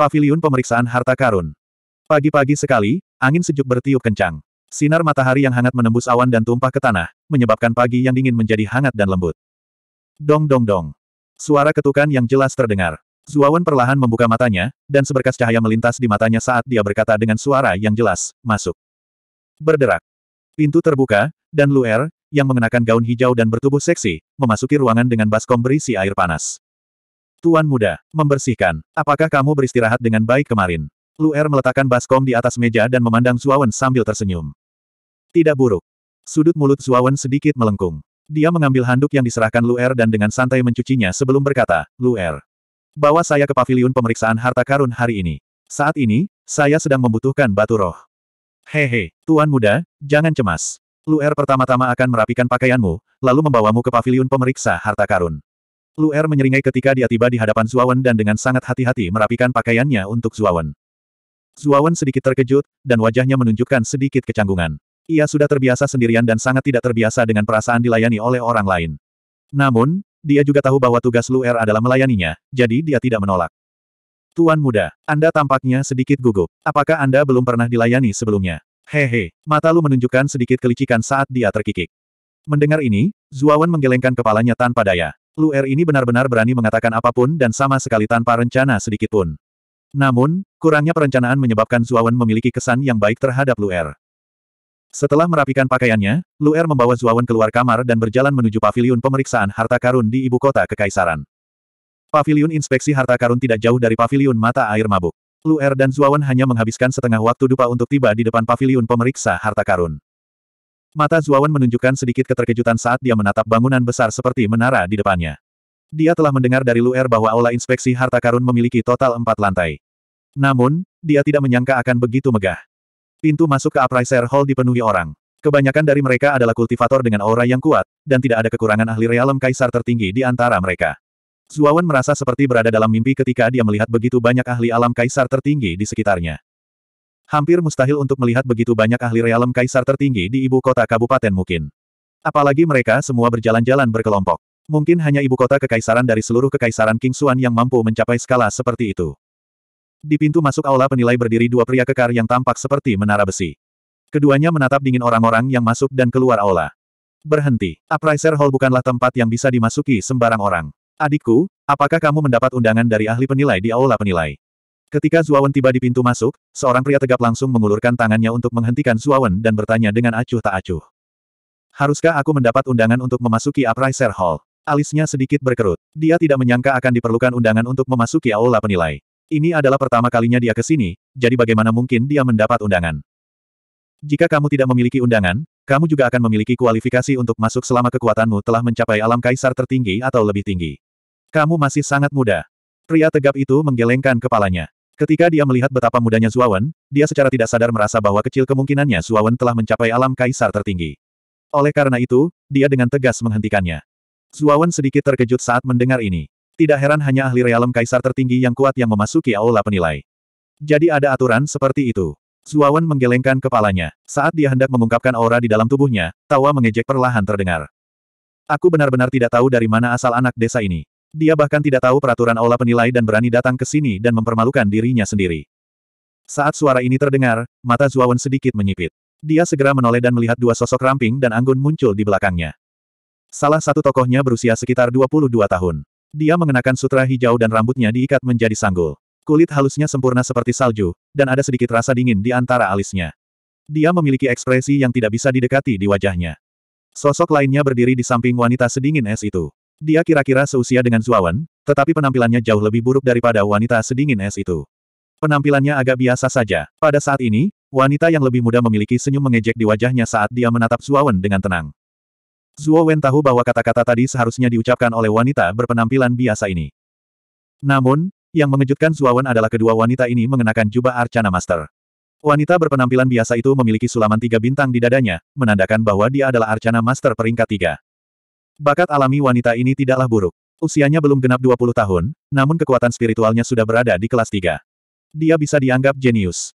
Paviliun Pemeriksaan Harta Karun. Pagi-pagi sekali, angin sejuk bertiup kencang. Sinar matahari yang hangat menembus awan dan tumpah ke tanah, menyebabkan pagi yang dingin menjadi hangat dan lembut. Dong dong dong. Suara ketukan yang jelas terdengar. Zuawan perlahan membuka matanya, dan seberkas cahaya melintas di matanya saat dia berkata dengan suara yang jelas, masuk. Berderak. Pintu terbuka, dan Luer, yang mengenakan gaun hijau dan bertubuh seksi, memasuki ruangan dengan baskom berisi air panas. Tuan muda, membersihkan. Apakah kamu beristirahat dengan baik kemarin? Luer meletakkan baskom di atas meja dan memandang Zuawan sambil tersenyum. Tidak buruk. Sudut mulut Zuawan sedikit melengkung. Dia mengambil handuk yang diserahkan Luer dan dengan santai mencucinya sebelum berkata, Luer. Bawa saya ke pavilion pemeriksaan harta karun hari ini. Saat ini, saya sedang membutuhkan batu roh. Hehe, tuan muda, jangan cemas. Luer pertama-tama akan merapikan pakaianmu, lalu membawamu ke pavilion pemeriksa harta karun. Lu Er menyeringai ketika dia tiba di hadapan Zuawan dan dengan sangat hati-hati merapikan pakaiannya untuk Zuawan. Zuawan sedikit terkejut, dan wajahnya menunjukkan sedikit kecanggungan. Ia sudah terbiasa sendirian dan sangat tidak terbiasa dengan perasaan dilayani oleh orang lain. Namun, dia juga tahu bahwa tugas Lu Er adalah melayaninya, jadi dia tidak menolak. Tuan muda, Anda tampaknya sedikit gugup. Apakah Anda belum pernah dilayani sebelumnya? Hehe, mata Lu menunjukkan sedikit kelicikan saat dia terkikik. Mendengar ini, Zuawan menggelengkan kepalanya tanpa daya. Lu Er ini benar-benar berani mengatakan apapun dan sama sekali tanpa rencana sedikitpun. Namun, kurangnya perencanaan menyebabkan Zuawan memiliki kesan yang baik terhadap Lu Er. Setelah merapikan pakaiannya, Lu Er membawa Zuawan keluar kamar dan berjalan menuju paviliun pemeriksaan harta karun di ibu kota kekaisaran. Paviliun inspeksi harta karun tidak jauh dari paviliun mata air mabuk. Lu Er dan Zuawan hanya menghabiskan setengah waktu dupa untuk tiba di depan paviliun pemeriksa harta karun. Mata Zuawan menunjukkan sedikit keterkejutan saat dia menatap bangunan besar seperti menara di depannya. Dia telah mendengar dari Luer bahwa aula inspeksi harta karun memiliki total empat lantai. Namun, dia tidak menyangka akan begitu megah. Pintu masuk ke Appraiser Hall dipenuhi orang. Kebanyakan dari mereka adalah kultivator dengan aura yang kuat, dan tidak ada kekurangan ahli realem kaisar tertinggi di antara mereka. Zuawan merasa seperti berada dalam mimpi ketika dia melihat begitu banyak ahli alam kaisar tertinggi di sekitarnya. Hampir mustahil untuk melihat begitu banyak ahli realem kaisar tertinggi di ibu kota kabupaten mungkin. Apalagi mereka semua berjalan-jalan berkelompok. Mungkin hanya ibu kota kekaisaran dari seluruh kekaisaran King Xuan yang mampu mencapai skala seperti itu. Di pintu masuk aula penilai berdiri dua pria kekar yang tampak seperti menara besi. Keduanya menatap dingin orang-orang yang masuk dan keluar aula. Berhenti. Appraiser Hall bukanlah tempat yang bisa dimasuki sembarang orang. Adikku, apakah kamu mendapat undangan dari ahli penilai di aula penilai? Ketika Zuawan tiba di pintu masuk, seorang pria tegap langsung mengulurkan tangannya untuk menghentikan Zuawan dan bertanya dengan acuh tak acuh. Haruskah aku mendapat undangan untuk memasuki Upriser Hall? Alisnya sedikit berkerut. Dia tidak menyangka akan diperlukan undangan untuk memasuki aula penilai. Ini adalah pertama kalinya dia ke sini, jadi bagaimana mungkin dia mendapat undangan? Jika kamu tidak memiliki undangan, kamu juga akan memiliki kualifikasi untuk masuk selama kekuatanmu telah mencapai alam kaisar tertinggi atau lebih tinggi. Kamu masih sangat muda. Pria tegap itu menggelengkan kepalanya. Ketika dia melihat betapa mudanya Zuawan, dia secara tidak sadar merasa bahwa kecil kemungkinannya Zuawan telah mencapai alam kaisar tertinggi. Oleh karena itu, dia dengan tegas menghentikannya. Zuawan sedikit terkejut saat mendengar ini. Tidak heran hanya ahli realem kaisar tertinggi yang kuat yang memasuki aula penilai. Jadi ada aturan seperti itu. Zuawan menggelengkan kepalanya. Saat dia hendak mengungkapkan aura di dalam tubuhnya, tawa mengejek perlahan terdengar. Aku benar-benar tidak tahu dari mana asal anak desa ini. Dia bahkan tidak tahu peraturan aula penilai dan berani datang ke sini dan mempermalukan dirinya sendiri. Saat suara ini terdengar, mata Zuawan sedikit menyipit. Dia segera menoleh dan melihat dua sosok ramping dan anggun muncul di belakangnya. Salah satu tokohnya berusia sekitar 22 tahun. Dia mengenakan sutra hijau dan rambutnya diikat menjadi sanggul. Kulit halusnya sempurna seperti salju, dan ada sedikit rasa dingin di antara alisnya. Dia memiliki ekspresi yang tidak bisa didekati di wajahnya. Sosok lainnya berdiri di samping wanita sedingin es itu. Dia kira-kira seusia dengan Zuawan, tetapi penampilannya jauh lebih buruk daripada wanita sedingin es itu. Penampilannya agak biasa saja. Pada saat ini, wanita yang lebih muda memiliki senyum mengejek di wajahnya saat dia menatap Zuawan dengan tenang. Zuawan tahu bahwa kata-kata tadi seharusnya diucapkan oleh wanita berpenampilan biasa ini. Namun, yang mengejutkan Zuawan adalah kedua wanita ini mengenakan jubah Arcana Master. Wanita berpenampilan biasa itu memiliki sulaman tiga bintang di dadanya, menandakan bahwa dia adalah Arcana Master peringkat tiga. Bakat alami wanita ini tidaklah buruk. Usianya belum genap 20 tahun, namun kekuatan spiritualnya sudah berada di kelas 3. Dia bisa dianggap jenius.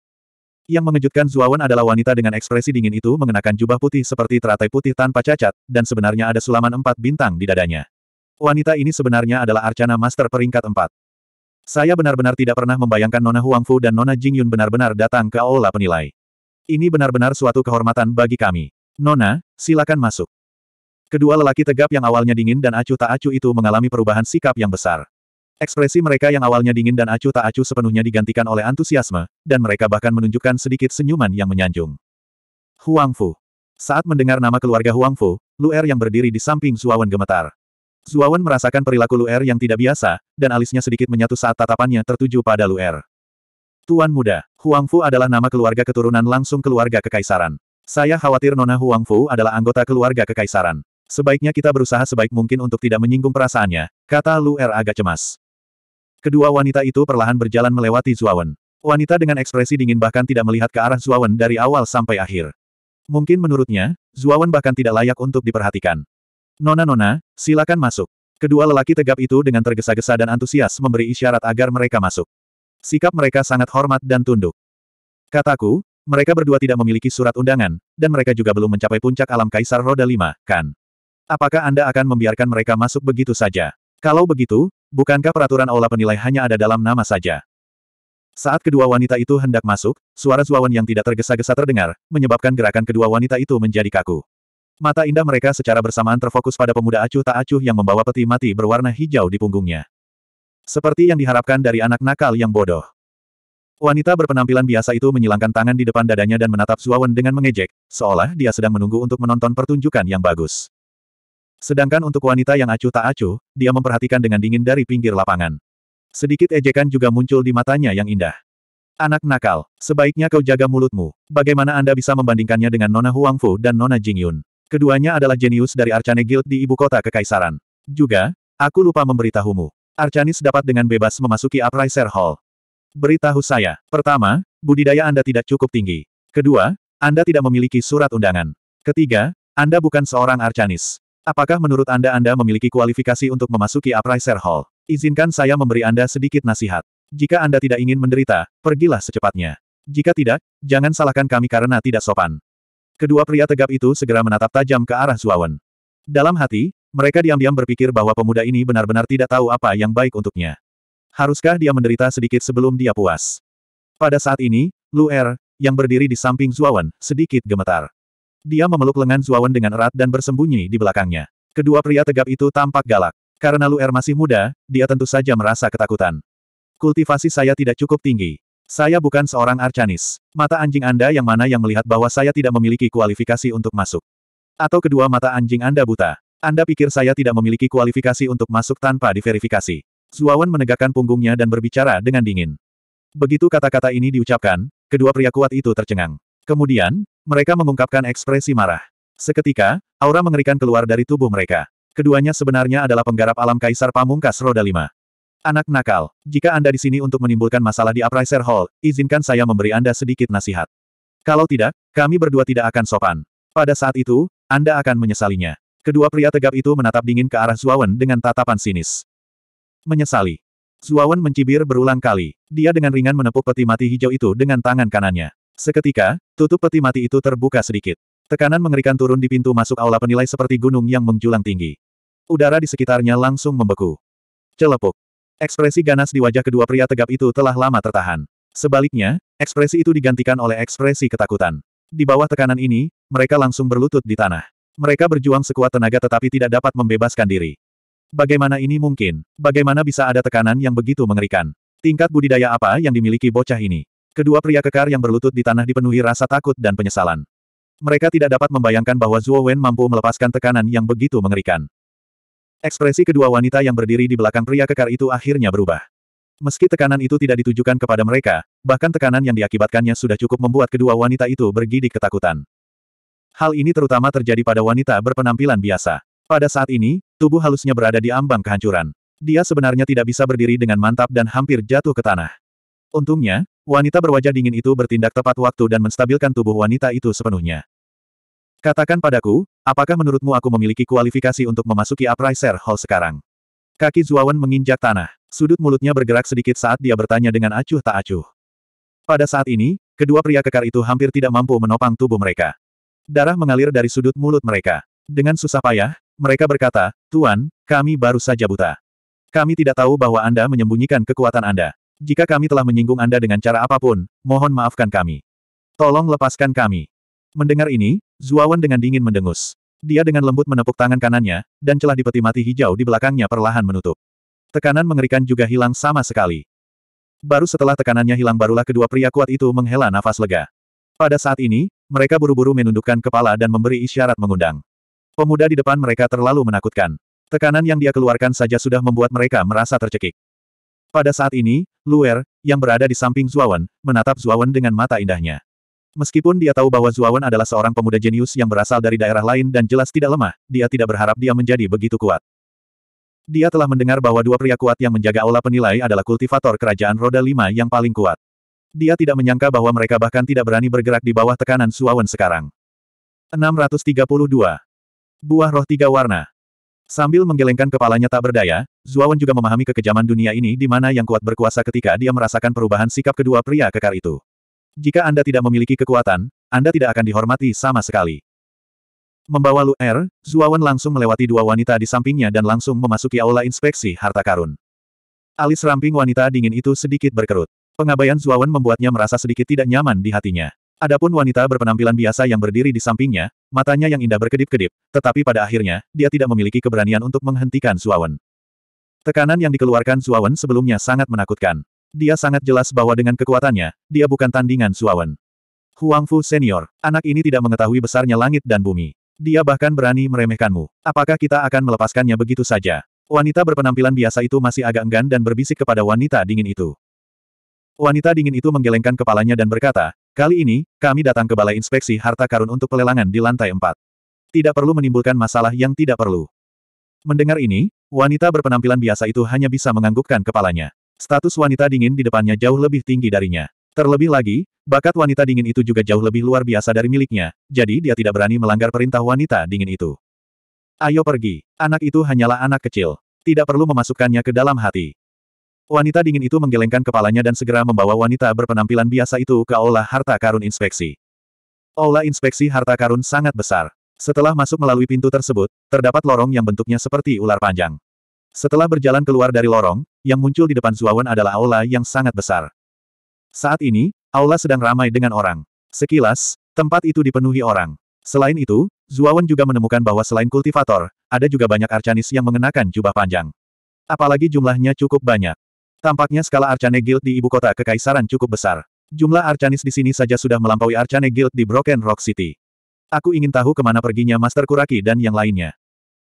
Yang mengejutkan Zuawan adalah wanita dengan ekspresi dingin itu mengenakan jubah putih seperti teratai putih tanpa cacat, dan sebenarnya ada sulaman empat bintang di dadanya. Wanita ini sebenarnya adalah Arcana Master peringkat empat. Saya benar-benar tidak pernah membayangkan Nona Huangfu dan Nona Jingyun benar-benar datang ke aula penilai. Ini benar-benar suatu kehormatan bagi kami. Nona, silakan masuk. Kedua lelaki tegap yang awalnya dingin dan acuh tak acuh itu mengalami perubahan sikap yang besar. Ekspresi mereka yang awalnya dingin dan acuh tak acuh sepenuhnya digantikan oleh antusiasme, dan mereka bahkan menunjukkan sedikit senyuman yang menyanjung. Huang Fu. Saat mendengar nama keluarga Huang Fu, Lu Er yang berdiri di samping Zuawan gemetar. Zuawan merasakan perilaku Lu Er yang tidak biasa, dan alisnya sedikit menyatu saat tatapannya tertuju pada Lu Er. Tuan muda, Huang Fu adalah nama keluarga keturunan langsung keluarga kekaisaran. Saya khawatir Nona Huang Fu adalah anggota keluarga kekaisaran. Sebaiknya kita berusaha sebaik mungkin untuk tidak menyinggung perasaannya, kata Lu Er agak cemas. Kedua wanita itu perlahan berjalan melewati Zuawan. Wanita dengan ekspresi dingin bahkan tidak melihat ke arah Zuawan dari awal sampai akhir. Mungkin menurutnya, Zuawan bahkan tidak layak untuk diperhatikan. Nona-nona, silakan masuk. Kedua lelaki tegap itu dengan tergesa-gesa dan antusias memberi isyarat agar mereka masuk. Sikap mereka sangat hormat dan tunduk. Kataku, mereka berdua tidak memiliki surat undangan, dan mereka juga belum mencapai puncak alam Kaisar Roda Lima, kan? Apakah Anda akan membiarkan mereka masuk begitu saja? Kalau begitu, bukankah peraturan aula penilai hanya ada dalam nama saja? Saat kedua wanita itu hendak masuk, suara Zuawan yang tidak tergesa-gesa terdengar, menyebabkan gerakan kedua wanita itu menjadi kaku. Mata indah mereka secara bersamaan terfokus pada pemuda acuh tak acuh yang membawa peti mati berwarna hijau di punggungnya. Seperti yang diharapkan dari anak nakal yang bodoh. Wanita berpenampilan biasa itu menyilangkan tangan di depan dadanya dan menatap Zuawan dengan mengejek, seolah dia sedang menunggu untuk menonton pertunjukan yang bagus. Sedangkan untuk wanita yang acuh tak acuh, dia memperhatikan dengan dingin dari pinggir lapangan. Sedikit ejekan juga muncul di matanya yang indah. Anak nakal, sebaiknya kau jaga mulutmu. Bagaimana Anda bisa membandingkannya dengan Nona Huangfu dan Nona Jingyun? Keduanya adalah jenius dari Arcane Guild di ibu kota Kekaisaran. Juga, aku lupa memberitahumu. Arcanis dapat dengan bebas memasuki Upriser Hall. Beritahu saya, pertama, budidaya Anda tidak cukup tinggi. Kedua, Anda tidak memiliki surat undangan. Ketiga, Anda bukan seorang Arcanis. Apakah menurut Anda Anda memiliki kualifikasi untuk memasuki Appraiser Hall? Izinkan saya memberi Anda sedikit nasihat. Jika Anda tidak ingin menderita, pergilah secepatnya. Jika tidak, jangan salahkan kami karena tidak sopan. Kedua pria tegap itu segera menatap tajam ke arah Zuawan. Dalam hati, mereka diam-diam berpikir bahwa pemuda ini benar-benar tidak tahu apa yang baik untuknya. Haruskah dia menderita sedikit sebelum dia puas? Pada saat ini, Lu Er, yang berdiri di samping Zuawan, sedikit gemetar. Dia memeluk lengan Zuawan dengan erat dan bersembunyi di belakangnya. Kedua pria tegap itu tampak galak. Karena Lu Er masih muda, dia tentu saja merasa ketakutan. Kultivasi saya tidak cukup tinggi. Saya bukan seorang arcanis. Mata anjing Anda yang mana yang melihat bahwa saya tidak memiliki kualifikasi untuk masuk. Atau kedua mata anjing Anda buta. Anda pikir saya tidak memiliki kualifikasi untuk masuk tanpa diverifikasi. Zuawan menegakkan punggungnya dan berbicara dengan dingin. Begitu kata-kata ini diucapkan, kedua pria kuat itu tercengang. Kemudian, mereka mengungkapkan ekspresi marah. Seketika, aura mengerikan keluar dari tubuh mereka. Keduanya sebenarnya adalah penggarap alam Kaisar Pamungkas Roda 5. Anak nakal, jika Anda di sini untuk menimbulkan masalah di Appraiser Hall, izinkan saya memberi Anda sedikit nasihat. Kalau tidak, kami berdua tidak akan sopan. Pada saat itu, Anda akan menyesalinya. Kedua pria tegap itu menatap dingin ke arah Zuawan dengan tatapan sinis. Menyesali. Zuawan mencibir berulang kali. Dia dengan ringan menepuk peti mati hijau itu dengan tangan kanannya. Seketika, tutup peti mati itu terbuka sedikit. Tekanan mengerikan turun di pintu masuk aula penilai seperti gunung yang menjulang tinggi. Udara di sekitarnya langsung membeku. Celepuk. Ekspresi ganas di wajah kedua pria tegap itu telah lama tertahan. Sebaliknya, ekspresi itu digantikan oleh ekspresi ketakutan. Di bawah tekanan ini, mereka langsung berlutut di tanah. Mereka berjuang sekuat tenaga tetapi tidak dapat membebaskan diri. Bagaimana ini mungkin? Bagaimana bisa ada tekanan yang begitu mengerikan? Tingkat budidaya apa yang dimiliki bocah ini? Kedua pria kekar yang berlutut di tanah dipenuhi rasa takut dan penyesalan. Mereka tidak dapat membayangkan bahwa Zuo Wen mampu melepaskan tekanan yang begitu mengerikan. Ekspresi kedua wanita yang berdiri di belakang pria kekar itu akhirnya berubah. Meski tekanan itu tidak ditujukan kepada mereka, bahkan tekanan yang diakibatkannya sudah cukup membuat kedua wanita itu bergidik ketakutan. Hal ini terutama terjadi pada wanita berpenampilan biasa. Pada saat ini, tubuh halusnya berada di ambang kehancuran. Dia sebenarnya tidak bisa berdiri dengan mantap dan hampir jatuh ke tanah. Untungnya, Wanita berwajah dingin itu bertindak tepat waktu dan menstabilkan tubuh wanita itu sepenuhnya. Katakan padaku, apakah menurutmu aku memiliki kualifikasi untuk memasuki Upriser Hall sekarang? Kaki Zuawan menginjak tanah. Sudut mulutnya bergerak sedikit saat dia bertanya dengan acuh tak acuh. Pada saat ini, kedua pria kekar itu hampir tidak mampu menopang tubuh mereka. Darah mengalir dari sudut mulut mereka. Dengan susah payah, mereka berkata, Tuan, kami baru saja buta. Kami tidak tahu bahwa Anda menyembunyikan kekuatan Anda. Jika kami telah menyinggung Anda dengan cara apapun, mohon maafkan kami. Tolong lepaskan kami. Mendengar ini, Zuawan dengan dingin mendengus. Dia dengan lembut menepuk tangan kanannya, dan celah di peti mati hijau di belakangnya perlahan menutup. Tekanan mengerikan juga hilang sama sekali. Baru setelah tekanannya hilang barulah kedua pria kuat itu menghela nafas lega. Pada saat ini, mereka buru-buru menundukkan kepala dan memberi isyarat mengundang. Pemuda di depan mereka terlalu menakutkan. Tekanan yang dia keluarkan saja sudah membuat mereka merasa tercekik. Pada saat ini, Luer, yang berada di samping Zuawan, menatap Zuawan dengan mata indahnya. Meskipun dia tahu bahwa Zuawan adalah seorang pemuda jenius yang berasal dari daerah lain dan jelas tidak lemah, dia tidak berharap dia menjadi begitu kuat. Dia telah mendengar bahwa dua pria kuat yang menjaga aula penilai adalah kultivator kerajaan roda lima yang paling kuat. Dia tidak menyangka bahwa mereka bahkan tidak berani bergerak di bawah tekanan Suawan sekarang. 632. Buah roh tiga warna. Sambil menggelengkan kepalanya tak berdaya, Zuawan juga memahami kekejaman dunia ini di mana yang kuat berkuasa ketika dia merasakan perubahan sikap kedua pria kekar itu. Jika Anda tidak memiliki kekuatan, Anda tidak akan dihormati sama sekali. Membawa Lu Er, Zuawan langsung melewati dua wanita di sampingnya dan langsung memasuki aula inspeksi harta karun. Alis ramping wanita dingin itu sedikit berkerut. Pengabaian Zuawan membuatnya merasa sedikit tidak nyaman di hatinya. Adapun wanita berpenampilan biasa yang berdiri di sampingnya, matanya yang indah berkedip-kedip, tetapi pada akhirnya, dia tidak memiliki keberanian untuk menghentikan Zuawan. Tekanan yang dikeluarkan Suawen sebelumnya sangat menakutkan. Dia sangat jelas bahwa dengan kekuatannya, dia bukan tandingan Suawen. Huang Fu senior, anak ini tidak mengetahui besarnya langit dan bumi. Dia bahkan berani meremehkanmu. Apakah kita akan melepaskannya begitu saja? Wanita berpenampilan biasa itu masih agak enggan dan berbisik kepada wanita dingin itu. Wanita dingin itu menggelengkan kepalanya dan berkata, kali ini, kami datang ke Balai Inspeksi Harta Karun untuk pelelangan di lantai 4. Tidak perlu menimbulkan masalah yang tidak perlu. Mendengar ini, wanita berpenampilan biasa itu hanya bisa menganggukkan kepalanya. Status wanita dingin di depannya jauh lebih tinggi darinya. Terlebih lagi, bakat wanita dingin itu juga jauh lebih luar biasa dari miliknya, jadi dia tidak berani melanggar perintah wanita dingin itu. Ayo pergi, anak itu hanyalah anak kecil. Tidak perlu memasukkannya ke dalam hati. Wanita dingin itu menggelengkan kepalanya dan segera membawa wanita berpenampilan biasa itu ke aula harta karun inspeksi. Aula inspeksi harta karun sangat besar. Setelah masuk melalui pintu tersebut, terdapat lorong yang bentuknya seperti ular panjang. Setelah berjalan keluar dari lorong, yang muncul di depan Zuawan adalah aula yang sangat besar. Saat ini, aula sedang ramai dengan orang. Sekilas, tempat itu dipenuhi orang. Selain itu, Zuawan juga menemukan bahwa selain kultivator, ada juga banyak arcanis yang mengenakan jubah panjang. Apalagi jumlahnya cukup banyak. Tampaknya skala arcane guild di ibu kota kekaisaran cukup besar. Jumlah arcanis di sini saja sudah melampaui arcane guild di Broken Rock City. Aku ingin tahu kemana perginya Master Kuraki dan yang lainnya.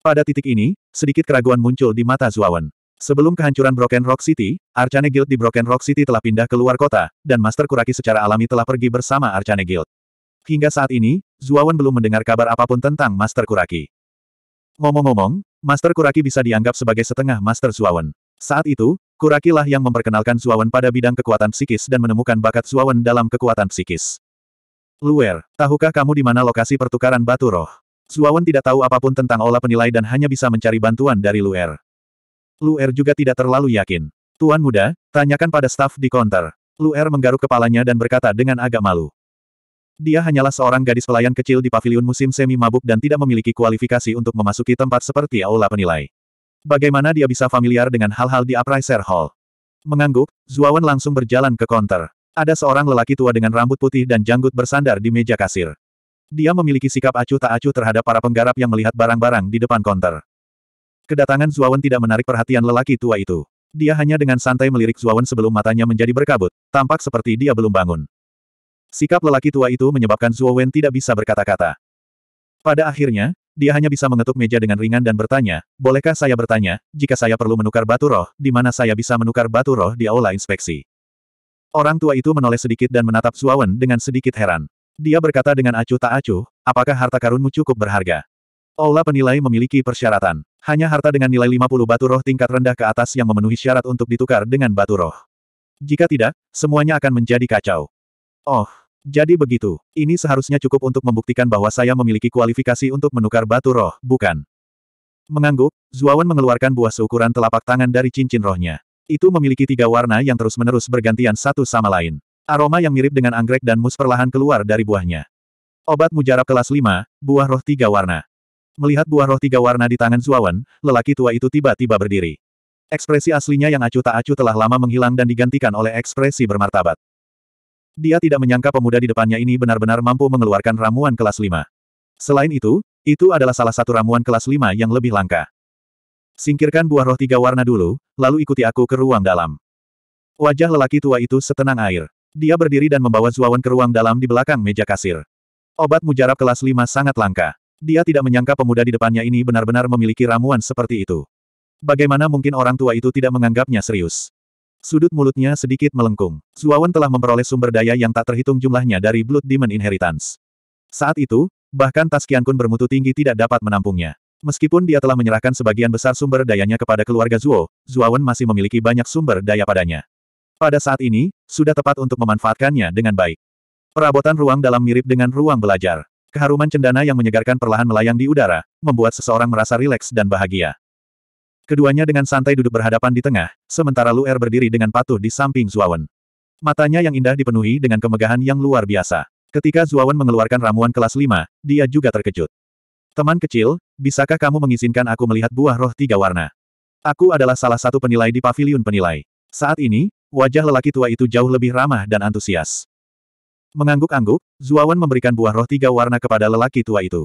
Pada titik ini, sedikit keraguan muncul di mata Zuawan. Sebelum kehancuran Broken Rock City, Arcane Guild di Broken Rock City telah pindah ke luar kota, dan Master Kuraki secara alami telah pergi bersama Arcane Guild. Hingga saat ini, Zuawan belum mendengar kabar apapun tentang Master Kuraki. Ngomong-ngomong, Master Kuraki bisa dianggap sebagai setengah Master Zuawan. Saat itu, Kurakilah yang memperkenalkan Zuawan pada bidang kekuatan psikis dan menemukan bakat Zuawan dalam kekuatan psikis. Luer, tahukah kamu di mana lokasi pertukaran batu roh? Zuawan tidak tahu apapun tentang olah penilai dan hanya bisa mencari bantuan dari Luer. Luer juga tidak terlalu yakin. Tuan muda, tanyakan pada staf di konter. Luer menggaruk kepalanya dan berkata dengan agak malu. Dia hanyalah seorang gadis pelayan kecil di pavilion musim semi mabuk dan tidak memiliki kualifikasi untuk memasuki tempat seperti aula penilai. Bagaimana dia bisa familiar dengan hal-hal di Appraiser Hall? Mengangguk, Zuawan langsung berjalan ke konter. Ada seorang lelaki tua dengan rambut putih dan janggut bersandar di meja kasir. Dia memiliki sikap acuh tak acuh terhadap para penggarap yang melihat barang-barang di depan konter. Kedatangan Zuawan tidak menarik perhatian lelaki tua itu. Dia hanya dengan santai melirik Zuawan sebelum matanya menjadi berkabut, tampak seperti dia belum bangun. Sikap lelaki tua itu menyebabkan Zuawan tidak bisa berkata-kata. Pada akhirnya, dia hanya bisa mengetuk meja dengan ringan dan bertanya, bolehkah saya bertanya, jika saya perlu menukar batu roh, di mana saya bisa menukar batu roh di aula inspeksi? Orang tua itu menoleh sedikit dan menatap Zuawan dengan sedikit heran. Dia berkata dengan acuh tak acuh, apakah harta karunmu cukup berharga? Aula penilai memiliki persyaratan. Hanya harta dengan nilai 50 batu roh tingkat rendah ke atas yang memenuhi syarat untuk ditukar dengan batu roh. Jika tidak, semuanya akan menjadi kacau. Oh, jadi begitu. Ini seharusnya cukup untuk membuktikan bahwa saya memiliki kualifikasi untuk menukar batu roh, bukan? Mengangguk, Zuawan mengeluarkan buah seukuran telapak tangan dari cincin rohnya. Itu memiliki tiga warna yang terus-menerus bergantian satu sama lain. Aroma yang mirip dengan anggrek dan mus perlahan keluar dari buahnya. Obat mujarab kelas 5, buah roh tiga warna. Melihat buah roh tiga warna di tangan Zuawan, lelaki tua itu tiba-tiba berdiri. Ekspresi aslinya yang acuh tak acuh telah lama menghilang dan digantikan oleh ekspresi bermartabat. Dia tidak menyangka pemuda di depannya ini benar-benar mampu mengeluarkan ramuan kelas 5. Selain itu, itu adalah salah satu ramuan kelas 5 yang lebih langka. Singkirkan buah roh tiga warna dulu, lalu ikuti aku ke ruang dalam. Wajah lelaki tua itu setenang air. Dia berdiri dan membawa Zuawan ke ruang dalam di belakang meja kasir. Obat mujarab kelas lima sangat langka. Dia tidak menyangka pemuda di depannya ini benar-benar memiliki ramuan seperti itu. Bagaimana mungkin orang tua itu tidak menganggapnya serius? Sudut mulutnya sedikit melengkung. Zuawan telah memperoleh sumber daya yang tak terhitung jumlahnya dari Blood Demon Inheritance. Saat itu, bahkan tas Kian Kun bermutu tinggi tidak dapat menampungnya. Meskipun dia telah menyerahkan sebagian besar sumber dayanya kepada keluarga Zuo, Wen masih memiliki banyak sumber daya padanya. Pada saat ini, sudah tepat untuk memanfaatkannya dengan baik. Perabotan ruang dalam mirip dengan ruang belajar. Keharuman cendana yang menyegarkan perlahan melayang di udara, membuat seseorang merasa rileks dan bahagia. Keduanya dengan santai duduk berhadapan di tengah, sementara Lu Er berdiri dengan patuh di samping Wen. Matanya yang indah dipenuhi dengan kemegahan yang luar biasa. Ketika Wen mengeluarkan ramuan kelas 5, dia juga terkejut. Teman kecil, bisakah kamu mengizinkan aku melihat buah roh tiga warna? Aku adalah salah satu penilai di pavilion penilai. Saat ini, wajah lelaki tua itu jauh lebih ramah dan antusias. Mengangguk-angguk, Zuawan memberikan buah roh tiga warna kepada lelaki tua itu.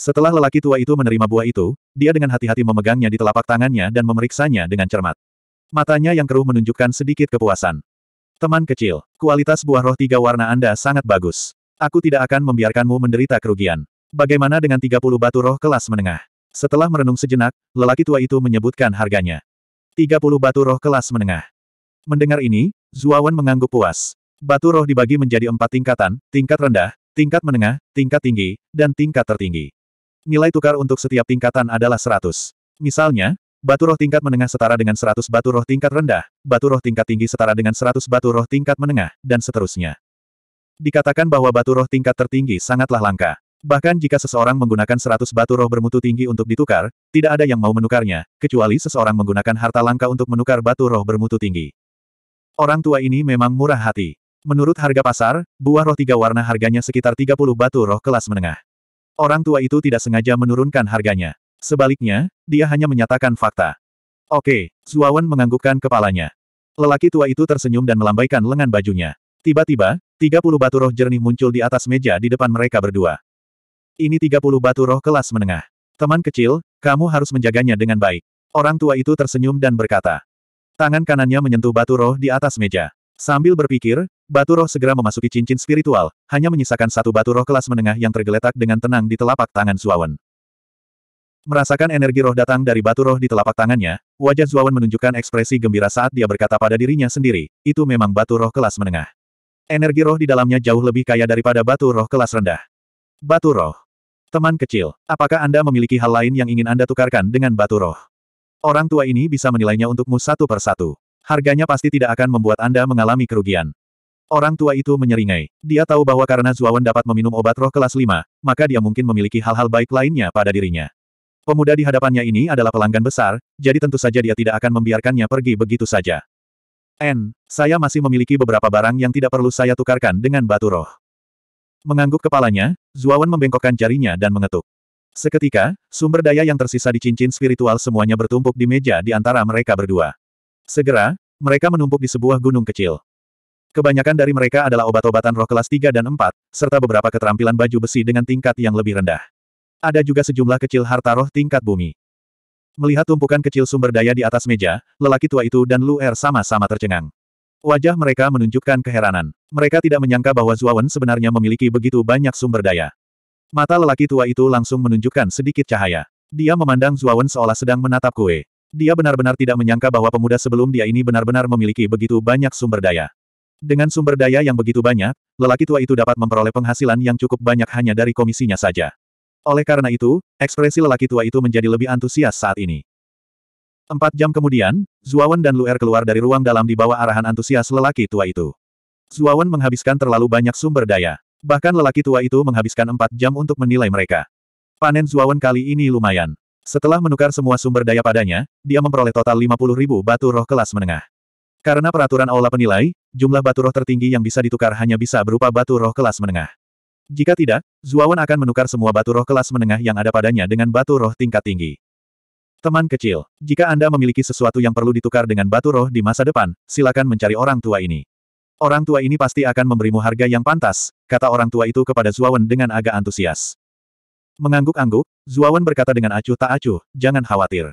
Setelah lelaki tua itu menerima buah itu, dia dengan hati-hati memegangnya di telapak tangannya dan memeriksanya dengan cermat. Matanya yang keruh menunjukkan sedikit kepuasan. Teman kecil, kualitas buah roh tiga warna Anda sangat bagus. Aku tidak akan membiarkanmu menderita kerugian. Bagaimana dengan 30 batu roh kelas menengah? Setelah merenung sejenak, lelaki tua itu menyebutkan harganya. 30 batu roh kelas menengah. Mendengar ini, Zuawan mengangguk puas. Batu roh dibagi menjadi empat tingkatan, tingkat rendah, tingkat menengah, tingkat tinggi, dan tingkat tertinggi. Nilai tukar untuk setiap tingkatan adalah 100. Misalnya, batu roh tingkat menengah setara dengan 100 batu roh tingkat rendah, batu roh tingkat tinggi setara dengan 100 batu roh tingkat menengah, dan seterusnya. Dikatakan bahwa batu roh tingkat tertinggi sangatlah langka. Bahkan jika seseorang menggunakan seratus batu roh bermutu tinggi untuk ditukar, tidak ada yang mau menukarnya, kecuali seseorang menggunakan harta langka untuk menukar batu roh bermutu tinggi. Orang tua ini memang murah hati. Menurut harga pasar, buah roh tiga warna harganya sekitar 30 batu roh kelas menengah. Orang tua itu tidak sengaja menurunkan harganya. Sebaliknya, dia hanya menyatakan fakta. Oke, Zuawan menganggukkan kepalanya. Lelaki tua itu tersenyum dan melambaikan lengan bajunya. Tiba-tiba, 30 batu roh jernih muncul di atas meja di depan mereka berdua. Ini 30 batu roh kelas menengah. Teman kecil, kamu harus menjaganya dengan baik. Orang tua itu tersenyum dan berkata. Tangan kanannya menyentuh batu roh di atas meja. Sambil berpikir, batu roh segera memasuki cincin spiritual, hanya menyisakan satu batu roh kelas menengah yang tergeletak dengan tenang di telapak tangan Zuawan. Merasakan energi roh datang dari batu roh di telapak tangannya, wajah Zuawan menunjukkan ekspresi gembira saat dia berkata pada dirinya sendiri, itu memang batu roh kelas menengah. Energi roh di dalamnya jauh lebih kaya daripada batu roh kelas rendah. Batu roh. Teman kecil, apakah Anda memiliki hal lain yang ingin Anda tukarkan dengan batu roh? Orang tua ini bisa menilainya untukmu satu persatu. Harganya pasti tidak akan membuat Anda mengalami kerugian. Orang tua itu menyeringai. Dia tahu bahwa karena Zuawan dapat meminum obat roh kelas 5, maka dia mungkin memiliki hal-hal baik lainnya pada dirinya. Pemuda di hadapannya ini adalah pelanggan besar, jadi tentu saja dia tidak akan membiarkannya pergi begitu saja. N, saya masih memiliki beberapa barang yang tidak perlu saya tukarkan dengan batu roh. Mengangguk kepalanya, Zuawan membengkokkan jarinya dan mengetuk. Seketika, sumber daya yang tersisa di cincin spiritual semuanya bertumpuk di meja di antara mereka berdua. Segera, mereka menumpuk di sebuah gunung kecil. Kebanyakan dari mereka adalah obat-obatan roh kelas 3 dan 4, serta beberapa keterampilan baju besi dengan tingkat yang lebih rendah. Ada juga sejumlah kecil harta roh tingkat bumi. Melihat tumpukan kecil sumber daya di atas meja, lelaki tua itu dan Lu Er sama-sama tercengang. Wajah mereka menunjukkan keheranan. Mereka tidak menyangka bahwa Zuawan sebenarnya memiliki begitu banyak sumber daya. Mata lelaki tua itu langsung menunjukkan sedikit cahaya. Dia memandang Zuawan seolah sedang menatap kue. Dia benar-benar tidak menyangka bahwa pemuda sebelum dia ini benar-benar memiliki begitu banyak sumber daya. Dengan sumber daya yang begitu banyak, lelaki tua itu dapat memperoleh penghasilan yang cukup banyak hanya dari komisinya saja. Oleh karena itu, ekspresi lelaki tua itu menjadi lebih antusias saat ini. Empat jam kemudian, Zuawan dan Luer keluar dari ruang dalam di bawah arahan antusias lelaki tua itu. Zuawan menghabiskan terlalu banyak sumber daya. Bahkan lelaki tua itu menghabiskan empat jam untuk menilai mereka. Panen Zuawan kali ini lumayan. Setelah menukar semua sumber daya padanya, dia memperoleh total 50 ribu batu roh kelas menengah. Karena peraturan aula penilai, jumlah batu roh tertinggi yang bisa ditukar hanya bisa berupa batu roh kelas menengah. Jika tidak, Zuawan akan menukar semua batu roh kelas menengah yang ada padanya dengan batu roh tingkat tinggi. Teman kecil, jika Anda memiliki sesuatu yang perlu ditukar dengan batu roh di masa depan, silakan mencari orang tua ini. Orang tua ini pasti akan memberimu harga yang pantas, kata orang tua itu kepada Zuawan dengan agak antusias. Mengangguk-angguk, Zuawan berkata dengan acuh tak acuh, jangan khawatir.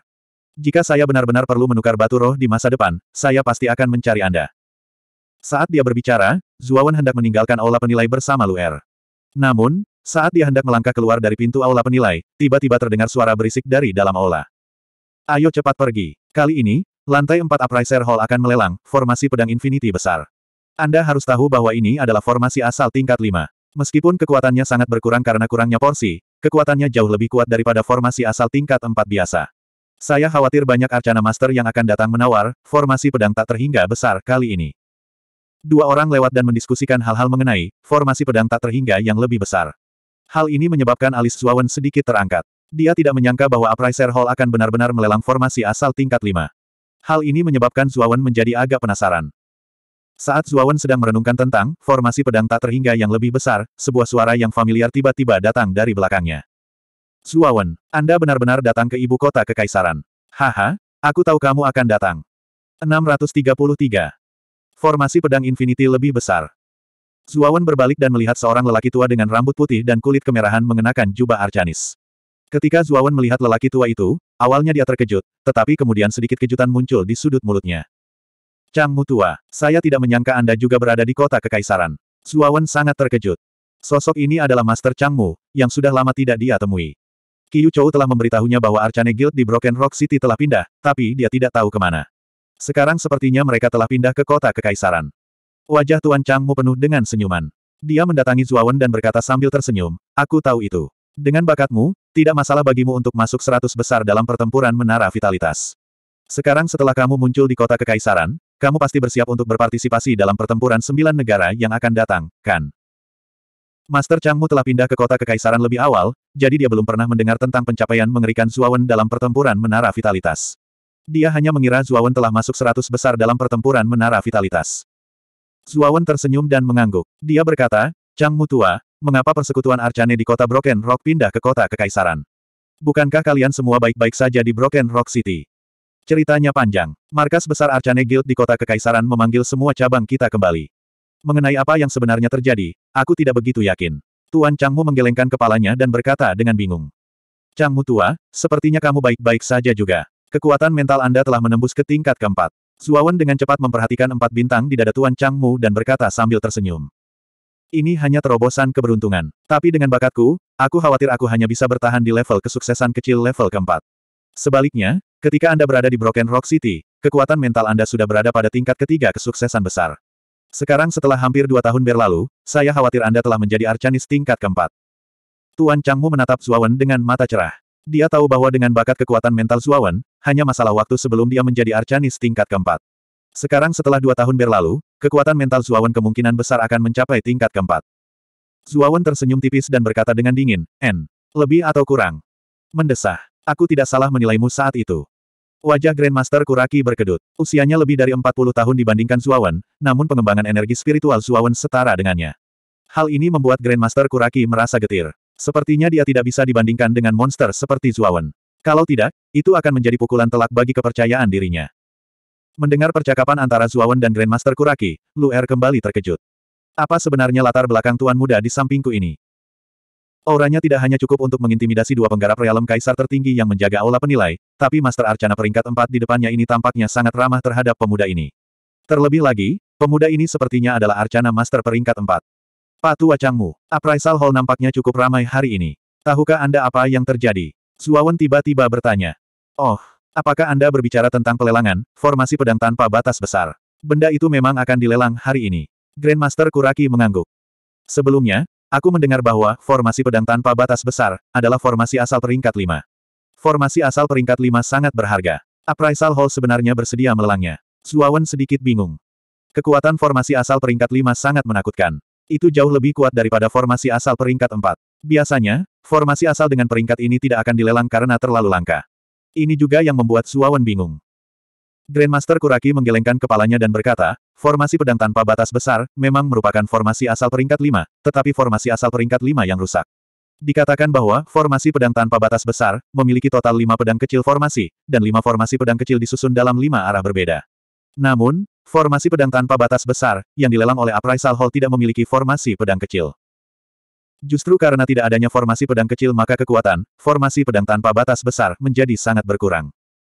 Jika saya benar-benar perlu menukar batu roh di masa depan, saya pasti akan mencari Anda. Saat dia berbicara, Zuawan hendak meninggalkan aula penilai bersama Luer. Namun, saat dia hendak melangkah keluar dari pintu aula penilai, tiba-tiba terdengar suara berisik dari dalam aula. Ayo cepat pergi. Kali ini, lantai 4 Appraiser Hall akan melelang, formasi pedang Infinity besar. Anda harus tahu bahwa ini adalah formasi asal tingkat 5. Meskipun kekuatannya sangat berkurang karena kurangnya porsi, kekuatannya jauh lebih kuat daripada formasi asal tingkat 4 biasa. Saya khawatir banyak Arcana Master yang akan datang menawar, formasi pedang tak terhingga besar kali ini. Dua orang lewat dan mendiskusikan hal-hal mengenai, formasi pedang tak terhingga yang lebih besar. Hal ini menyebabkan alis Zuawan sedikit terangkat. Dia tidak menyangka bahwa Appraiser Hall akan benar-benar melelang formasi asal tingkat 5. Hal ini menyebabkan Zuawan menjadi agak penasaran. Saat Zuawan sedang merenungkan tentang formasi pedang tak terhingga yang lebih besar, sebuah suara yang familiar tiba-tiba datang dari belakangnya. Zuawan, Anda benar-benar datang ke ibu kota kekaisaran. Haha, aku tahu kamu akan datang. 633. Formasi pedang infinity lebih besar. Zuawan berbalik dan melihat seorang lelaki tua dengan rambut putih dan kulit kemerahan mengenakan jubah Arcanis. Ketika Zuawan melihat lelaki tua itu, awalnya dia terkejut, tetapi kemudian sedikit kejutan muncul di sudut mulutnya. Mu tua, saya tidak menyangka Anda juga berada di kota kekaisaran. Zuawan sangat terkejut. Sosok ini adalah Master Chang Mu, yang sudah lama tidak dia temui. Qiu Chou telah memberitahunya bahwa Arcane Guild di Broken Rock City telah pindah, tapi dia tidak tahu kemana. Sekarang sepertinya mereka telah pindah ke kota kekaisaran. Wajah Tuan Chang Mu penuh dengan senyuman. Dia mendatangi Zuawan dan berkata sambil tersenyum, aku tahu itu. Dengan bakatmu, tidak masalah bagimu untuk masuk seratus besar dalam pertempuran menara vitalitas. Sekarang setelah kamu muncul di kota kekaisaran, kamu pasti bersiap untuk berpartisipasi dalam pertempuran sembilan negara yang akan datang, kan? Master Changmu telah pindah ke kota kekaisaran lebih awal, jadi dia belum pernah mendengar tentang pencapaian mengerikan Zuawan dalam pertempuran menara vitalitas. Dia hanya mengira Zuawan telah masuk seratus besar dalam pertempuran menara vitalitas. Zuawan tersenyum dan mengangguk. Dia berkata, Changmu tua, Mengapa persekutuan Arcane di kota Broken Rock pindah ke kota Kekaisaran? Bukankah kalian semua baik-baik saja di Broken Rock City? Ceritanya panjang. Markas besar Arcane Guild di kota Kekaisaran memanggil semua cabang kita kembali. Mengenai apa yang sebenarnya terjadi, aku tidak begitu yakin. Tuan Changmu menggelengkan kepalanya dan berkata dengan bingung. Changmu tua, sepertinya kamu baik-baik saja juga. Kekuatan mental Anda telah menembus ke tingkat keempat. Zuawan dengan cepat memperhatikan empat bintang di dada Tuan Changmu dan berkata sambil tersenyum. Ini hanya terobosan keberuntungan. Tapi dengan bakatku, aku khawatir aku hanya bisa bertahan di level kesuksesan kecil level keempat. Sebaliknya, ketika Anda berada di Broken Rock City, kekuatan mental Anda sudah berada pada tingkat ketiga kesuksesan besar. Sekarang setelah hampir dua tahun berlalu, saya khawatir Anda telah menjadi Arcanis tingkat keempat. Tuan Changmu menatap Zuawan dengan mata cerah. Dia tahu bahwa dengan bakat kekuatan mental Zuawan, hanya masalah waktu sebelum dia menjadi Arcanis tingkat keempat. Sekarang setelah dua tahun berlalu, kekuatan mental Zuawan kemungkinan besar akan mencapai tingkat keempat. Zuawan tersenyum tipis dan berkata dengan dingin, N. Lebih atau kurang? Mendesah. Aku tidak salah menilaimu saat itu. Wajah Grandmaster Kuraki berkedut. Usianya lebih dari 40 tahun dibandingkan Zuawan, namun pengembangan energi spiritual Zuawan setara dengannya. Hal ini membuat Grandmaster Kuraki merasa getir. Sepertinya dia tidak bisa dibandingkan dengan monster seperti Zuawan. Kalau tidak, itu akan menjadi pukulan telak bagi kepercayaan dirinya. Mendengar percakapan antara Zuawan dan Grandmaster Kuraki, Lu Er kembali terkejut. Apa sebenarnya latar belakang tuan muda di sampingku ini? Auranya tidak hanya cukup untuk mengintimidasi dua penggarap realem kaisar tertinggi yang menjaga aula penilai, tapi Master Arcana peringkat empat di depannya ini tampaknya sangat ramah terhadap pemuda ini. Terlebih lagi, pemuda ini sepertinya adalah Arcana Master peringkat empat. Patu Wacangmu, Appraisal Hall nampaknya cukup ramai hari ini. Tahukah Anda apa yang terjadi? Zuawan tiba-tiba bertanya. Oh, Apakah Anda berbicara tentang pelelangan, formasi pedang tanpa batas besar? Benda itu memang akan dilelang hari ini. Grandmaster Kuraki mengangguk. Sebelumnya, aku mendengar bahwa formasi pedang tanpa batas besar adalah formasi asal peringkat 5. Formasi asal peringkat 5 sangat berharga. Appraisal Hall sebenarnya bersedia melelangnya. Zuawan sedikit bingung. Kekuatan formasi asal peringkat 5 sangat menakutkan. Itu jauh lebih kuat daripada formasi asal peringkat 4. Biasanya, formasi asal dengan peringkat ini tidak akan dilelang karena terlalu langka. Ini juga yang membuat Suawan bingung. Grandmaster Kuraki menggelengkan kepalanya dan berkata, formasi pedang tanpa batas besar, memang merupakan formasi asal peringkat 5, tetapi formasi asal peringkat 5 yang rusak. Dikatakan bahwa formasi pedang tanpa batas besar memiliki total 5 pedang kecil formasi, dan 5 formasi pedang kecil disusun dalam 5 arah berbeda. Namun, formasi pedang tanpa batas besar, yang dilelang oleh Appraisal Hall tidak memiliki formasi pedang kecil. Justru karena tidak adanya formasi pedang kecil maka kekuatan, formasi pedang tanpa batas besar, menjadi sangat berkurang.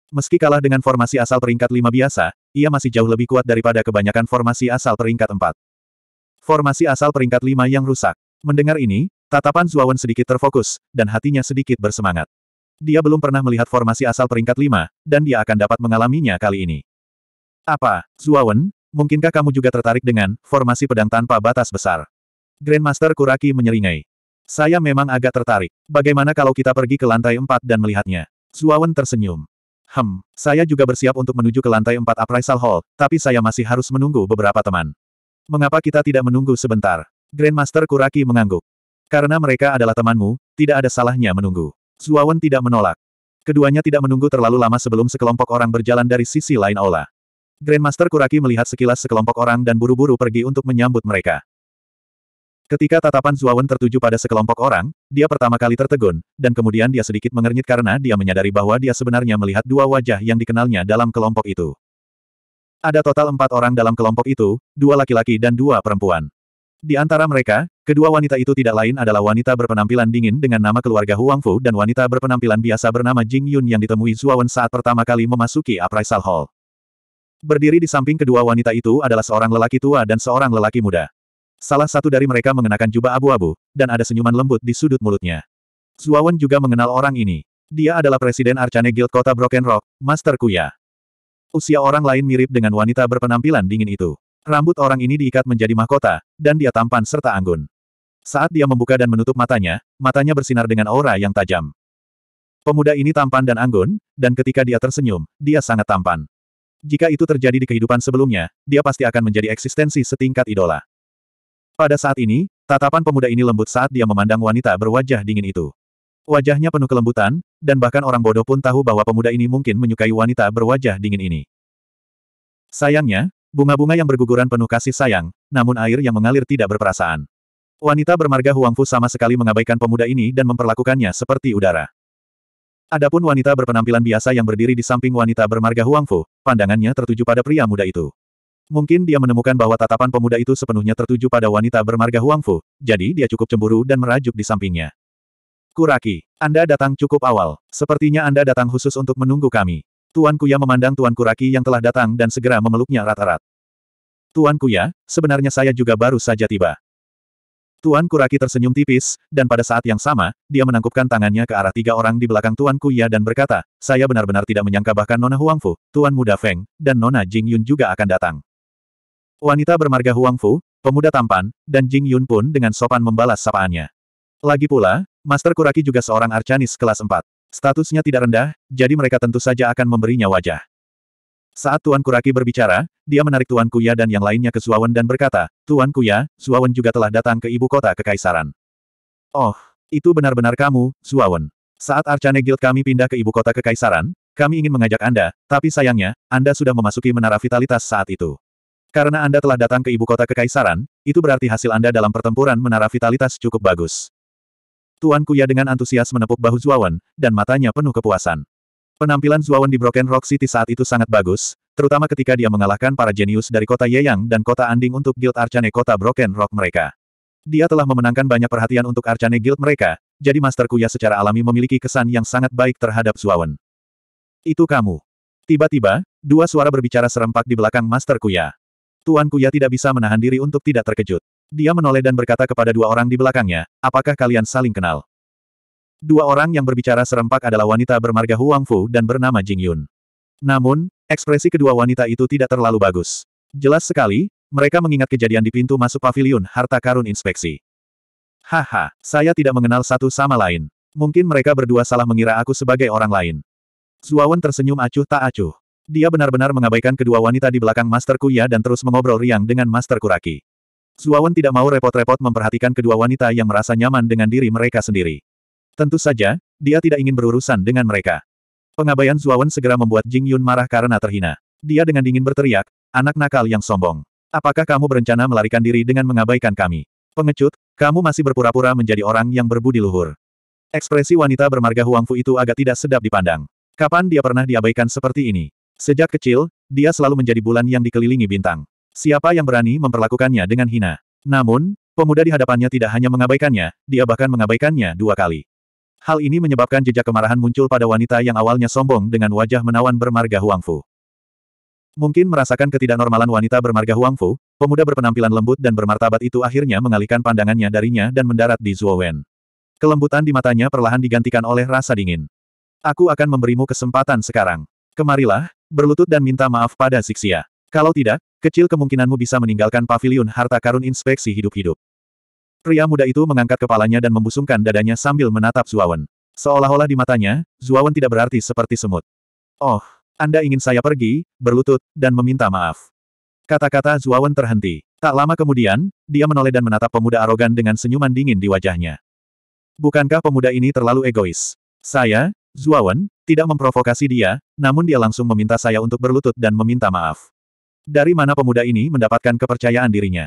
Meski kalah dengan formasi asal peringkat 5 biasa, ia masih jauh lebih kuat daripada kebanyakan formasi asal peringkat 4. Formasi asal peringkat 5 yang rusak. Mendengar ini, tatapan Zuawan sedikit terfokus, dan hatinya sedikit bersemangat. Dia belum pernah melihat formasi asal peringkat 5, dan dia akan dapat mengalaminya kali ini. Apa, Zuawan, mungkinkah kamu juga tertarik dengan formasi pedang tanpa batas besar? Grandmaster Kuraki menyeringai. Saya memang agak tertarik. Bagaimana kalau kita pergi ke lantai empat dan melihatnya? Zuawan tersenyum. Hem, saya juga bersiap untuk menuju ke lantai empat appraisal hall, tapi saya masih harus menunggu beberapa teman. Mengapa kita tidak menunggu sebentar? Grandmaster Kuraki mengangguk. Karena mereka adalah temanmu, tidak ada salahnya menunggu. Zuawan tidak menolak. Keduanya tidak menunggu terlalu lama sebelum sekelompok orang berjalan dari sisi lain aula. Grandmaster Kuraki melihat sekilas sekelompok orang dan buru-buru pergi untuk menyambut mereka. Ketika tatapan Zuawan tertuju pada sekelompok orang, dia pertama kali tertegun, dan kemudian dia sedikit mengernyit karena dia menyadari bahwa dia sebenarnya melihat dua wajah yang dikenalnya dalam kelompok itu. Ada total empat orang dalam kelompok itu, dua laki-laki dan dua perempuan. Di antara mereka, kedua wanita itu tidak lain adalah wanita berpenampilan dingin dengan nama keluarga Huang Fu dan wanita berpenampilan biasa bernama Jing Yun yang ditemui Zuawan saat pertama kali memasuki appraisal hall. Berdiri di samping kedua wanita itu adalah seorang lelaki tua dan seorang lelaki muda. Salah satu dari mereka mengenakan jubah abu-abu, dan ada senyuman lembut di sudut mulutnya. Zuawan juga mengenal orang ini. Dia adalah Presiden Arcane Guild Kota Broken Rock, Master Kuya. Usia orang lain mirip dengan wanita berpenampilan dingin itu. Rambut orang ini diikat menjadi mahkota, dan dia tampan serta anggun. Saat dia membuka dan menutup matanya, matanya bersinar dengan aura yang tajam. Pemuda ini tampan dan anggun, dan ketika dia tersenyum, dia sangat tampan. Jika itu terjadi di kehidupan sebelumnya, dia pasti akan menjadi eksistensi setingkat idola. Pada saat ini, tatapan pemuda ini lembut saat dia memandang wanita berwajah dingin itu. Wajahnya penuh kelembutan, dan bahkan orang bodoh pun tahu bahwa pemuda ini mungkin menyukai wanita berwajah dingin ini. Sayangnya, bunga-bunga yang berguguran penuh kasih sayang, namun air yang mengalir tidak berperasaan. Wanita bermarga Huangfu sama sekali mengabaikan pemuda ini dan memperlakukannya seperti udara. Adapun wanita berpenampilan biasa yang berdiri di samping wanita bermarga Huangfu, pandangannya tertuju pada pria muda itu. Mungkin dia menemukan bahwa tatapan pemuda itu sepenuhnya tertuju pada wanita bermarga Huangfu, jadi dia cukup cemburu dan merajuk di sampingnya. Kuraki, Anda datang cukup awal. Sepertinya Anda datang khusus untuk menunggu kami. Tuan Kuya memandang Tuan Kuraki yang telah datang dan segera memeluknya rata erat Tuan Kuya, sebenarnya saya juga baru saja tiba. Tuan Kuraki tersenyum tipis, dan pada saat yang sama, dia menangkupkan tangannya ke arah tiga orang di belakang Tuan Kuya dan berkata, saya benar-benar tidak menyangka bahkan Nona Huangfu, Tuan Muda Feng, dan Nona Jingyun juga akan datang. Wanita bermarga Huang Fu, pemuda tampan, dan Jing Yun pun dengan sopan membalas sapaannya. Lagi pula, Master Kuraki juga seorang arcanis kelas 4. Statusnya tidak rendah, jadi mereka tentu saja akan memberinya wajah. Saat Tuan Kuraki berbicara, dia menarik Tuan Kuya dan yang lainnya ke suawen dan berkata, Tuan Kuya, suawen juga telah datang ke ibu kota Kekaisaran. Oh, itu benar-benar kamu, suawen Saat Arcane Guild kami pindah ke ibu kota Kekaisaran, kami ingin mengajak Anda, tapi sayangnya, Anda sudah memasuki menara vitalitas saat itu. Karena Anda telah datang ke ibu kota kekaisaran, itu berarti hasil Anda dalam pertempuran menara vitalitas cukup bagus. Tuan Kuya dengan antusias menepuk bahu Zuawan, dan matanya penuh kepuasan. Penampilan Zuawan di Broken Rock City saat itu sangat bagus, terutama ketika dia mengalahkan para jenius dari kota Yeyang dan kota Anding untuk Guild Arcane kota Broken Rock mereka. Dia telah memenangkan banyak perhatian untuk Arcane Guild mereka, jadi Master Kuya secara alami memiliki kesan yang sangat baik terhadap Zuawan. Itu kamu. Tiba-tiba, dua suara berbicara serempak di belakang Master Kuya. Tuan Kuya tidak bisa menahan diri untuk tidak terkejut. Dia menoleh dan berkata kepada dua orang di belakangnya, apakah kalian saling kenal? Dua orang yang berbicara serempak adalah wanita bermarga Huang Fu dan bernama Jing Yun. Namun, ekspresi kedua wanita itu tidak terlalu bagus. Jelas sekali, mereka mengingat kejadian di pintu masuk pavilion harta karun inspeksi. Haha, saya tidak mengenal satu sama lain. Mungkin mereka berdua salah mengira aku sebagai orang lain. Zuawan tersenyum acuh tak acuh. Dia benar-benar mengabaikan kedua wanita di belakang Master Kuya dan terus mengobrol riang dengan Master Kuraki. Zuawan tidak mau repot-repot memperhatikan kedua wanita yang merasa nyaman dengan diri mereka sendiri. Tentu saja, dia tidak ingin berurusan dengan mereka. Pengabaian Zuawan segera membuat Jing Yun marah karena terhina. Dia dengan dingin berteriak, anak nakal yang sombong. Apakah kamu berencana melarikan diri dengan mengabaikan kami? Pengecut, kamu masih berpura-pura menjadi orang yang berbudi luhur. Ekspresi wanita bermarga Huangfu itu agak tidak sedap dipandang. Kapan dia pernah diabaikan seperti ini? Sejak kecil, dia selalu menjadi bulan yang dikelilingi bintang. Siapa yang berani memperlakukannya dengan hina? Namun, pemuda di hadapannya tidak hanya mengabaikannya, dia bahkan mengabaikannya dua kali. Hal ini menyebabkan jejak kemarahan muncul pada wanita yang awalnya sombong dengan wajah menawan bermarga Huangfu. Mungkin merasakan ketidaknormalan wanita bermarga Huangfu, pemuda berpenampilan lembut dan bermartabat itu akhirnya mengalihkan pandangannya darinya dan mendarat di Zuowen. Kelembutan di matanya perlahan digantikan oleh rasa dingin. Aku akan memberimu kesempatan sekarang. Kemarilah, berlutut dan minta maaf pada Zixia. Kalau tidak, kecil kemungkinanmu bisa meninggalkan pavilion harta karun inspeksi hidup-hidup. Pria muda itu mengangkat kepalanya dan membusungkan dadanya sambil menatap Zuawan. Seolah-olah di matanya, Zuawan tidak berarti seperti semut. Oh, Anda ingin saya pergi, berlutut, dan meminta maaf. Kata-kata Zuawan terhenti. Tak lama kemudian, dia menoleh dan menatap pemuda arogan dengan senyuman dingin di wajahnya. Bukankah pemuda ini terlalu egois? Saya, Zuawan, tidak memprovokasi dia, namun dia langsung meminta saya untuk berlutut dan meminta maaf. Dari mana pemuda ini mendapatkan kepercayaan dirinya?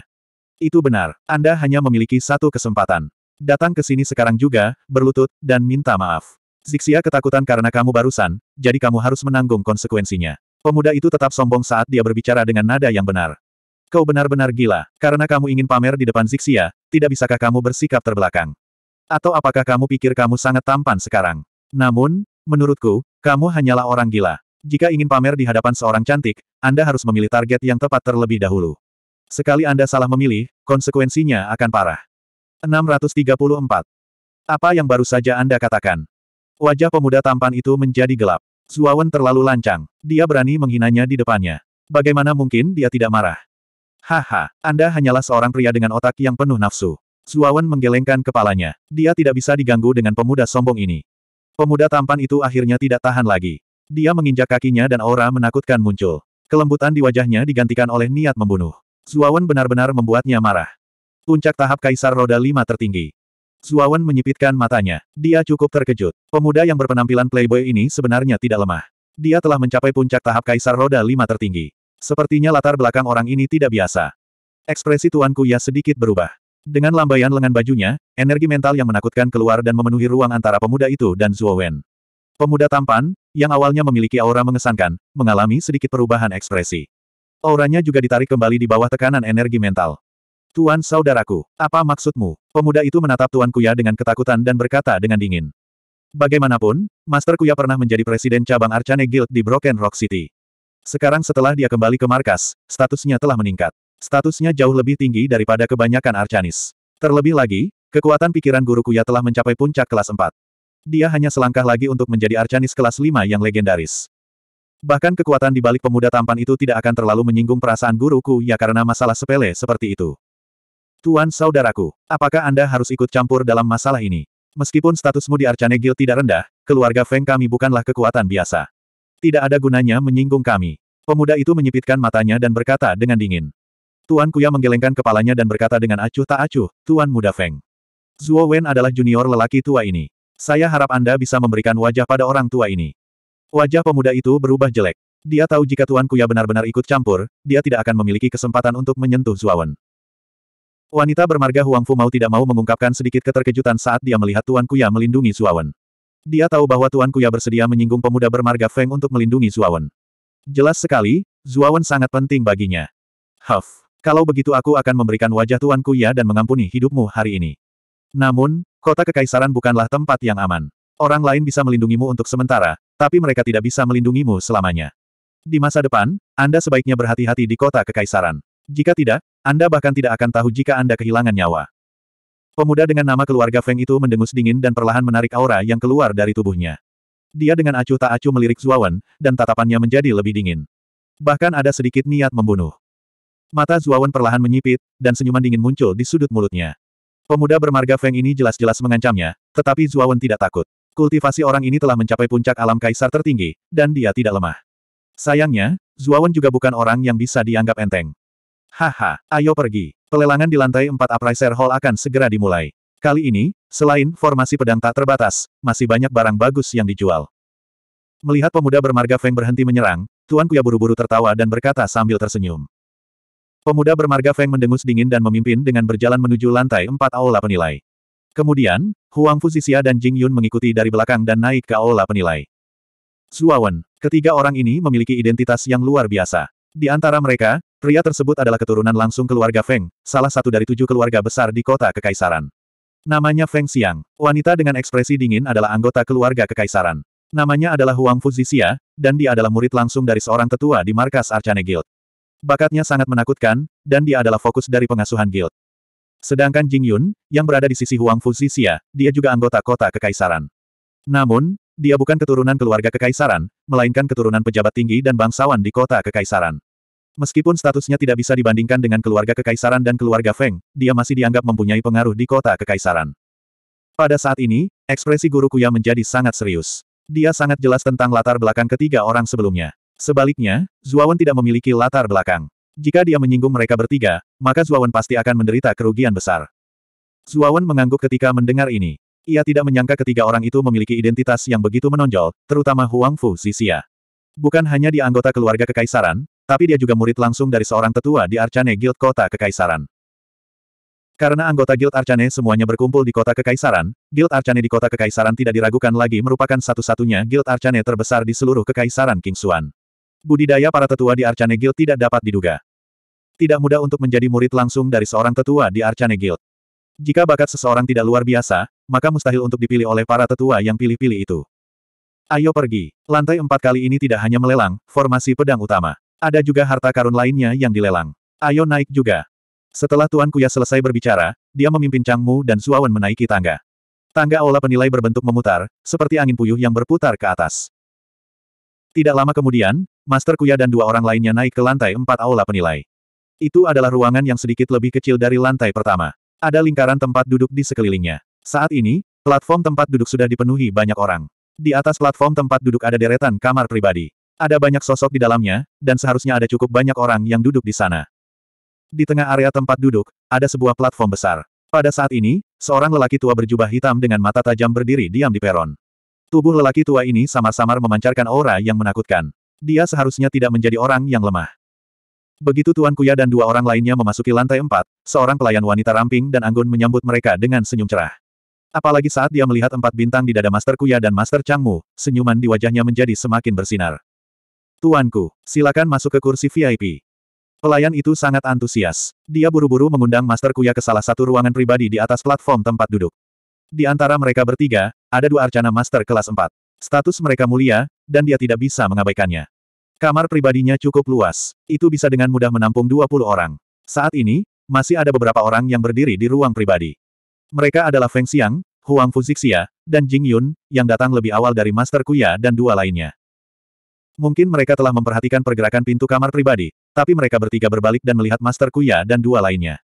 Itu benar, Anda hanya memiliki satu kesempatan. Datang ke sini sekarang juga, berlutut, dan minta maaf. Zixia ketakutan karena kamu barusan, jadi kamu harus menanggung konsekuensinya. Pemuda itu tetap sombong saat dia berbicara dengan nada yang benar. Kau benar-benar gila, karena kamu ingin pamer di depan Zixia, tidak bisakah kamu bersikap terbelakang? Atau apakah kamu pikir kamu sangat tampan sekarang? Namun, menurutku, kamu hanyalah orang gila. Jika ingin pamer di hadapan seorang cantik, Anda harus memilih target yang tepat terlebih dahulu. Sekali Anda salah memilih, konsekuensinya akan parah. 634. Apa yang baru saja Anda katakan? Wajah pemuda tampan itu menjadi gelap. Zuawan terlalu lancang. Dia berani menghinanya di depannya. Bagaimana mungkin dia tidak marah? Haha, Anda hanyalah seorang pria dengan otak yang penuh nafsu. Zuawan menggelengkan kepalanya. Dia tidak bisa diganggu dengan pemuda sombong ini. Pemuda tampan itu akhirnya tidak tahan lagi. Dia menginjak kakinya dan aura menakutkan muncul. Kelembutan di wajahnya digantikan oleh niat membunuh. Zuawan benar-benar membuatnya marah. Puncak tahap Kaisar Roda Lima tertinggi. Zuawan menyipitkan matanya. Dia cukup terkejut. Pemuda yang berpenampilan playboy ini sebenarnya tidak lemah. Dia telah mencapai puncak tahap Kaisar Roda Lima tertinggi. Sepertinya latar belakang orang ini tidak biasa. Ekspresi tuanku ya sedikit berubah. Dengan lambaian lengan bajunya, energi mental yang menakutkan keluar dan memenuhi ruang antara pemuda itu dan Zuo Wen. Pemuda tampan, yang awalnya memiliki aura mengesankan, mengalami sedikit perubahan ekspresi. Auranya juga ditarik kembali di bawah tekanan energi mental. Tuan saudaraku, apa maksudmu? Pemuda itu menatap Tuan Kuya dengan ketakutan dan berkata dengan dingin. Bagaimanapun, Master Kuya pernah menjadi presiden cabang Arcane Guild di Broken Rock City. Sekarang setelah dia kembali ke markas, statusnya telah meningkat. Statusnya jauh lebih tinggi daripada kebanyakan Arcanis. Terlebih lagi, kekuatan pikiran Guru Kuya telah mencapai puncak kelas 4. Dia hanya selangkah lagi untuk menjadi Arcanis kelas 5 yang legendaris. Bahkan kekuatan di balik pemuda tampan itu tidak akan terlalu menyinggung perasaan Guruku ya karena masalah sepele seperti itu. Tuan saudaraku, apakah Anda harus ikut campur dalam masalah ini? Meskipun statusmu di Arcane Guild tidak rendah, keluarga Feng kami bukanlah kekuatan biasa. Tidak ada gunanya menyinggung kami. Pemuda itu menyipitkan matanya dan berkata dengan dingin. Tuan Kuya menggelengkan kepalanya dan berkata dengan acuh tak acuh, Tuan Muda Feng. Zuo Wen adalah junior lelaki tua ini. Saya harap Anda bisa memberikan wajah pada orang tua ini. Wajah pemuda itu berubah jelek. Dia tahu jika Tuan Kuya benar-benar ikut campur, dia tidak akan memiliki kesempatan untuk menyentuh Wen. Wanita bermarga Huang Fu mau tidak mau mengungkapkan sedikit keterkejutan saat dia melihat Tuan Kuya melindungi Wen. Dia tahu bahwa Tuan Kuya bersedia menyinggung pemuda bermarga Feng untuk melindungi Wen. Jelas sekali, Wen sangat penting baginya. Huff. Kalau begitu aku akan memberikan wajah Tuanku ya dan mengampuni hidupmu hari ini. Namun, kota kekaisaran bukanlah tempat yang aman. Orang lain bisa melindungimu untuk sementara, tapi mereka tidak bisa melindungimu selamanya. Di masa depan, Anda sebaiknya berhati-hati di kota kekaisaran. Jika tidak, Anda bahkan tidak akan tahu jika Anda kehilangan nyawa. Pemuda dengan nama keluarga Feng itu mendengus dingin dan perlahan menarik aura yang keluar dari tubuhnya. Dia dengan acuh tak acuh melirik Zuawan, dan tatapannya menjadi lebih dingin. Bahkan ada sedikit niat membunuh. Mata Zuawan perlahan menyipit, dan senyuman dingin muncul di sudut mulutnya. Pemuda bermarga Feng ini jelas-jelas mengancamnya, tetapi Zuawan tidak takut. Kultivasi orang ini telah mencapai puncak alam kaisar tertinggi, dan dia tidak lemah. Sayangnya, Zuawan juga bukan orang yang bisa dianggap enteng. Haha, ayo pergi. Pelelangan di lantai 4 Appraiser Hall akan segera dimulai. Kali ini, selain formasi pedang tak terbatas, masih banyak barang bagus yang dijual. Melihat pemuda bermarga Feng berhenti menyerang, Tuan Kuya buru-buru tertawa dan berkata sambil tersenyum. Pemuda bermarga Feng mendengus dingin dan memimpin dengan berjalan menuju lantai empat aula penilai. Kemudian, Huang Fuzisia dan Jing Yun mengikuti dari belakang dan naik ke aula penilai. Zuawan, ketiga orang ini memiliki identitas yang luar biasa. Di antara mereka, pria tersebut adalah keturunan langsung keluarga Feng, salah satu dari tujuh keluarga besar di kota Kekaisaran. Namanya Feng Xiang, wanita dengan ekspresi dingin adalah anggota keluarga Kekaisaran. Namanya adalah Huang Fuzisia, dan dia adalah murid langsung dari seorang tetua di markas Archane Guild. Bakatnya sangat menakutkan, dan dia adalah fokus dari pengasuhan guild. Sedangkan Jing Yun, yang berada di sisi Huang Zixia, dia juga anggota kota kekaisaran. Namun, dia bukan keturunan keluarga kekaisaran, melainkan keturunan pejabat tinggi dan bangsawan di kota kekaisaran. Meskipun statusnya tidak bisa dibandingkan dengan keluarga kekaisaran dan keluarga Feng, dia masih dianggap mempunyai pengaruh di kota kekaisaran. Pada saat ini, ekspresi guru Kuya menjadi sangat serius. Dia sangat jelas tentang latar belakang ketiga orang sebelumnya. Sebaliknya, Zuawan tidak memiliki latar belakang. Jika dia menyinggung mereka bertiga, maka Zuawan pasti akan menderita kerugian besar. Zuawan mengangguk ketika mendengar ini. Ia tidak menyangka ketiga orang itu memiliki identitas yang begitu menonjol, terutama Huang Fu Zixia. Bukan hanya di anggota keluarga kekaisaran, tapi dia juga murid langsung dari seorang tetua di Arcane Guild Kota Kekaisaran. Karena anggota Guild Arcane semuanya berkumpul di Kota Kekaisaran, Guild Arcane di Kota Kekaisaran tidak diragukan lagi merupakan satu-satunya Guild Arcane terbesar di seluruh Kekaisaran King Kingsuan. Budidaya para tetua di Arcane Guild tidak dapat diduga. Tidak mudah untuk menjadi murid langsung dari seorang tetua di Arcane Guild. Jika bakat seseorang tidak luar biasa, maka mustahil untuk dipilih oleh para tetua yang pilih-pilih itu. Ayo pergi. Lantai empat kali ini tidak hanya melelang, formasi pedang utama. Ada juga harta karun lainnya yang dilelang. Ayo naik juga. Setelah Tuan Kuya selesai berbicara, dia memimpin Changmu dan Suawan menaiki tangga. Tangga aula penilai berbentuk memutar, seperti angin puyuh yang berputar ke atas. Tidak lama kemudian, Master Kuya dan dua orang lainnya naik ke lantai empat aula penilai. Itu adalah ruangan yang sedikit lebih kecil dari lantai pertama. Ada lingkaran tempat duduk di sekelilingnya. Saat ini, platform tempat duduk sudah dipenuhi banyak orang. Di atas platform tempat duduk ada deretan kamar pribadi. Ada banyak sosok di dalamnya, dan seharusnya ada cukup banyak orang yang duduk di sana. Di tengah area tempat duduk, ada sebuah platform besar. Pada saat ini, seorang lelaki tua berjubah hitam dengan mata tajam berdiri diam di peron. Tubuh lelaki tua ini samar-samar memancarkan aura yang menakutkan. Dia seharusnya tidak menjadi orang yang lemah. Begitu Tuan Kuya dan dua orang lainnya memasuki lantai empat, seorang pelayan wanita ramping dan anggun menyambut mereka dengan senyum cerah. Apalagi saat dia melihat empat bintang di dada Master Kuya dan Master Changmu, senyuman di wajahnya menjadi semakin bersinar. Tuanku, silakan masuk ke kursi VIP. Pelayan itu sangat antusias. Dia buru-buru mengundang Master Kuya ke salah satu ruangan pribadi di atas platform tempat duduk. Di antara mereka bertiga, ada dua arcana master kelas empat. Status mereka mulia, dan dia tidak bisa mengabaikannya. Kamar pribadinya cukup luas. Itu bisa dengan mudah menampung 20 orang. Saat ini, masih ada beberapa orang yang berdiri di ruang pribadi. Mereka adalah Feng Xiang, Huang Fuzixia, dan Jing Yun, yang datang lebih awal dari Master Kuya dan dua lainnya. Mungkin mereka telah memperhatikan pergerakan pintu kamar pribadi, tapi mereka bertiga berbalik dan melihat Master Kuya dan dua lainnya.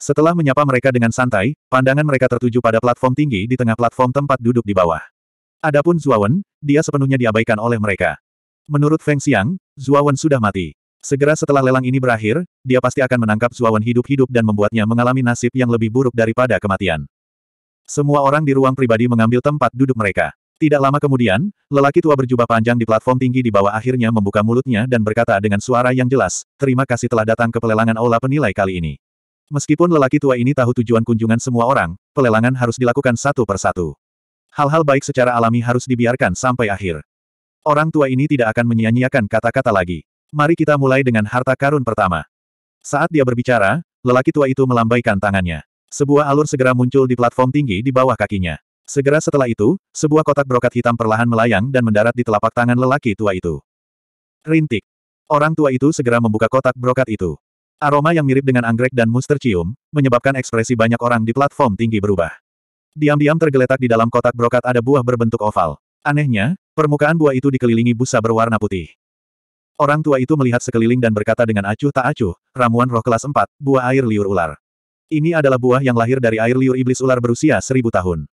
Setelah menyapa mereka dengan santai, pandangan mereka tertuju pada platform tinggi di tengah platform tempat duduk di bawah. Adapun Zuawan, dia sepenuhnya diabaikan oleh mereka. Menurut Feng Xiang, Zuawan sudah mati. Segera setelah lelang ini berakhir, dia pasti akan menangkap Zuawan hidup-hidup dan membuatnya mengalami nasib yang lebih buruk daripada kematian. Semua orang di ruang pribadi mengambil tempat duduk mereka. Tidak lama kemudian, lelaki tua berjubah panjang di platform tinggi di bawah akhirnya membuka mulutnya dan berkata dengan suara yang jelas, terima kasih telah datang ke pelelangan aula penilai kali ini. Meskipun lelaki tua ini tahu tujuan kunjungan semua orang, pelelangan harus dilakukan satu per satu." Hal-hal baik secara alami harus dibiarkan sampai akhir. Orang tua ini tidak akan menyia-nyiakan kata-kata lagi. Mari kita mulai dengan harta karun pertama. Saat dia berbicara, lelaki tua itu melambaikan tangannya. Sebuah alur segera muncul di platform tinggi di bawah kakinya. Segera setelah itu, sebuah kotak brokat hitam perlahan melayang dan mendarat di telapak tangan lelaki tua itu. Rintik. Orang tua itu segera membuka kotak brokat itu. Aroma yang mirip dengan anggrek dan mus cium menyebabkan ekspresi banyak orang di platform tinggi berubah. Diam-diam tergeletak di dalam kotak brokat ada buah berbentuk oval. Anehnya, permukaan buah itu dikelilingi busa berwarna putih. Orang tua itu melihat sekeliling dan berkata dengan acuh tak acuh, ramuan roh kelas 4, buah air liur ular. Ini adalah buah yang lahir dari air liur iblis ular berusia seribu tahun.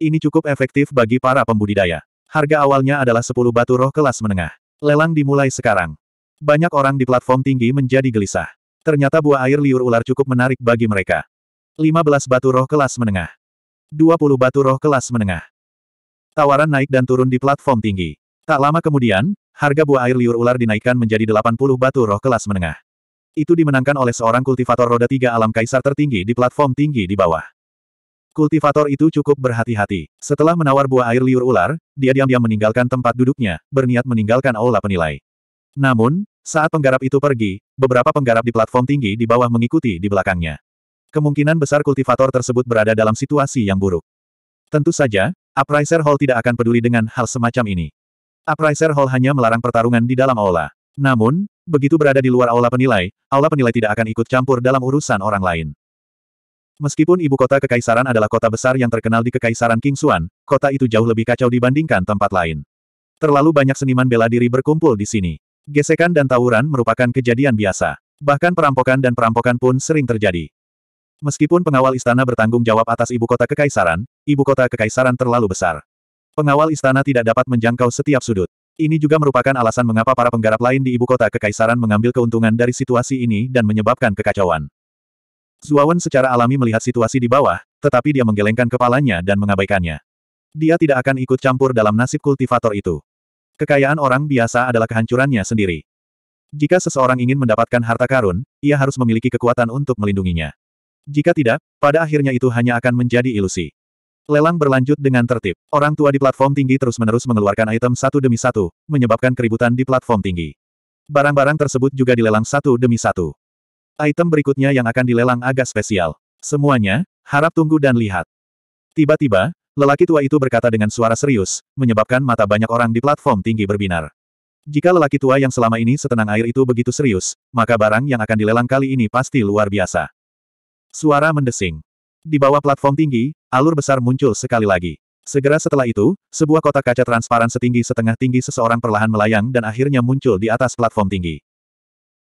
Ini cukup efektif bagi para pembudidaya. Harga awalnya adalah 10 batu roh kelas menengah. Lelang dimulai sekarang. Banyak orang di platform tinggi menjadi gelisah. Ternyata buah air liur ular cukup menarik bagi mereka. 15 batu roh kelas menengah. 20 batu roh kelas menengah. Tawaran naik dan turun di platform tinggi. Tak lama kemudian, harga buah air liur ular dinaikkan menjadi 80 batu roh kelas menengah. Itu dimenangkan oleh seorang kultivator roda tiga alam kaisar tertinggi di platform tinggi di bawah. Kultivator itu cukup berhati-hati. Setelah menawar buah air liur ular, dia diam-diam meninggalkan tempat duduknya, berniat meninggalkan aula penilai. Namun, saat penggarap itu pergi, beberapa penggarap di platform tinggi di bawah mengikuti di belakangnya. Kemungkinan besar kultivator tersebut berada dalam situasi yang buruk. Tentu saja, Appraiser Hall tidak akan peduli dengan hal semacam ini. Appraiser Hall hanya melarang pertarungan di dalam aula. Namun, begitu berada di luar aula penilai, aula penilai tidak akan ikut campur dalam urusan orang lain. Meskipun ibu kota kekaisaran adalah kota besar yang terkenal di kekaisaran Kingsuan, kota itu jauh lebih kacau dibandingkan tempat lain. Terlalu banyak seniman bela diri berkumpul di sini. Gesekan dan tawuran merupakan kejadian biasa. Bahkan perampokan dan perampokan pun sering terjadi. Meskipun pengawal istana bertanggung jawab atas ibu kota kekaisaran, ibu kota kekaisaran terlalu besar. Pengawal istana tidak dapat menjangkau setiap sudut. Ini juga merupakan alasan mengapa para penggarap lain di ibu kota kekaisaran mengambil keuntungan dari situasi ini dan menyebabkan kekacauan. Zuawan secara alami melihat situasi di bawah, tetapi dia menggelengkan kepalanya dan mengabaikannya. Dia tidak akan ikut campur dalam nasib kultivator itu. Kekayaan orang biasa adalah kehancurannya sendiri. Jika seseorang ingin mendapatkan harta karun, ia harus memiliki kekuatan untuk melindunginya. Jika tidak, pada akhirnya itu hanya akan menjadi ilusi. Lelang berlanjut dengan tertib. Orang tua di platform tinggi terus-menerus mengeluarkan item satu demi satu, menyebabkan keributan di platform tinggi. Barang-barang tersebut juga dilelang satu demi satu. Item berikutnya yang akan dilelang agak spesial. Semuanya, harap tunggu dan lihat. Tiba-tiba, lelaki tua itu berkata dengan suara serius, menyebabkan mata banyak orang di platform tinggi berbinar. Jika lelaki tua yang selama ini setenang air itu begitu serius, maka barang yang akan dilelang kali ini pasti luar biasa. Suara mendesing. Di bawah platform tinggi, alur besar muncul sekali lagi. Segera setelah itu, sebuah kotak kaca transparan setinggi setengah tinggi seseorang perlahan melayang dan akhirnya muncul di atas platform tinggi.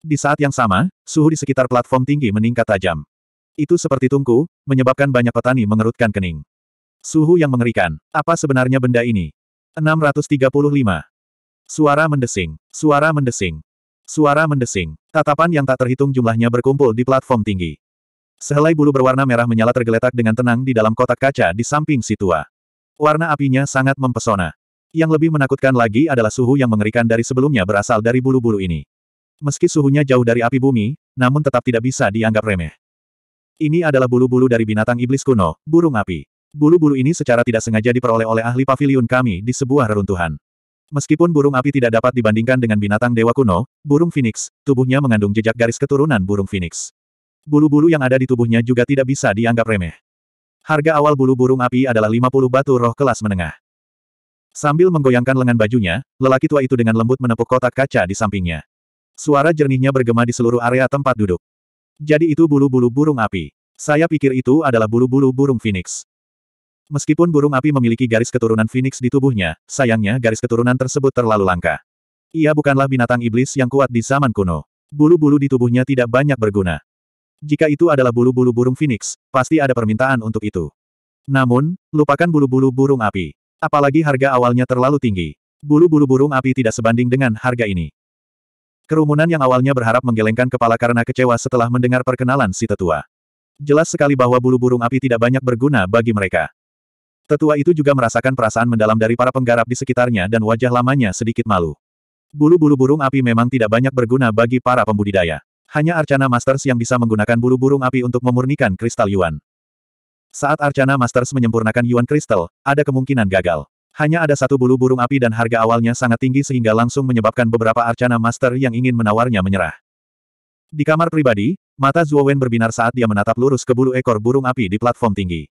Di saat yang sama, suhu di sekitar platform tinggi meningkat tajam. Itu seperti tungku, menyebabkan banyak petani mengerutkan kening. Suhu yang mengerikan. Apa sebenarnya benda ini? 635. Suara mendesing. Suara mendesing. Suara mendesing. Tatapan yang tak terhitung jumlahnya berkumpul di platform tinggi. Sehelai bulu berwarna merah menyala tergeletak dengan tenang di dalam kotak kaca di samping si tua. Warna apinya sangat mempesona. Yang lebih menakutkan lagi adalah suhu yang mengerikan dari sebelumnya berasal dari bulu-bulu ini. Meski suhunya jauh dari api bumi, namun tetap tidak bisa dianggap remeh. Ini adalah bulu-bulu dari binatang iblis kuno, burung api. Bulu-bulu ini secara tidak sengaja diperoleh oleh ahli pavilion kami di sebuah reruntuhan. Meskipun burung api tidak dapat dibandingkan dengan binatang dewa kuno, burung phoenix, tubuhnya mengandung jejak garis keturunan burung phoenix. Bulu-bulu yang ada di tubuhnya juga tidak bisa dianggap remeh. Harga awal bulu burung api adalah 50 batu roh kelas menengah. Sambil menggoyangkan lengan bajunya, lelaki tua itu dengan lembut menepuk kotak kaca di sampingnya. Suara jernihnya bergema di seluruh area tempat duduk. Jadi itu bulu-bulu burung api. Saya pikir itu adalah bulu-bulu burung phoenix. Meskipun burung api memiliki garis keturunan phoenix di tubuhnya, sayangnya garis keturunan tersebut terlalu langka. Ia bukanlah binatang iblis yang kuat di zaman kuno. Bulu-bulu di tubuhnya tidak banyak berguna. Jika itu adalah bulu-bulu burung phoenix, pasti ada permintaan untuk itu. Namun, lupakan bulu-bulu burung api. Apalagi harga awalnya terlalu tinggi. Bulu-bulu burung api tidak sebanding dengan harga ini. Kerumunan yang awalnya berharap menggelengkan kepala karena kecewa setelah mendengar perkenalan si tetua. Jelas sekali bahwa bulu burung api tidak banyak berguna bagi mereka. Tetua itu juga merasakan perasaan mendalam dari para penggarap di sekitarnya dan wajah lamanya sedikit malu. Bulu-bulu burung api memang tidak banyak berguna bagi para pembudidaya. Hanya Arcana Masters yang bisa menggunakan bulu burung api untuk memurnikan kristal Yuan. Saat Arcana Masters menyempurnakan Yuan Kristal, ada kemungkinan gagal. Hanya ada satu bulu burung api dan harga awalnya sangat tinggi sehingga langsung menyebabkan beberapa Arcana Master yang ingin menawarnya menyerah. Di kamar pribadi, mata Wen berbinar saat dia menatap lurus ke bulu ekor burung api di platform tinggi.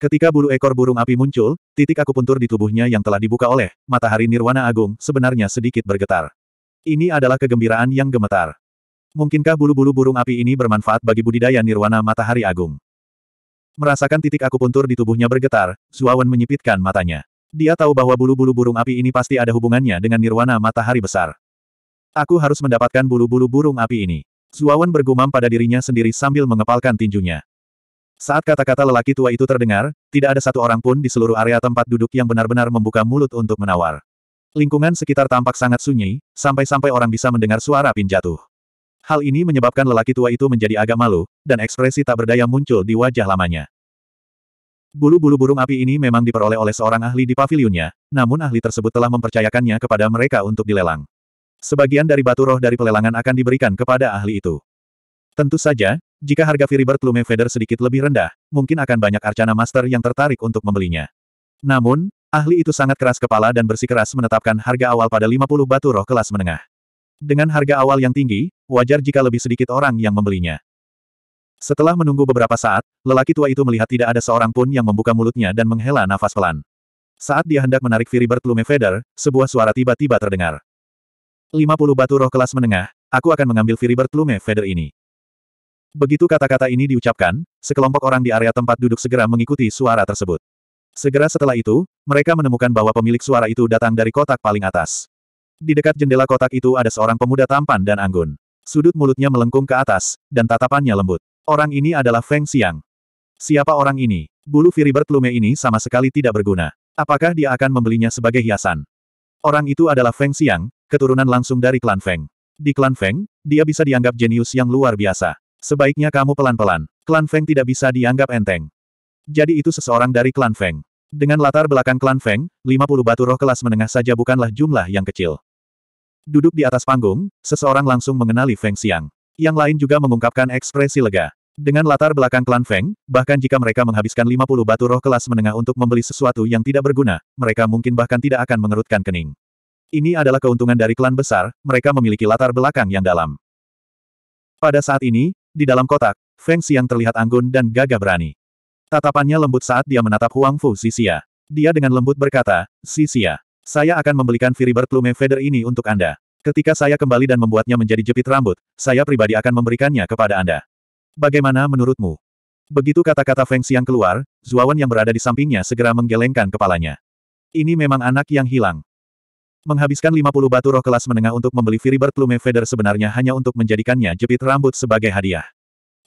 Ketika bulu ekor burung api muncul, titik akupuntur di tubuhnya yang telah dibuka oleh matahari nirwana agung sebenarnya sedikit bergetar. Ini adalah kegembiraan yang gemetar. Mungkinkah bulu-bulu burung api ini bermanfaat bagi budidaya nirwana matahari agung? Merasakan titik akupuntur di tubuhnya bergetar, Zuawan menyipitkan matanya. Dia tahu bahwa bulu-bulu burung api ini pasti ada hubungannya dengan nirwana matahari besar. Aku harus mendapatkan bulu-bulu burung api ini. Zuawan bergumam pada dirinya sendiri sambil mengepalkan tinjunya. Saat kata-kata lelaki tua itu terdengar, tidak ada satu orang pun di seluruh area tempat duduk yang benar-benar membuka mulut untuk menawar. Lingkungan sekitar tampak sangat sunyi, sampai-sampai orang bisa mendengar suara pin jatuh. Hal ini menyebabkan lelaki tua itu menjadi agak malu, dan ekspresi tak berdaya muncul di wajah lamanya. Bulu-bulu burung api ini memang diperoleh oleh seorang ahli di pavilionnya, namun ahli tersebut telah mempercayakannya kepada mereka untuk dilelang. Sebagian dari batu roh dari pelelangan akan diberikan kepada ahli itu. Tentu saja, jika harga Firibert Lume Feather sedikit lebih rendah, mungkin akan banyak arcana master yang tertarik untuk membelinya. Namun, ahli itu sangat keras kepala dan bersikeras menetapkan harga awal pada 50 batu roh kelas menengah. Dengan harga awal yang tinggi, wajar jika lebih sedikit orang yang membelinya. Setelah menunggu beberapa saat, lelaki tua itu melihat tidak ada seorang pun yang membuka mulutnya dan menghela nafas pelan. Saat dia hendak menarik Firibert feather, sebuah suara tiba-tiba terdengar. 50 batu roh kelas menengah, aku akan mengambil Firibert feather ini. Begitu kata-kata ini diucapkan, sekelompok orang di area tempat duduk segera mengikuti suara tersebut. Segera setelah itu, mereka menemukan bahwa pemilik suara itu datang dari kotak paling atas. Di dekat jendela kotak itu ada seorang pemuda tampan dan anggun. Sudut mulutnya melengkung ke atas, dan tatapannya lembut. Orang ini adalah Feng Xiang. Siapa orang ini? Bulu Firibert Lume ini sama sekali tidak berguna. Apakah dia akan membelinya sebagai hiasan? Orang itu adalah Feng Xiang, keturunan langsung dari klan Feng. Di klan Feng, dia bisa dianggap jenius yang luar biasa. Sebaiknya kamu pelan-pelan. Klan Feng tidak bisa dianggap enteng. Jadi itu seseorang dari klan Feng. Dengan latar belakang klan Feng, 50 batu roh kelas menengah saja bukanlah jumlah yang kecil. Duduk di atas panggung, seseorang langsung mengenali Feng Xiang. Yang lain juga mengungkapkan ekspresi lega. Dengan latar belakang klan Feng, bahkan jika mereka menghabiskan 50 batu roh kelas menengah untuk membeli sesuatu yang tidak berguna, mereka mungkin bahkan tidak akan mengerutkan kening. Ini adalah keuntungan dari klan besar, mereka memiliki latar belakang yang dalam. Pada saat ini, di dalam kotak, Feng Xiang terlihat anggun dan gagah berani. Tatapannya lembut saat dia menatap Huang Fu Xixia. Dia dengan lembut berkata, Xixia, saya akan membelikan Firibert Plume Feather ini untuk Anda. Ketika saya kembali dan membuatnya menjadi jepit rambut, saya pribadi akan memberikannya kepada Anda. Bagaimana menurutmu? Begitu kata-kata Feng Xiang keluar, Zuawan yang berada di sampingnya segera menggelengkan kepalanya. Ini memang anak yang hilang. Menghabiskan 50 batu roh kelas menengah untuk membeli Firibert Plume Feather sebenarnya hanya untuk menjadikannya jepit rambut sebagai hadiah.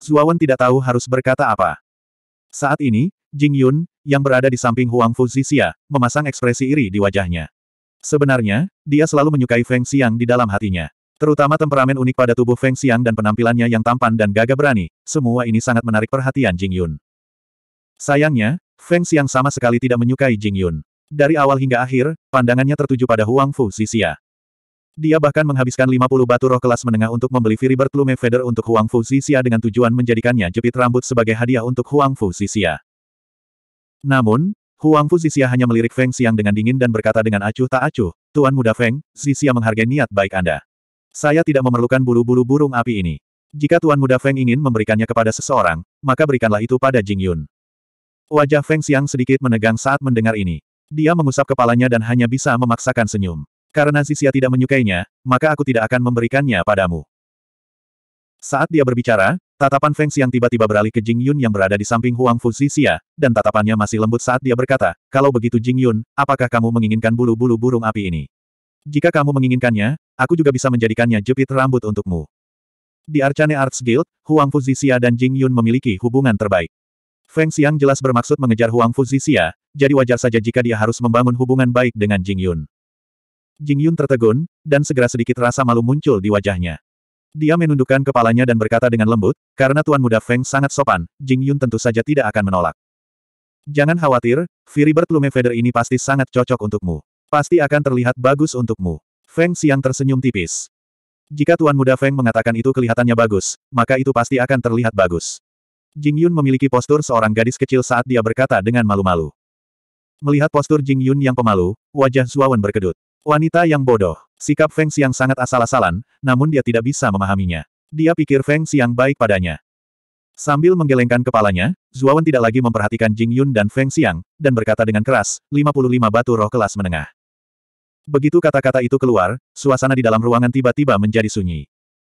Zuawan tidak tahu harus berkata apa. Saat ini, Jing Yun, yang berada di samping Huang Fu Zixia, memasang ekspresi iri di wajahnya. Sebenarnya, dia selalu menyukai Feng Xiang di dalam hatinya. Terutama temperamen unik pada tubuh Feng Xiang dan penampilannya yang tampan dan gagah berani, semua ini sangat menarik perhatian Jing Yun. Sayangnya, Feng Xiang sama sekali tidak menyukai Jing Yun. Dari awal hingga akhir, pandangannya tertuju pada Huang Fu Zixia. Dia bahkan menghabiskan 50 batu roh kelas menengah untuk membeli Firibert Plume Feather untuk Huang Fu Zixia dengan tujuan menjadikannya jepit rambut sebagai hadiah untuk Huang Fu Zixia. Namun, Huang Fu Zixia hanya melirik Feng Xiang dengan dingin dan berkata dengan acuh tak acuh, Tuan Muda Feng, Zixia menghargai niat baik Anda. Saya tidak memerlukan bulu-bulu burung api ini. Jika Tuan Muda Feng ingin memberikannya kepada seseorang, maka berikanlah itu pada Jing Yun. Wajah Feng Xiang sedikit menegang saat mendengar ini. Dia mengusap kepalanya dan hanya bisa memaksakan senyum. Karena Zixia tidak menyukainya, maka aku tidak akan memberikannya padamu. Saat dia berbicara, tatapan Feng Xiang tiba-tiba beralih ke Jing Yun yang berada di samping Huang Fu dan tatapannya masih lembut saat dia berkata, kalau begitu Jing Yun, apakah kamu menginginkan bulu-bulu burung api ini? Jika kamu menginginkannya, aku juga bisa menjadikannya jepit rambut untukmu. Di Arcane Arts Guild, Huang Fu dan Jing Yun memiliki hubungan terbaik. Feng Xiang jelas bermaksud mengejar Huang Fu jadi wajar saja jika dia harus membangun hubungan baik dengan Jing Yun. Jing Yun tertegun, dan segera sedikit rasa malu muncul di wajahnya. Dia menundukkan kepalanya dan berkata dengan lembut, karena Tuan Muda Feng sangat sopan, Jing Yun tentu saja tidak akan menolak. Jangan khawatir, Firibert Lumefeder ini pasti sangat cocok untukmu. Pasti akan terlihat bagus untukmu. Feng siang tersenyum tipis. Jika Tuan Muda Feng mengatakan itu kelihatannya bagus, maka itu pasti akan terlihat bagus. Jing Yun memiliki postur seorang gadis kecil saat dia berkata dengan malu-malu. Melihat postur Jing Yun yang pemalu, wajah Zuawan berkedut. Wanita yang bodoh. Sikap Feng Xiang sangat asal-asalan, namun dia tidak bisa memahaminya. Dia pikir Feng Xiang baik padanya. Sambil menggelengkan kepalanya, Zuawan tidak lagi memperhatikan Jing Yun dan Feng Xiang, dan berkata dengan keras, 55 batu roh kelas menengah. Begitu kata-kata itu keluar, suasana di dalam ruangan tiba-tiba menjadi sunyi.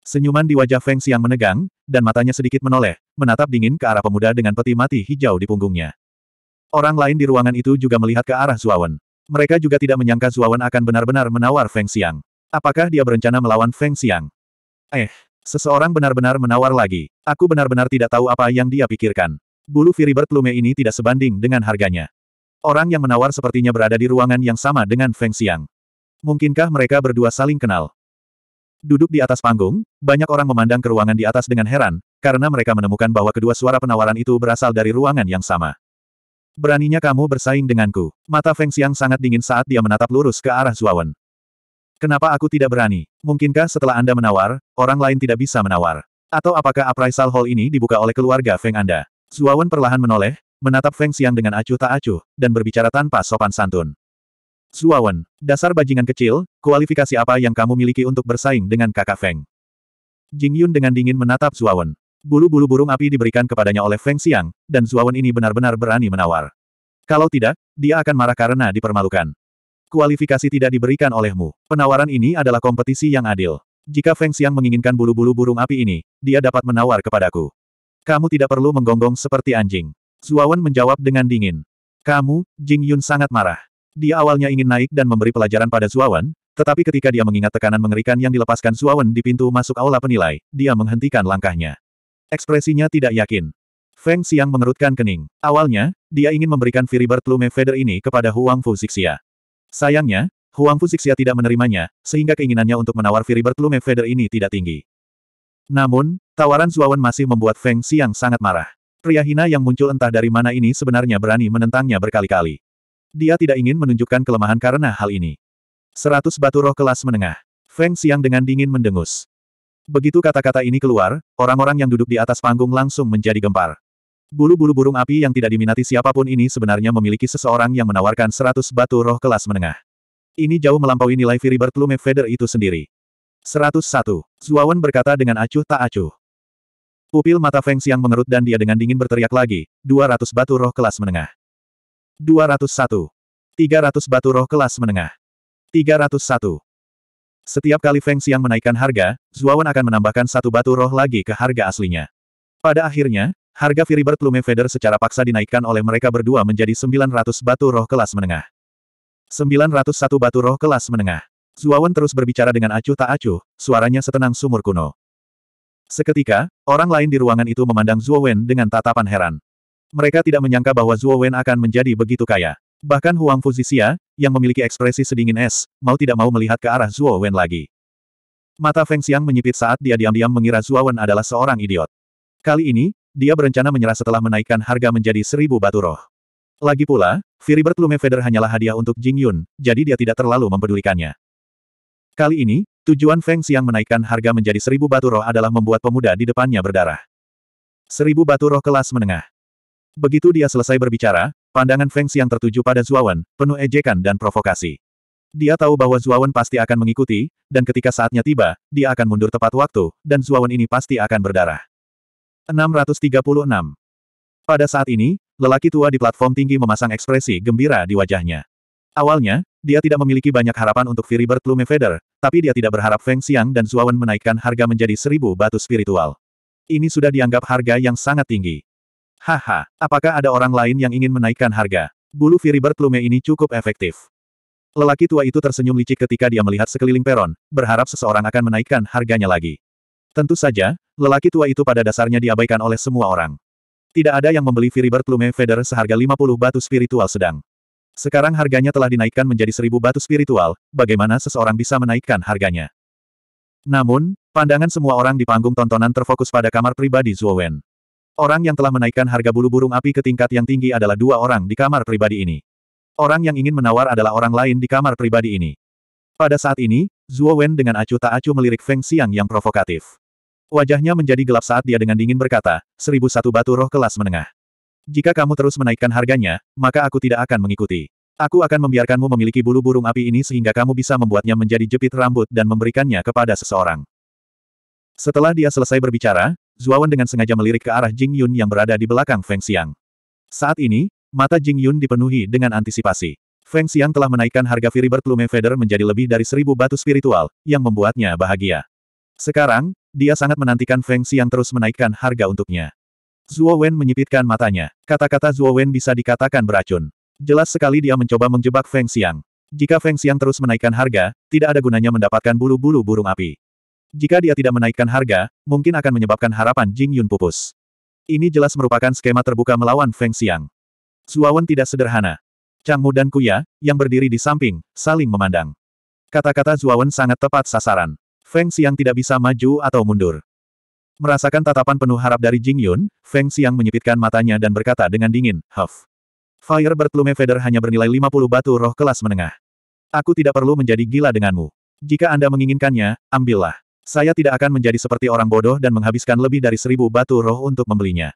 Senyuman di wajah Feng Xiang menegang, dan matanya sedikit menoleh, menatap dingin ke arah pemuda dengan peti mati hijau di punggungnya. Orang lain di ruangan itu juga melihat ke arah Zuawan. Mereka juga tidak menyangka Zuawan akan benar-benar menawar Feng Xiang. Apakah dia berencana melawan Feng Xiang? Eh, seseorang benar-benar menawar lagi. Aku benar-benar tidak tahu apa yang dia pikirkan. Bulu Firibert Lume ini tidak sebanding dengan harganya. Orang yang menawar sepertinya berada di ruangan yang sama dengan Feng Xiang. Mungkinkah mereka berdua saling kenal? Duduk di atas panggung, banyak orang memandang ke ruangan di atas dengan heran, karena mereka menemukan bahwa kedua suara penawaran itu berasal dari ruangan yang sama. Beraninya kamu bersaing denganku. Mata Feng Xiang sangat dingin saat dia menatap lurus ke arah Zuawan. Kenapa aku tidak berani? Mungkinkah setelah Anda menawar, orang lain tidak bisa menawar? Atau apakah appraisal hall ini dibuka oleh keluarga Feng Anda? Zuawan perlahan menoleh, menatap Feng Xiang dengan acuh tak acuh, dan berbicara tanpa sopan santun. Zuawan, dasar bajingan kecil, kualifikasi apa yang kamu miliki untuk bersaing dengan kakak Feng? Jing Yun dengan dingin menatap Zuawan. Bulu-bulu burung api diberikan kepadanya oleh Feng Xiang, dan Zuawan ini benar-benar berani menawar. Kalau tidak, dia akan marah karena dipermalukan. Kualifikasi tidak diberikan olehmu. Penawaran ini adalah kompetisi yang adil. Jika Feng Xiang menginginkan bulu-bulu burung api ini, dia dapat menawar kepadaku. Kamu tidak perlu menggonggong seperti anjing. Zuawan menjawab dengan dingin. Kamu, Jing Yun sangat marah. Dia awalnya ingin naik dan memberi pelajaran pada Zuawan, tetapi ketika dia mengingat tekanan mengerikan yang dilepaskan Zuawan di pintu masuk aula penilai, dia menghentikan langkahnya. Ekspresinya tidak yakin. Feng Xiang mengerutkan kening. Awalnya, dia ingin memberikan Firibert Lume Feather ini kepada Huang Fu Zixia. Sayangnya, Huang Fu Zixia tidak menerimanya, sehingga keinginannya untuk menawar Firibert Lume Feather ini tidak tinggi. Namun, tawaran Zuawan masih membuat Feng Xiang sangat marah. Pria hina yang muncul entah dari mana ini sebenarnya berani menentangnya berkali-kali. Dia tidak ingin menunjukkan kelemahan karena hal ini. Seratus batu roh kelas menengah. Feng Xiang dengan dingin mendengus. Begitu kata-kata ini keluar, orang-orang yang duduk di atas panggung langsung menjadi gempar. Bulu-bulu burung api yang tidak diminati siapapun ini sebenarnya memiliki seseorang yang menawarkan seratus batu roh kelas menengah. Ini jauh melampaui nilai Firibert bertlume Feather itu sendiri. 101. Zuawan berkata dengan acuh tak acuh. Pupil mata Feng Xiang mengerut dan dia dengan dingin berteriak lagi, 200 batu roh kelas menengah. 201. 300 batu roh kelas menengah. 301. Setiap kali Feng Xiang menaikkan harga, Zuawan akan menambahkan satu batu roh lagi ke harga aslinya. Pada akhirnya, harga Firibert Plume Feather secara paksa dinaikkan oleh mereka berdua menjadi 900 batu roh kelas menengah. 901 batu roh kelas menengah. Zuawan terus berbicara dengan acuh tak acuh, suaranya setenang sumur kuno. Seketika, orang lain di ruangan itu memandang Zuowen dengan tatapan heran. Mereka tidak menyangka bahwa Zuowen akan menjadi begitu kaya. Bahkan Huang Fuzixia, yang memiliki ekspresi sedingin es, mau tidak mau melihat ke arah Zuo Wen lagi. Mata Feng Xiang menyipit saat dia diam-diam mengira Zuo Wen adalah seorang idiot. Kali ini, dia berencana menyerah setelah menaikkan harga menjadi seribu batu roh. Lagi pula, Firibert Lume Feather hanyalah hadiah untuk Jing Yun, jadi dia tidak terlalu mempedulikannya. Kali ini, tujuan Feng Xiang menaikkan harga menjadi seribu batu roh adalah membuat pemuda di depannya berdarah. Seribu batu roh kelas menengah. Begitu dia selesai berbicara, Pandangan Feng Xiang tertuju pada Zuawan, penuh ejekan dan provokasi. Dia tahu bahwa Zuawan pasti akan mengikuti, dan ketika saatnya tiba, dia akan mundur tepat waktu, dan Zuawan ini pasti akan berdarah. 636. Pada saat ini, lelaki tua di platform tinggi memasang ekspresi gembira di wajahnya. Awalnya, dia tidak memiliki banyak harapan untuk Firibert Lumefeder, tapi dia tidak berharap Feng Xiang dan Zuawan menaikkan harga menjadi seribu batu spiritual. Ini sudah dianggap harga yang sangat tinggi. Haha, apakah ada orang lain yang ingin menaikkan harga? Bulu Firibert Lume ini cukup efektif. Lelaki tua itu tersenyum licik ketika dia melihat sekeliling peron, berharap seseorang akan menaikkan harganya lagi. Tentu saja, lelaki tua itu pada dasarnya diabaikan oleh semua orang. Tidak ada yang membeli Firibert Lume Feather seharga 50 batu spiritual sedang. Sekarang harganya telah dinaikkan menjadi 1000 batu spiritual, bagaimana seseorang bisa menaikkan harganya? Namun, pandangan semua orang di panggung tontonan terfokus pada kamar pribadi Zhuo Wen. Orang yang telah menaikkan harga bulu burung api ke tingkat yang tinggi adalah dua orang di kamar pribadi ini. Orang yang ingin menawar adalah orang lain di kamar pribadi ini. Pada saat ini, Zhuo Wen dengan acu tak acuh melirik Feng Xiang yang provokatif. Wajahnya menjadi gelap saat dia dengan dingin berkata, seribu satu batu roh kelas menengah. Jika kamu terus menaikkan harganya, maka aku tidak akan mengikuti. Aku akan membiarkanmu memiliki bulu burung api ini sehingga kamu bisa membuatnya menjadi jepit rambut dan memberikannya kepada seseorang. Setelah dia selesai berbicara, Zuawan dengan sengaja melirik ke arah Jing Yun yang berada di belakang Feng Xiang. Saat ini, mata Jing Yun dipenuhi dengan antisipasi. Feng Xiang telah menaikkan harga Firibert Lume Feather menjadi lebih dari seribu batu spiritual, yang membuatnya bahagia. Sekarang, dia sangat menantikan Feng Xiang terus menaikkan harga untuknya. Zuo Wen menyipitkan matanya. Kata-kata Zuo Wen bisa dikatakan beracun. Jelas sekali dia mencoba menjebak Feng Xiang. Jika Feng Xiang terus menaikkan harga, tidak ada gunanya mendapatkan bulu-bulu burung api. Jika dia tidak menaikkan harga, mungkin akan menyebabkan harapan Jing Yun pupus. Ini jelas merupakan skema terbuka melawan Feng Xiang. Zuawan tidak sederhana. Changmu dan Kuya, yang berdiri di samping, saling memandang. Kata-kata Zuawan sangat tepat sasaran. Feng Xiang tidak bisa maju atau mundur. Merasakan tatapan penuh harap dari Jing Yun, Feng Xiang menyipitkan matanya dan berkata dengan dingin, Huff. Firebird Lume Feather hanya bernilai 50 batu roh kelas menengah. Aku tidak perlu menjadi gila denganmu. Jika Anda menginginkannya, ambillah. Saya tidak akan menjadi seperti orang bodoh dan menghabiskan lebih dari seribu batu roh untuk membelinya.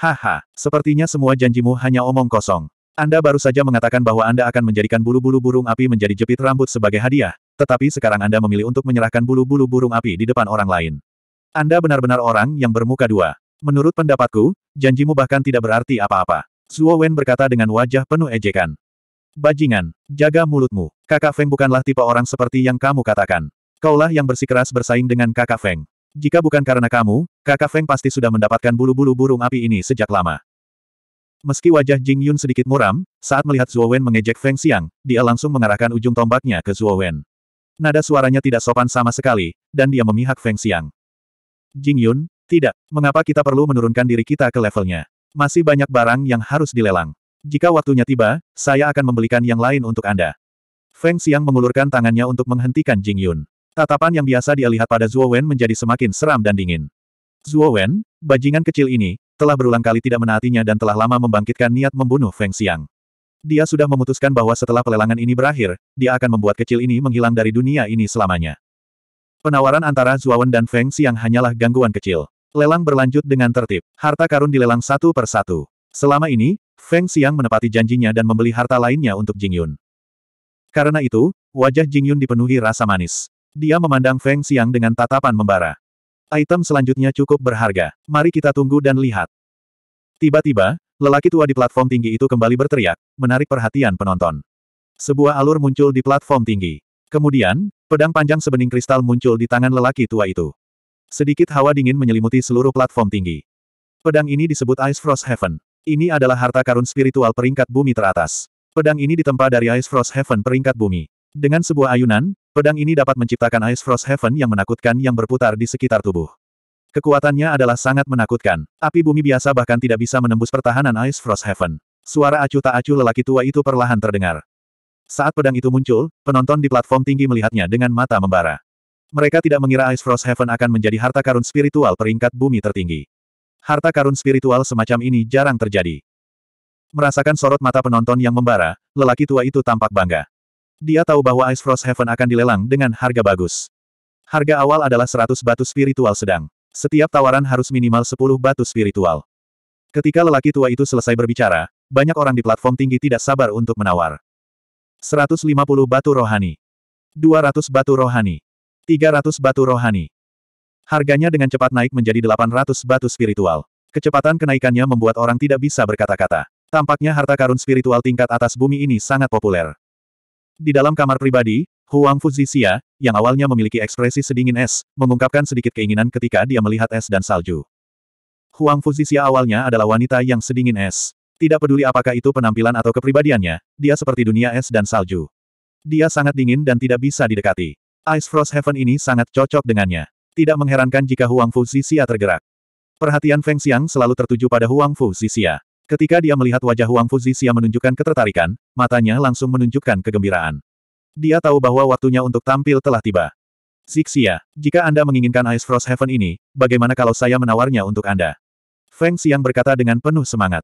Haha, sepertinya semua janjimu hanya omong kosong. Anda baru saja mengatakan bahwa Anda akan menjadikan bulu-bulu burung api menjadi jepit rambut sebagai hadiah, tetapi sekarang Anda memilih untuk menyerahkan bulu-bulu burung api di depan orang lain. Anda benar-benar orang yang bermuka dua. Menurut pendapatku, janjimu bahkan tidak berarti apa-apa. Zuo Wen berkata dengan wajah penuh ejekan. Bajingan, jaga mulutmu. Kakak Feng bukanlah tipe orang seperti yang kamu katakan. Kaulah yang bersikeras bersaing dengan kakak Feng. Jika bukan karena kamu, kakak Feng pasti sudah mendapatkan bulu-bulu burung api ini sejak lama. Meski wajah Jing Yun sedikit muram, saat melihat Zhuo Wen mengejek Feng Xiang, dia langsung mengarahkan ujung tombaknya ke Zhuo Wen. Nada suaranya tidak sopan sama sekali, dan dia memihak Feng Xiang. Jing Yun, tidak, mengapa kita perlu menurunkan diri kita ke levelnya? Masih banyak barang yang harus dilelang. Jika waktunya tiba, saya akan membelikan yang lain untuk Anda. Feng Xiang mengulurkan tangannya untuk menghentikan Jing Yun. Tatapan yang biasa dia lihat pada Zhuo Wen menjadi semakin seram dan dingin. Zhuo Wen, bajingan kecil ini, telah berulang kali tidak menaatinya dan telah lama membangkitkan niat membunuh Feng Xiang. Dia sudah memutuskan bahwa setelah pelelangan ini berakhir, dia akan membuat kecil ini menghilang dari dunia ini selamanya. Penawaran antara Zhuo Wen dan Feng Xiang hanyalah gangguan kecil. Lelang berlanjut dengan tertib. Harta karun dilelang satu per satu. Selama ini, Feng Xiang menepati janjinya dan membeli harta lainnya untuk Jing Yun. Karena itu, wajah Jing Yun dipenuhi rasa manis. Dia memandang Feng Xiang dengan tatapan membara. Item selanjutnya cukup berharga. Mari kita tunggu dan lihat. Tiba-tiba, lelaki tua di platform tinggi itu kembali berteriak, menarik perhatian penonton. Sebuah alur muncul di platform tinggi. Kemudian, pedang panjang sebening kristal muncul di tangan lelaki tua itu. Sedikit hawa dingin menyelimuti seluruh platform tinggi. Pedang ini disebut Ice Frost Heaven. Ini adalah harta karun spiritual peringkat bumi teratas. Pedang ini ditempa dari Ice Frost Heaven peringkat bumi. Dengan sebuah ayunan, Pedang ini dapat menciptakan Ice Frost Heaven yang menakutkan yang berputar di sekitar tubuh. Kekuatannya adalah sangat menakutkan. Api bumi biasa bahkan tidak bisa menembus pertahanan Ice Frost Heaven. Suara acuh tak acuh lelaki tua itu perlahan terdengar. Saat pedang itu muncul, penonton di platform tinggi melihatnya dengan mata membara. Mereka tidak mengira Ice Frost Heaven akan menjadi harta karun spiritual peringkat bumi tertinggi. Harta karun spiritual semacam ini jarang terjadi. Merasakan sorot mata penonton yang membara, lelaki tua itu tampak bangga. Dia tahu bahwa Ice Frost Heaven akan dilelang dengan harga bagus. Harga awal adalah 100 batu spiritual sedang. Setiap tawaran harus minimal 10 batu spiritual. Ketika lelaki tua itu selesai berbicara, banyak orang di platform tinggi tidak sabar untuk menawar. 150 batu rohani. 200 batu rohani. 300 batu rohani. Harganya dengan cepat naik menjadi 800 batu spiritual. Kecepatan kenaikannya membuat orang tidak bisa berkata-kata. Tampaknya harta karun spiritual tingkat atas bumi ini sangat populer. Di dalam kamar pribadi, Huang Fuzi Fuzixia, yang awalnya memiliki ekspresi sedingin es, mengungkapkan sedikit keinginan ketika dia melihat es dan salju. Huang Fuzi Fuzixia awalnya adalah wanita yang sedingin es. Tidak peduli apakah itu penampilan atau kepribadiannya, dia seperti dunia es dan salju. Dia sangat dingin dan tidak bisa didekati. Ice Frost Heaven ini sangat cocok dengannya. Tidak mengherankan jika Huang Fuzixia tergerak. Perhatian Feng Xiang selalu tertuju pada Huang Fuzixia. Ketika dia melihat wajah Huang Xia menunjukkan ketertarikan, matanya langsung menunjukkan kegembiraan. Dia tahu bahwa waktunya untuk tampil telah tiba. Zixia, jika Anda menginginkan Ice Frost Heaven ini, bagaimana kalau saya menawarnya untuk Anda? Feng Xiang berkata dengan penuh semangat.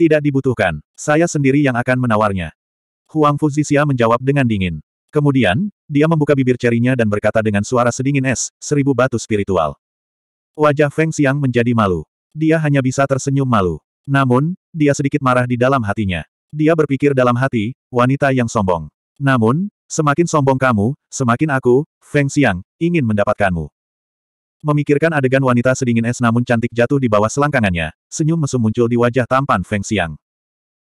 Tidak dibutuhkan, saya sendiri yang akan menawarnya. Huang Fuzi Fuzixia menjawab dengan dingin. Kemudian, dia membuka bibir cerinya dan berkata dengan suara sedingin es, seribu batu spiritual. Wajah Feng Xiang menjadi malu. Dia hanya bisa tersenyum malu. Namun, dia sedikit marah di dalam hatinya. Dia berpikir dalam hati, wanita yang sombong. Namun, semakin sombong kamu, semakin aku, Feng Xiang, ingin mendapatkanmu. Memikirkan adegan wanita sedingin es namun cantik jatuh di bawah selangkangannya, senyum mesum muncul di wajah tampan Feng Xiang.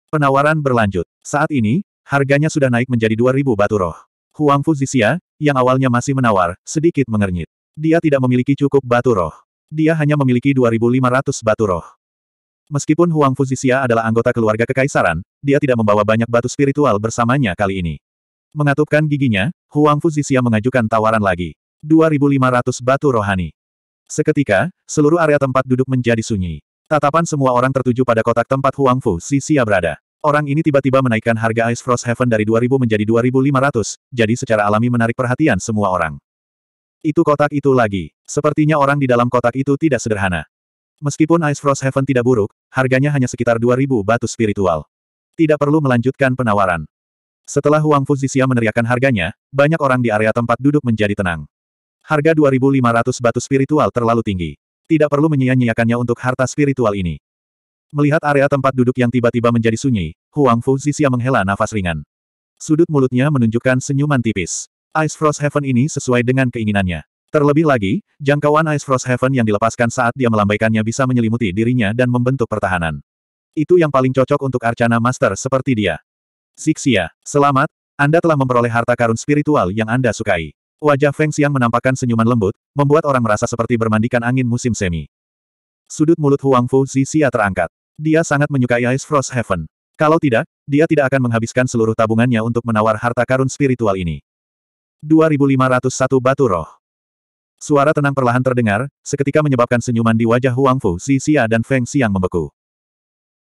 Penawaran berlanjut. Saat ini, harganya sudah naik menjadi 2000 batu roh. Huang Fu Zixia, yang awalnya masih menawar, sedikit mengernyit. Dia tidak memiliki cukup batu roh. Dia hanya memiliki 2500 batu roh. Meskipun Huang Fuzixia adalah anggota keluarga kekaisaran, dia tidak membawa banyak batu spiritual bersamanya kali ini. Mengatupkan giginya, Huang Fuzixia mengajukan tawaran lagi. 2500 batu rohani. Seketika, seluruh area tempat duduk menjadi sunyi. Tatapan semua orang tertuju pada kotak tempat Huang Fuzixia berada. Orang ini tiba-tiba menaikkan harga Ice Frost Heaven dari 2000 menjadi 2500, jadi secara alami menarik perhatian semua orang. Itu kotak itu lagi. Sepertinya orang di dalam kotak itu tidak sederhana. Meskipun Ice Frost Heaven tidak buruk, harganya hanya sekitar 2000 batu spiritual. Tidak perlu melanjutkan penawaran. Setelah Huang Fu Zixia meneriakkan harganya, banyak orang di area tempat duduk menjadi tenang. Harga 2500 batu spiritual terlalu tinggi. Tidak perlu menyia-nyiakannya untuk harta spiritual ini. Melihat area tempat duduk yang tiba-tiba menjadi sunyi, Huang Fu Zixia menghela nafas ringan. Sudut mulutnya menunjukkan senyuman tipis. Ice Frost Heaven ini sesuai dengan keinginannya. Terlebih lagi, jangkauan Ice Frost Heaven yang dilepaskan saat dia melambaikannya bisa menyelimuti dirinya dan membentuk pertahanan. Itu yang paling cocok untuk Arcana Master seperti dia. Siksia, selamat, Anda telah memperoleh harta karun spiritual yang Anda sukai. Wajah Feng Xiang menampakkan senyuman lembut, membuat orang merasa seperti bermandikan angin musim semi. Sudut mulut Huang Fu Zixia terangkat. Dia sangat menyukai Ice Frost Heaven. Kalau tidak, dia tidak akan menghabiskan seluruh tabungannya untuk menawar harta karun spiritual ini. 2501 Batu Roh Suara tenang perlahan terdengar, seketika menyebabkan senyuman di wajah Huang Fu Zixia dan Feng Xiang membeku.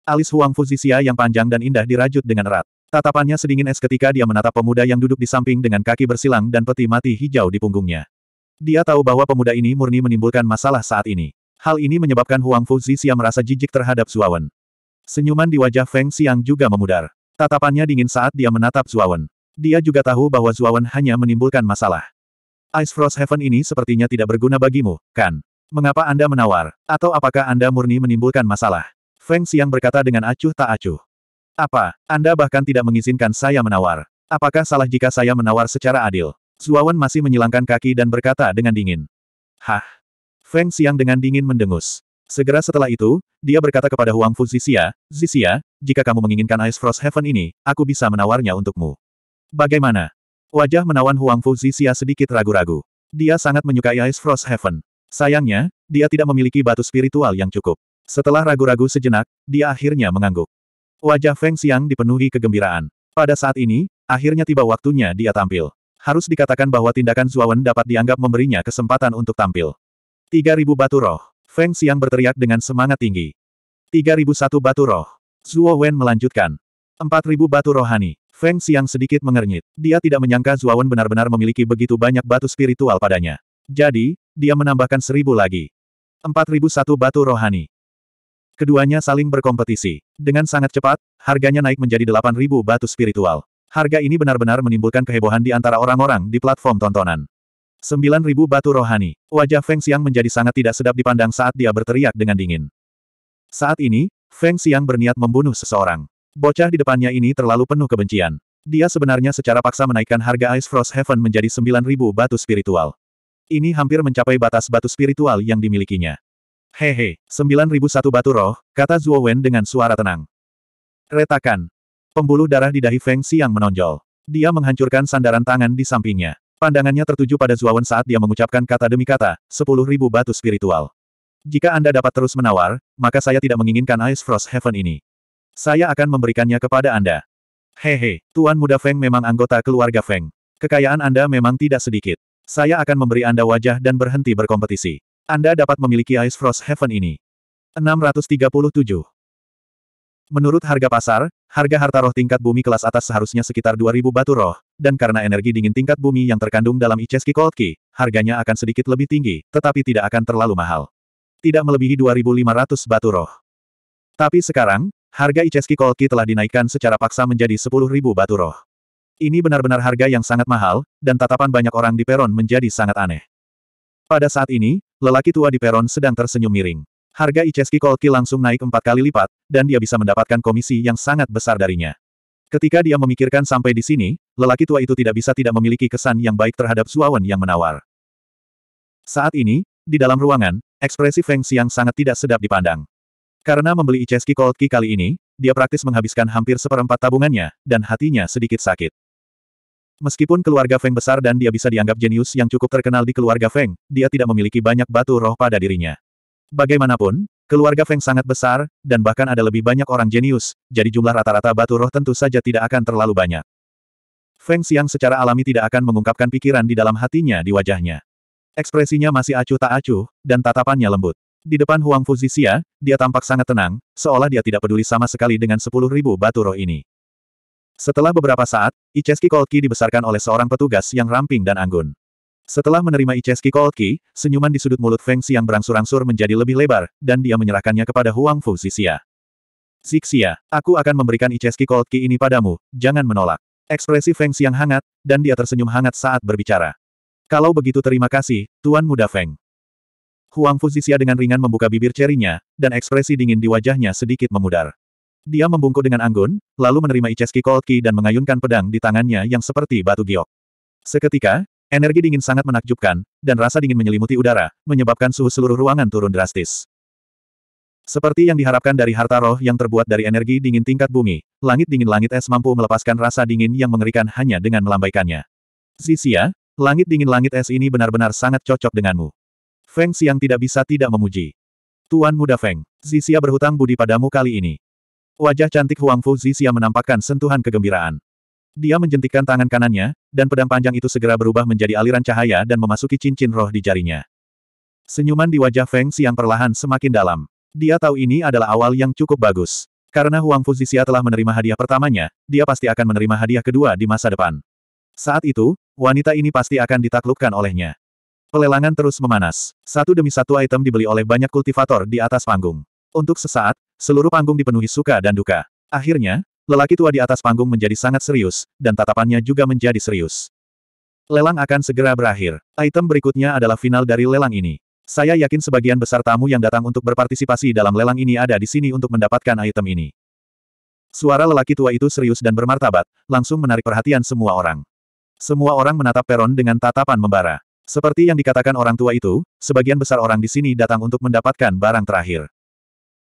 Alis Huang Fu Zixia yang panjang dan indah dirajut dengan erat. Tatapannya sedingin es ketika dia menatap pemuda yang duduk di samping dengan kaki bersilang dan peti mati hijau di punggungnya. Dia tahu bahwa pemuda ini murni menimbulkan masalah saat ini. Hal ini menyebabkan Huang Fu Zixia merasa jijik terhadap Zuawan. Senyuman di wajah Feng Xiang juga memudar. Tatapannya dingin saat dia menatap Zuawan. Dia juga tahu bahwa Zuawan hanya menimbulkan masalah. Ice Frost Heaven ini sepertinya tidak berguna bagimu, kan? Mengapa Anda menawar? Atau apakah Anda murni menimbulkan masalah? Feng Xiang berkata dengan acuh tak acuh. Apa? Anda bahkan tidak mengizinkan saya menawar. Apakah salah jika saya menawar secara adil? Zuawan masih menyilangkan kaki dan berkata dengan dingin. Hah? Feng Xiang dengan dingin mendengus. Segera setelah itu, dia berkata kepada Huang Fu Zixia, Zixia, jika kamu menginginkan Ice Frost Heaven ini, aku bisa menawarnya untukmu. Bagaimana? Wajah menawan Huang Fu Zixia sedikit ragu-ragu. Dia sangat menyukai Ice Frost Heaven. Sayangnya, dia tidak memiliki batu spiritual yang cukup. Setelah ragu-ragu sejenak, dia akhirnya mengangguk. Wajah Feng Xiang dipenuhi kegembiraan. Pada saat ini, akhirnya tiba waktunya dia tampil. Harus dikatakan bahwa tindakan Zuawan dapat dianggap memberinya kesempatan untuk tampil. 3000 batu roh. Feng Xiang berteriak dengan semangat tinggi. 3001 batu roh. Zuo Wen melanjutkan. 4000 batu rohani. Feng Xiang sedikit mengernyit. Dia tidak menyangka Zuawan benar-benar memiliki begitu banyak batu spiritual padanya. Jadi, dia menambahkan seribu lagi. Empat ribu satu batu rohani. Keduanya saling berkompetisi. Dengan sangat cepat, harganya naik menjadi delapan ribu batu spiritual. Harga ini benar-benar menimbulkan kehebohan di antara orang-orang di platform tontonan. Sembilan ribu batu rohani. Wajah Feng Xiang menjadi sangat tidak sedap dipandang saat dia berteriak dengan dingin. Saat ini, Feng Xiang berniat membunuh seseorang. Bocah di depannya ini terlalu penuh kebencian. Dia sebenarnya secara paksa menaikkan harga Ice Frost Heaven menjadi 9.000 batu spiritual. Ini hampir mencapai batas batu spiritual yang dimilikinya. Hehe, 9001 batu roh, kata Zuo Wen dengan suara tenang. Retakan. Pembuluh darah di dahi Feng Xiang menonjol. Dia menghancurkan sandaran tangan di sampingnya. Pandangannya tertuju pada Zuo Wen saat dia mengucapkan kata demi kata, 10.000 batu spiritual. Jika Anda dapat terus menawar, maka saya tidak menginginkan Ice Frost Heaven ini. Saya akan memberikannya kepada Anda. Hehe, Tuan Muda Feng memang anggota keluarga Feng. Kekayaan Anda memang tidak sedikit. Saya akan memberi Anda wajah dan berhenti berkompetisi. Anda dapat memiliki Ice Frost Heaven ini. 637. Menurut harga pasar, harga harta roh tingkat bumi kelas atas seharusnya sekitar 2000 batu roh, dan karena energi dingin tingkat bumi yang terkandung dalam Icheski Cold Key, harganya akan sedikit lebih tinggi, tetapi tidak akan terlalu mahal. Tidak melebihi 2500 batu roh. Tapi sekarang, Harga Iceski Kolki telah dinaikkan secara paksa menjadi 10.000 batu roh. Ini benar-benar harga yang sangat mahal, dan tatapan banyak orang di peron menjadi sangat aneh. Pada saat ini, lelaki tua di peron sedang tersenyum miring. Harga Iceski Kolki langsung naik empat kali lipat, dan dia bisa mendapatkan komisi yang sangat besar darinya. Ketika dia memikirkan sampai di sini, lelaki tua itu tidak bisa tidak memiliki kesan yang baik terhadap Zuawan yang menawar. Saat ini, di dalam ruangan, ekspresi Feng Xiang sangat tidak sedap dipandang. Karena membeli Iceski Key kali ini, dia praktis menghabiskan hampir seperempat tabungannya, dan hatinya sedikit sakit. Meskipun keluarga Feng besar dan dia bisa dianggap jenius yang cukup terkenal di keluarga Feng, dia tidak memiliki banyak batu roh pada dirinya. Bagaimanapun, keluarga Feng sangat besar, dan bahkan ada lebih banyak orang jenius, jadi jumlah rata-rata batu roh tentu saja tidak akan terlalu banyak. Feng Xiang secara alami tidak akan mengungkapkan pikiran di dalam hatinya di wajahnya. Ekspresinya masih acuh tak acuh, dan tatapannya lembut. Di depan Huang Zixia, dia tampak sangat tenang, seolah dia tidak peduli sama sekali dengan sepuluh ribu batu roh ini. Setelah beberapa saat, Icheski Kolki dibesarkan oleh seorang petugas yang ramping dan anggun. Setelah menerima Icheski Kolki, senyuman di sudut mulut Feng Xiang berangsur-angsur menjadi lebih lebar, dan dia menyerahkannya kepada Huang Zixia. Zixia, aku akan memberikan Icheski Kolki ini padamu, jangan menolak. Ekspresi Feng Xiang hangat, dan dia tersenyum hangat saat berbicara. Kalau begitu terima kasih, Tuan Muda Feng. Huang Fuzixia dengan ringan membuka bibir cerinya, dan ekspresi dingin di wajahnya sedikit memudar. Dia membungkuk dengan anggun, lalu menerima Iceski Cold Key dan mengayunkan pedang di tangannya yang seperti batu giok. Seketika, energi dingin sangat menakjubkan, dan rasa dingin menyelimuti udara, menyebabkan suhu seluruh ruangan turun drastis. Seperti yang diharapkan dari harta roh yang terbuat dari energi dingin tingkat bumi, langit dingin langit es mampu melepaskan rasa dingin yang mengerikan hanya dengan melambaikannya. Zixia, langit dingin langit es ini benar-benar sangat cocok denganmu. Feng Xiang tidak bisa tidak memuji. Tuan muda Feng, Zixia berhutang budi padamu kali ini. Wajah cantik Huang Fu Zixia menampakkan sentuhan kegembiraan. Dia menjentikkan tangan kanannya, dan pedang panjang itu segera berubah menjadi aliran cahaya dan memasuki cincin roh di jarinya. Senyuman di wajah Feng Xiang perlahan semakin dalam. Dia tahu ini adalah awal yang cukup bagus. Karena Huang Fu Zixia telah menerima hadiah pertamanya, dia pasti akan menerima hadiah kedua di masa depan. Saat itu, wanita ini pasti akan ditaklukkan olehnya. Pelelangan terus memanas. Satu demi satu item dibeli oleh banyak kultivator di atas panggung. Untuk sesaat, seluruh panggung dipenuhi suka dan duka. Akhirnya, lelaki tua di atas panggung menjadi sangat serius, dan tatapannya juga menjadi serius. Lelang akan segera berakhir. Item berikutnya adalah final dari lelang ini. Saya yakin sebagian besar tamu yang datang untuk berpartisipasi dalam lelang ini ada di sini untuk mendapatkan item ini. Suara lelaki tua itu serius dan bermartabat, langsung menarik perhatian semua orang. Semua orang menatap peron dengan tatapan membara. Seperti yang dikatakan orang tua itu, sebagian besar orang di sini datang untuk mendapatkan barang terakhir.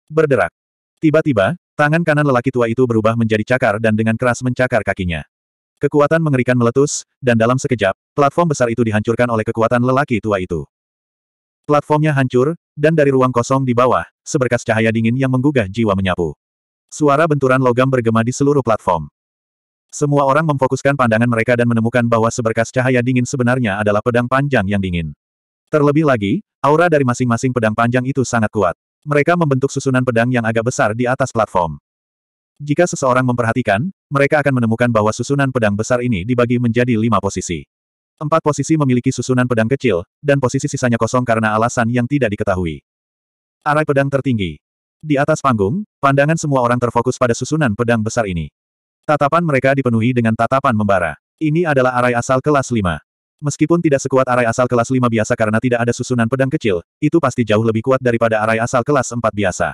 Berderak. Tiba-tiba, tangan kanan lelaki tua itu berubah menjadi cakar dan dengan keras mencakar kakinya. Kekuatan mengerikan meletus, dan dalam sekejap, platform besar itu dihancurkan oleh kekuatan lelaki tua itu. Platformnya hancur, dan dari ruang kosong di bawah, seberkas cahaya dingin yang menggugah jiwa menyapu. Suara benturan logam bergema di seluruh platform. Semua orang memfokuskan pandangan mereka dan menemukan bahwa seberkas cahaya dingin sebenarnya adalah pedang panjang yang dingin. Terlebih lagi, aura dari masing-masing pedang panjang itu sangat kuat. Mereka membentuk susunan pedang yang agak besar di atas platform. Jika seseorang memperhatikan, mereka akan menemukan bahwa susunan pedang besar ini dibagi menjadi lima posisi. Empat posisi memiliki susunan pedang kecil, dan posisi sisanya kosong karena alasan yang tidak diketahui. Arai pedang tertinggi. Di atas panggung, pandangan semua orang terfokus pada susunan pedang besar ini. Tatapan mereka dipenuhi dengan tatapan membara. Ini adalah arai asal kelas 5. Meskipun tidak sekuat arai asal kelas 5 biasa karena tidak ada susunan pedang kecil, itu pasti jauh lebih kuat daripada arai asal kelas 4 biasa.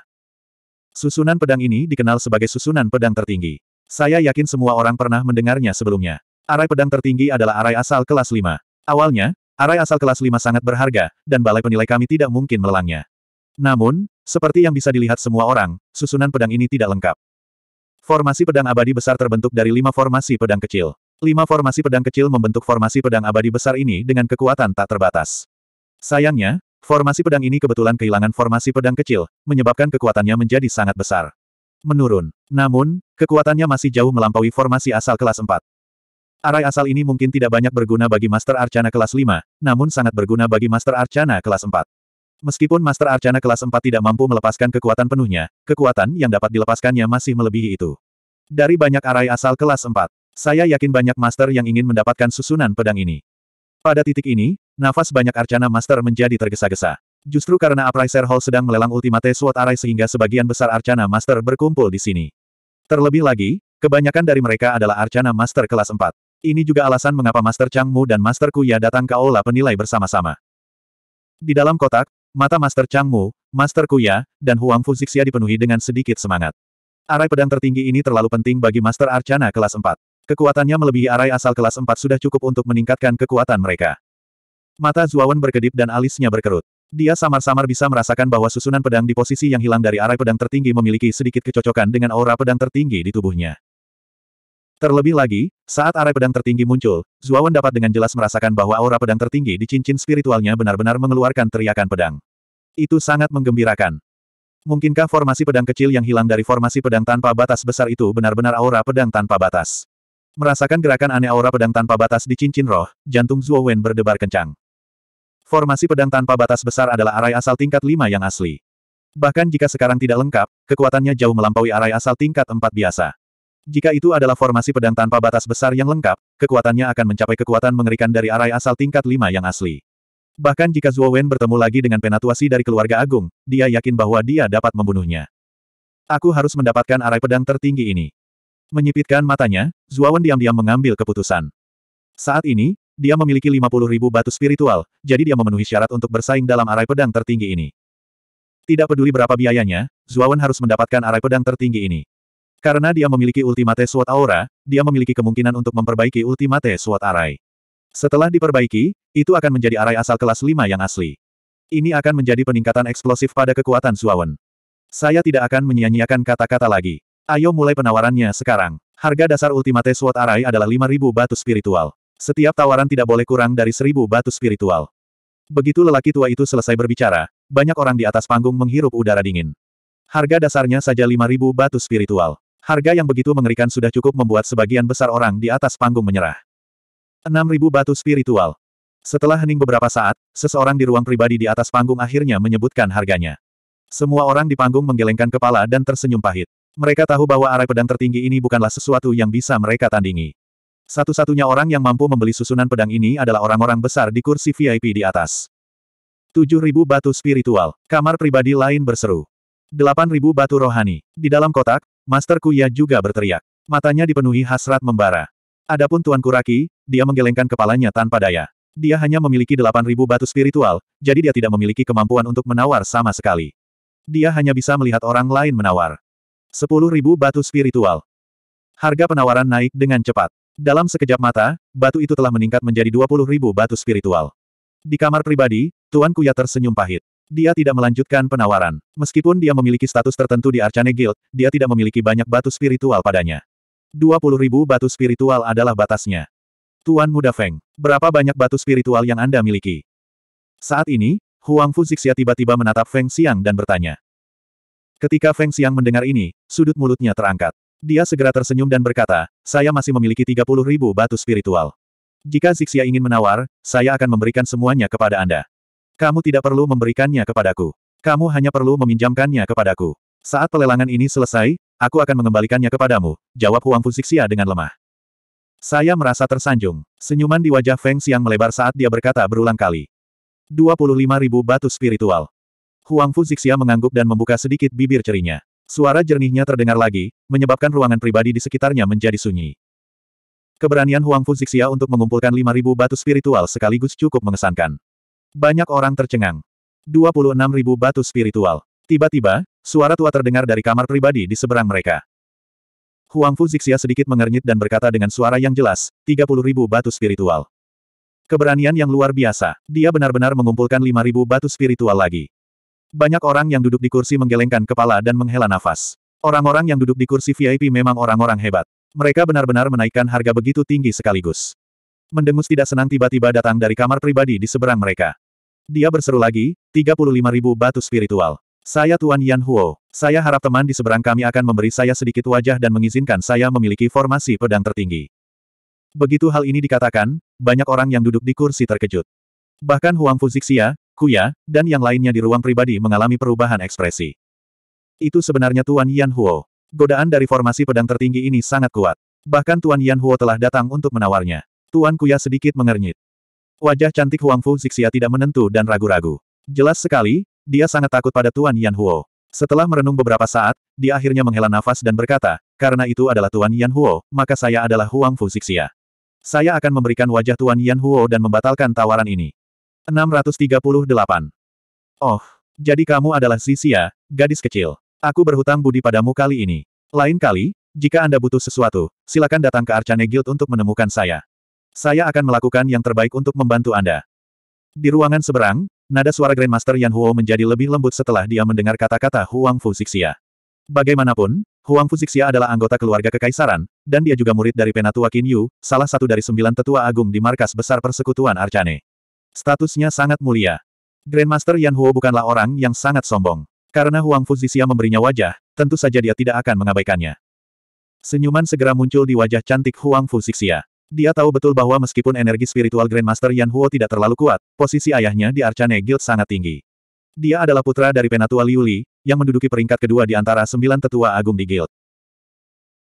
Susunan pedang ini dikenal sebagai susunan pedang tertinggi. Saya yakin semua orang pernah mendengarnya sebelumnya. Arai pedang tertinggi adalah arai asal kelas 5. Awalnya, arai asal kelas 5 sangat berharga, dan balai penilai kami tidak mungkin melelangnya. Namun, seperti yang bisa dilihat semua orang, susunan pedang ini tidak lengkap. Formasi pedang abadi besar terbentuk dari lima formasi pedang kecil. Lima formasi pedang kecil membentuk formasi pedang abadi besar ini dengan kekuatan tak terbatas. Sayangnya, formasi pedang ini kebetulan kehilangan formasi pedang kecil, menyebabkan kekuatannya menjadi sangat besar. Menurun. Namun, kekuatannya masih jauh melampaui formasi asal kelas 4. Arai asal ini mungkin tidak banyak berguna bagi Master Arcana kelas 5, namun sangat berguna bagi Master Arcana kelas 4. Meskipun Master Arcana kelas 4 tidak mampu melepaskan kekuatan penuhnya, kekuatan yang dapat dilepaskannya masih melebihi itu. Dari banyak arai asal kelas 4, saya yakin banyak master yang ingin mendapatkan susunan pedang ini. Pada titik ini, nafas banyak Arcana Master menjadi tergesa-gesa. Justru karena Appraiser Hall sedang melelang Ultimate Sword Arai sehingga sebagian besar Arcana Master berkumpul di sini. Terlebih lagi, kebanyakan dari mereka adalah Arcana Master kelas 4. Ini juga alasan mengapa Master Changmu dan Master Kuya datang ke aula penilai bersama-sama. Di dalam kotak, Mata Master Changmu, Master Kuya, dan Huang Zixia dipenuhi dengan sedikit semangat. Arai pedang tertinggi ini terlalu penting bagi Master Arcana kelas 4. Kekuatannya melebihi arai asal kelas 4 sudah cukup untuk meningkatkan kekuatan mereka. Mata Zuawan berkedip dan alisnya berkerut. Dia samar-samar bisa merasakan bahwa susunan pedang di posisi yang hilang dari arai pedang tertinggi memiliki sedikit kecocokan dengan aura pedang tertinggi di tubuhnya. Terlebih lagi, saat arai pedang tertinggi muncul, Zuawan dapat dengan jelas merasakan bahwa aura pedang tertinggi di cincin spiritualnya benar-benar mengeluarkan teriakan pedang. Itu sangat menggembirakan. Mungkinkah formasi pedang kecil yang hilang dari formasi pedang tanpa batas besar itu benar-benar aura pedang tanpa batas? Merasakan gerakan aneh aura pedang tanpa batas di cincin roh, jantung Zhuo Wen berdebar kencang. Formasi pedang tanpa batas besar adalah arai asal tingkat 5 yang asli. Bahkan jika sekarang tidak lengkap, kekuatannya jauh melampaui arai asal tingkat 4 biasa. Jika itu adalah formasi pedang tanpa batas besar yang lengkap, kekuatannya akan mencapai kekuatan mengerikan dari arai asal tingkat 5 yang asli. Bahkan jika Zhuo Wen bertemu lagi dengan penatuasi dari keluarga agung, dia yakin bahwa dia dapat membunuhnya. Aku harus mendapatkan arai pedang tertinggi ini. Menyipitkan matanya, Zhuo Wen diam-diam mengambil keputusan. Saat ini, dia memiliki 50 ribu batu spiritual, jadi dia memenuhi syarat untuk bersaing dalam arai pedang tertinggi ini. Tidak peduli berapa biayanya, Zhuo Wen harus mendapatkan arai pedang tertinggi ini. Karena dia memiliki Ultimate Sword Aura, dia memiliki kemungkinan untuk memperbaiki Ultimate Sword Arai. Setelah diperbaiki, itu akan menjadi arai asal kelas 5 yang asli. Ini akan menjadi peningkatan eksplosif pada kekuatan Suawen. Saya tidak akan menyia-nyiakan kata-kata lagi. Ayo mulai penawarannya sekarang. Harga dasar Ultimate Sword Arai adalah 5.000 batu spiritual. Setiap tawaran tidak boleh kurang dari 1.000 batu spiritual. Begitu lelaki tua itu selesai berbicara, banyak orang di atas panggung menghirup udara dingin. Harga dasarnya saja 5.000 batu spiritual. Harga yang begitu mengerikan sudah cukup membuat sebagian besar orang di atas panggung menyerah ribu batu spiritual. Setelah hening beberapa saat, seseorang di ruang pribadi di atas panggung akhirnya menyebutkan harganya. Semua orang di panggung menggelengkan kepala dan tersenyum pahit. Mereka tahu bahwa arai pedang tertinggi ini bukanlah sesuatu yang bisa mereka tandingi. Satu-satunya orang yang mampu membeli susunan pedang ini adalah orang-orang besar di kursi VIP di atas. 7.000 batu spiritual, kamar pribadi lain berseru. 8.000 batu rohani. Di dalam kotak, Master Kuya juga berteriak. Matanya dipenuhi hasrat membara. Adapun Tuan Kuraki, dia menggelengkan kepalanya tanpa daya. Dia hanya memiliki delapan ribu batu spiritual, jadi dia tidak memiliki kemampuan untuk menawar sama sekali. Dia hanya bisa melihat orang lain menawar. sepuluh ribu batu spiritual. Harga penawaran naik dengan cepat. Dalam sekejap mata, batu itu telah meningkat menjadi dua puluh ribu batu spiritual. Di kamar pribadi, Tuan Kuya tersenyum pahit. Dia tidak melanjutkan penawaran. Meskipun dia memiliki status tertentu di Arcane Guild, dia tidak memiliki banyak batu spiritual padanya. Dua puluh ribu batu spiritual adalah batasnya. Tuan Muda Feng, berapa banyak batu spiritual yang Anda miliki? Saat ini, Huang Fu Zixia tiba-tiba menatap Feng Xiang dan bertanya. Ketika Feng Xiang mendengar ini, sudut mulutnya terangkat. Dia segera tersenyum dan berkata, saya masih memiliki 30 ribu batu spiritual. Jika Zixia ingin menawar, saya akan memberikan semuanya kepada Anda. Kamu tidak perlu memberikannya kepadaku. Kamu hanya perlu meminjamkannya kepadaku. Saat pelelangan ini selesai, aku akan mengembalikannya kepadamu, jawab Huang Fu Zixia dengan lemah. Saya merasa tersanjung. Senyuman di wajah Feng Xiang melebar saat dia berkata berulang kali. ribu batu spiritual. Huang Fu Zixia mengangguk dan membuka sedikit bibir cerinya. Suara jernihnya terdengar lagi, menyebabkan ruangan pribadi di sekitarnya menjadi sunyi. Keberanian Huang Fu Zixia untuk mengumpulkan ribu batu spiritual sekaligus cukup mengesankan. Banyak orang tercengang. ribu batu spiritual. Tiba-tiba, suara tua terdengar dari kamar pribadi di seberang mereka. Huang Fu Zixia sedikit mengernyit dan berkata dengan suara yang jelas, 30 ribu batu spiritual. Keberanian yang luar biasa, dia benar-benar mengumpulkan ribu batu spiritual lagi. Banyak orang yang duduk di kursi menggelengkan kepala dan menghela nafas. Orang-orang yang duduk di kursi VIP memang orang-orang hebat. Mereka benar-benar menaikkan harga begitu tinggi sekaligus. Mendengus tidak senang tiba-tiba datang dari kamar pribadi di seberang mereka. Dia berseru lagi, ribu batu spiritual. Saya Tuan Yan Huo. Saya harap teman di seberang kami akan memberi saya sedikit wajah dan mengizinkan saya memiliki formasi pedang tertinggi. Begitu hal ini dikatakan, banyak orang yang duduk di kursi terkejut. Bahkan Huang Fuzixia, Kuya, dan yang lainnya di ruang pribadi mengalami perubahan ekspresi. Itu sebenarnya Tuan Yan Huo. Godaan dari formasi pedang tertinggi ini sangat kuat. Bahkan Tuan Yan Huo telah datang untuk menawarnya. Tuan Kuya sedikit mengernyit. Wajah cantik Huang Fu Zixia tidak menentu dan ragu-ragu. Jelas sekali, dia sangat takut pada Tuan Yan Huo. Setelah merenung beberapa saat, dia akhirnya menghela nafas dan berkata, karena itu adalah Tuan Yan Huo, maka saya adalah Huang Fu Fuzixia. Saya akan memberikan wajah Tuan Yan Huo dan membatalkan tawaran ini. 638. Oh, jadi kamu adalah Xixia, gadis kecil. Aku berhutang budi padamu kali ini. Lain kali, jika Anda butuh sesuatu, silakan datang ke Arcane Guild untuk menemukan saya. Saya akan melakukan yang terbaik untuk membantu Anda. Di ruangan seberang, Nada suara Grandmaster Yan Huo menjadi lebih lembut setelah dia mendengar kata-kata Huang Fu Zixia. Bagaimanapun, Huang Fu Zixia adalah anggota keluarga kekaisaran, dan dia juga murid dari Penatua Qin Yu, salah satu dari sembilan tetua agung di markas besar persekutuan Arcane. Statusnya sangat mulia. Grandmaster Yan Huo bukanlah orang yang sangat sombong. Karena Huang Fu Zixia memberinya wajah, tentu saja dia tidak akan mengabaikannya. Senyuman segera muncul di wajah cantik Huang Fu Zixia. Dia tahu betul bahwa meskipun energi spiritual Grandmaster Yan Huo tidak terlalu kuat, posisi ayahnya di Arcane Guild sangat tinggi. Dia adalah putra dari Penatua Liu Li, yang menduduki peringkat kedua di antara sembilan tetua agung di guild.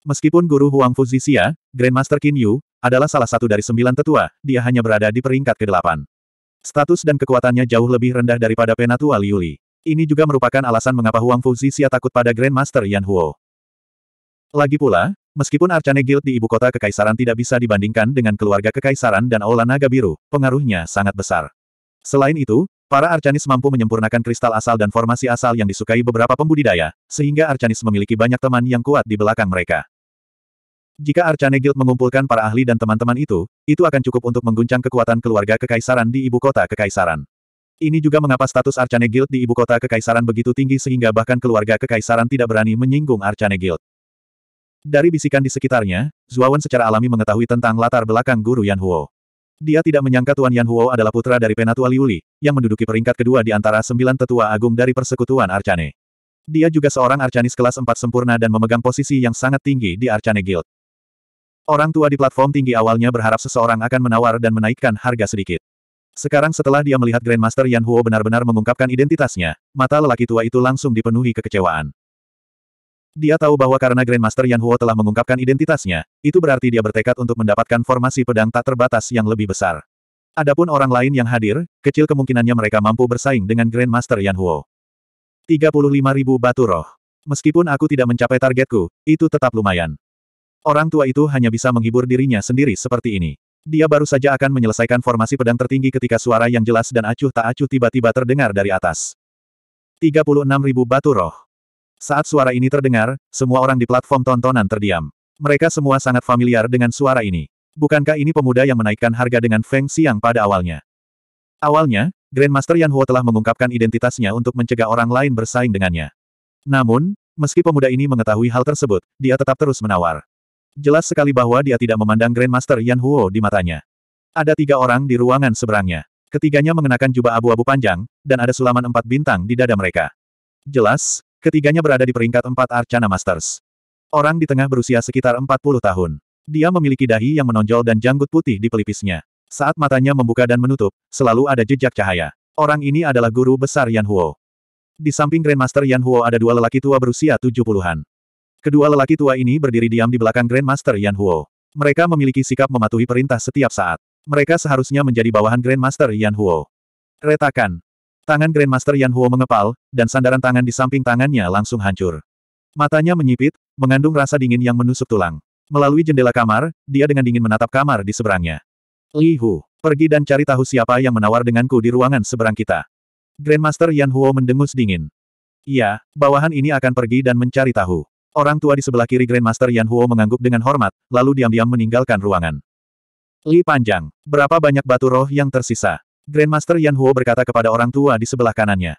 Meskipun guru Huang Zixia, Grandmaster Qin Yu, adalah salah satu dari sembilan tetua, dia hanya berada di peringkat kedelapan. Status dan kekuatannya jauh lebih rendah daripada Penatua Liu Li. Ini juga merupakan alasan mengapa Huang Zixia takut pada Grandmaster Yan Huo. Lagi pula, Meskipun Arcane Guild di ibu kota kekaisaran tidak bisa dibandingkan dengan keluarga kekaisaran dan Aula Naga Biru, pengaruhnya sangat besar. Selain itu, para Arcanis mampu menyempurnakan kristal asal dan formasi asal yang disukai beberapa pembudidaya, sehingga Arcanis memiliki banyak teman yang kuat di belakang mereka. Jika Arcane Guild mengumpulkan para ahli dan teman-teman itu, itu akan cukup untuk mengguncang kekuatan keluarga kekaisaran di ibu kota kekaisaran. Ini juga mengapa status Arcane Guild di ibu kota kekaisaran begitu tinggi sehingga bahkan keluarga kekaisaran tidak berani menyinggung Arcane Guild. Dari bisikan di sekitarnya, Zuawan secara alami mengetahui tentang latar belakang guru Yan Huo. Dia tidak menyangka Tuan Yan Huo adalah putra dari Penatua Liuli, yang menduduki peringkat kedua di antara sembilan tetua agung dari persekutuan Arcane. Dia juga seorang Arcanis kelas empat sempurna dan memegang posisi yang sangat tinggi di Arcane Guild. Orang tua di platform tinggi awalnya berharap seseorang akan menawar dan menaikkan harga sedikit. Sekarang setelah dia melihat Grandmaster Yan Huo benar-benar mengungkapkan identitasnya, mata lelaki tua itu langsung dipenuhi kekecewaan. Dia tahu bahwa karena Grandmaster Yan Huo telah mengungkapkan identitasnya, itu berarti dia bertekad untuk mendapatkan formasi pedang tak terbatas yang lebih besar. Adapun orang lain yang hadir, kecil kemungkinannya mereka mampu bersaing dengan Grandmaster Yan Huo. 35.000 batu roh. Meskipun aku tidak mencapai targetku, itu tetap lumayan. Orang tua itu hanya bisa menghibur dirinya sendiri seperti ini. Dia baru saja akan menyelesaikan formasi pedang tertinggi ketika suara yang jelas dan acuh tak acuh tiba-tiba terdengar dari atas. 36.000 batu roh. Saat suara ini terdengar, semua orang di platform tontonan terdiam. Mereka semua sangat familiar dengan suara ini. Bukankah ini pemuda yang menaikkan harga dengan Feng Xiang pada awalnya? Awalnya, Grandmaster Yan Huo telah mengungkapkan identitasnya untuk mencegah orang lain bersaing dengannya. Namun, meski pemuda ini mengetahui hal tersebut, dia tetap terus menawar. Jelas sekali bahwa dia tidak memandang Grandmaster Yan Huo di matanya. Ada tiga orang di ruangan seberangnya. Ketiganya mengenakan jubah abu-abu panjang, dan ada sulaman empat bintang di dada mereka. Jelas, Ketiganya berada di peringkat empat Arcana Masters. Orang di tengah berusia sekitar 40 tahun. Dia memiliki dahi yang menonjol dan janggut putih di pelipisnya. Saat matanya membuka dan menutup, selalu ada jejak cahaya. Orang ini adalah guru besar Yan Huo. Di samping Grandmaster Yan Huo ada dua lelaki tua berusia 70-an. Kedua lelaki tua ini berdiri diam di belakang Grandmaster Yan Huo. Mereka memiliki sikap mematuhi perintah setiap saat. Mereka seharusnya menjadi bawahan Grandmaster Yan Huo. Retakan, Tangan Grandmaster Yan Huo mengepal, dan sandaran tangan di samping tangannya langsung hancur. Matanya menyipit, mengandung rasa dingin yang menusuk tulang. Melalui jendela kamar, dia dengan dingin menatap kamar di seberangnya. Li Hu, pergi dan cari tahu siapa yang menawar denganku di ruangan seberang kita. Grandmaster Yan Huo mendengus dingin. Iya, bawahan ini akan pergi dan mencari tahu. Orang tua di sebelah kiri Grandmaster Yan Huo mengangguk dengan hormat, lalu diam-diam meninggalkan ruangan. Li Panjang, berapa banyak batu roh yang tersisa? Grandmaster Yan Huo berkata kepada orang tua di sebelah kanannya.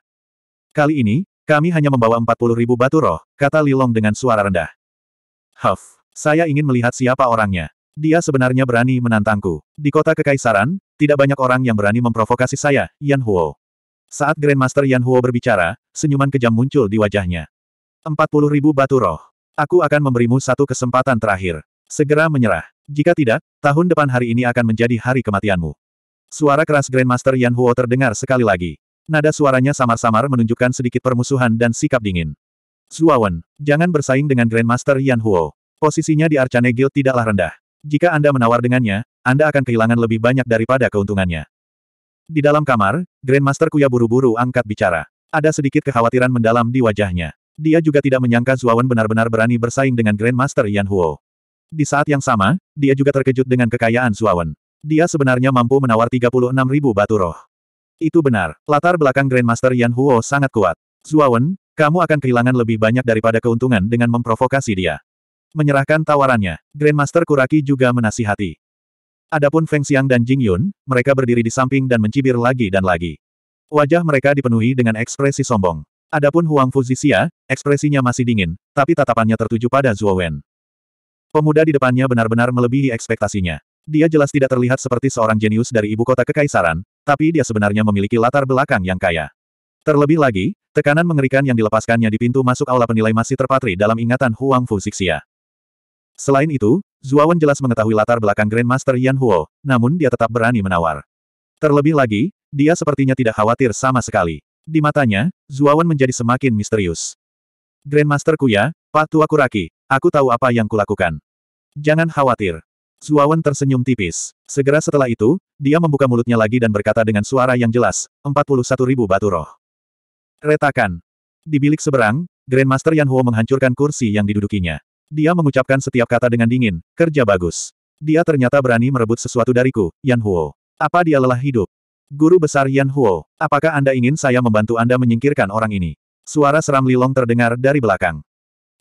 Kali ini, kami hanya membawa 40 ribu batu roh, kata Lilong dengan suara rendah. Huff, saya ingin melihat siapa orangnya. Dia sebenarnya berani menantangku. Di kota Kekaisaran, tidak banyak orang yang berani memprovokasi saya, Yan Huo. Saat Grandmaster Yan Huo berbicara, senyuman kejam muncul di wajahnya. 40 ribu batu roh. Aku akan memberimu satu kesempatan terakhir. Segera menyerah. Jika tidak, tahun depan hari ini akan menjadi hari kematianmu. Suara keras Grandmaster Yan Huo terdengar sekali lagi. Nada suaranya samar-samar menunjukkan sedikit permusuhan dan sikap dingin. Zuawan, jangan bersaing dengan Grandmaster Yan Huo. Posisinya di Arcane Guild tidaklah rendah. Jika Anda menawar dengannya, Anda akan kehilangan lebih banyak daripada keuntungannya. Di dalam kamar, Grandmaster Kuya buru-buru angkat bicara. Ada sedikit kekhawatiran mendalam di wajahnya. Dia juga tidak menyangka Zuawan benar-benar berani bersaing dengan Grandmaster Yan Huo. Di saat yang sama, dia juga terkejut dengan kekayaan Zuawan. Dia sebenarnya mampu menawar 36 ribu batu roh. Itu benar, latar belakang Grandmaster Yan Huo sangat kuat. Zuawan, kamu akan kehilangan lebih banyak daripada keuntungan dengan memprovokasi dia. Menyerahkan tawarannya, Grandmaster Kuraki juga menasihati. Adapun Feng Xiang dan Jing Yun, mereka berdiri di samping dan mencibir lagi dan lagi. Wajah mereka dipenuhi dengan ekspresi sombong. Adapun Huang Fuzixia, ekspresinya masih dingin, tapi tatapannya tertuju pada Zuo Wen. Pemuda di depannya benar-benar melebihi ekspektasinya. Dia jelas tidak terlihat seperti seorang jenius dari ibu kota kekaisaran, tapi dia sebenarnya memiliki latar belakang yang kaya. Terlebih lagi, tekanan mengerikan yang dilepaskannya di pintu masuk aula penilai masih terpatri dalam ingatan Huang Fu Xixia. Selain itu, Zuawan jelas mengetahui latar belakang Grandmaster Yan Huo, namun dia tetap berani menawar. Terlebih lagi, dia sepertinya tidak khawatir sama sekali. Di matanya, Zuawan menjadi semakin misterius. Grandmaster Kuya, Pak Tua Kuraki, aku tahu apa yang kulakukan. Jangan khawatir. Suawan tersenyum tipis. Segera setelah itu, dia membuka mulutnya lagi dan berkata dengan suara yang jelas, 41 ribu batu roh. Retakan. Di bilik seberang, Grandmaster Yan Huo menghancurkan kursi yang didudukinya. Dia mengucapkan setiap kata dengan dingin, kerja bagus. Dia ternyata berani merebut sesuatu dariku, Yan Huo. Apa dia lelah hidup? Guru besar Yan Huo, apakah Anda ingin saya membantu Anda menyingkirkan orang ini? Suara seram Lilong terdengar dari belakang.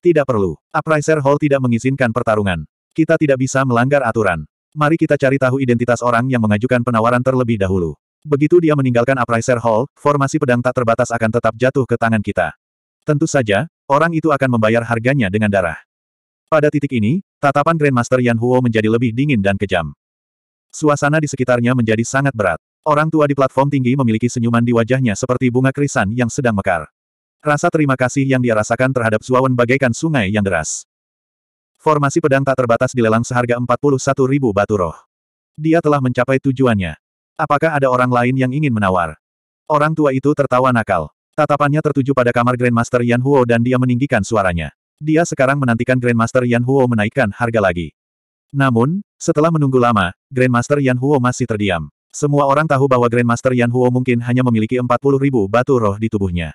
Tidak perlu. Appraiser Hall tidak mengizinkan pertarungan. Kita tidak bisa melanggar aturan. Mari kita cari tahu identitas orang yang mengajukan penawaran terlebih dahulu. Begitu dia meninggalkan Appraiser Hall, formasi pedang tak terbatas akan tetap jatuh ke tangan kita. Tentu saja, orang itu akan membayar harganya dengan darah. Pada titik ini, tatapan Grandmaster Yan Huo menjadi lebih dingin dan kejam. Suasana di sekitarnya menjadi sangat berat. Orang tua di platform tinggi memiliki senyuman di wajahnya seperti bunga krisan yang sedang mekar. Rasa terima kasih yang dia rasakan terhadap Zuawan bagaikan sungai yang deras. Formasi pedang tak terbatas dilelang seharga ribu batu roh. Dia telah mencapai tujuannya. Apakah ada orang lain yang ingin menawar? Orang tua itu tertawa nakal. Tatapannya tertuju pada kamar Grandmaster Yan Huo dan dia meninggikan suaranya. Dia sekarang menantikan Grandmaster Yan Huo menaikkan harga lagi. Namun, setelah menunggu lama, Grandmaster Yan Huo masih terdiam. Semua orang tahu bahwa Grandmaster Yan Huo mungkin hanya memiliki ribu batu roh di tubuhnya.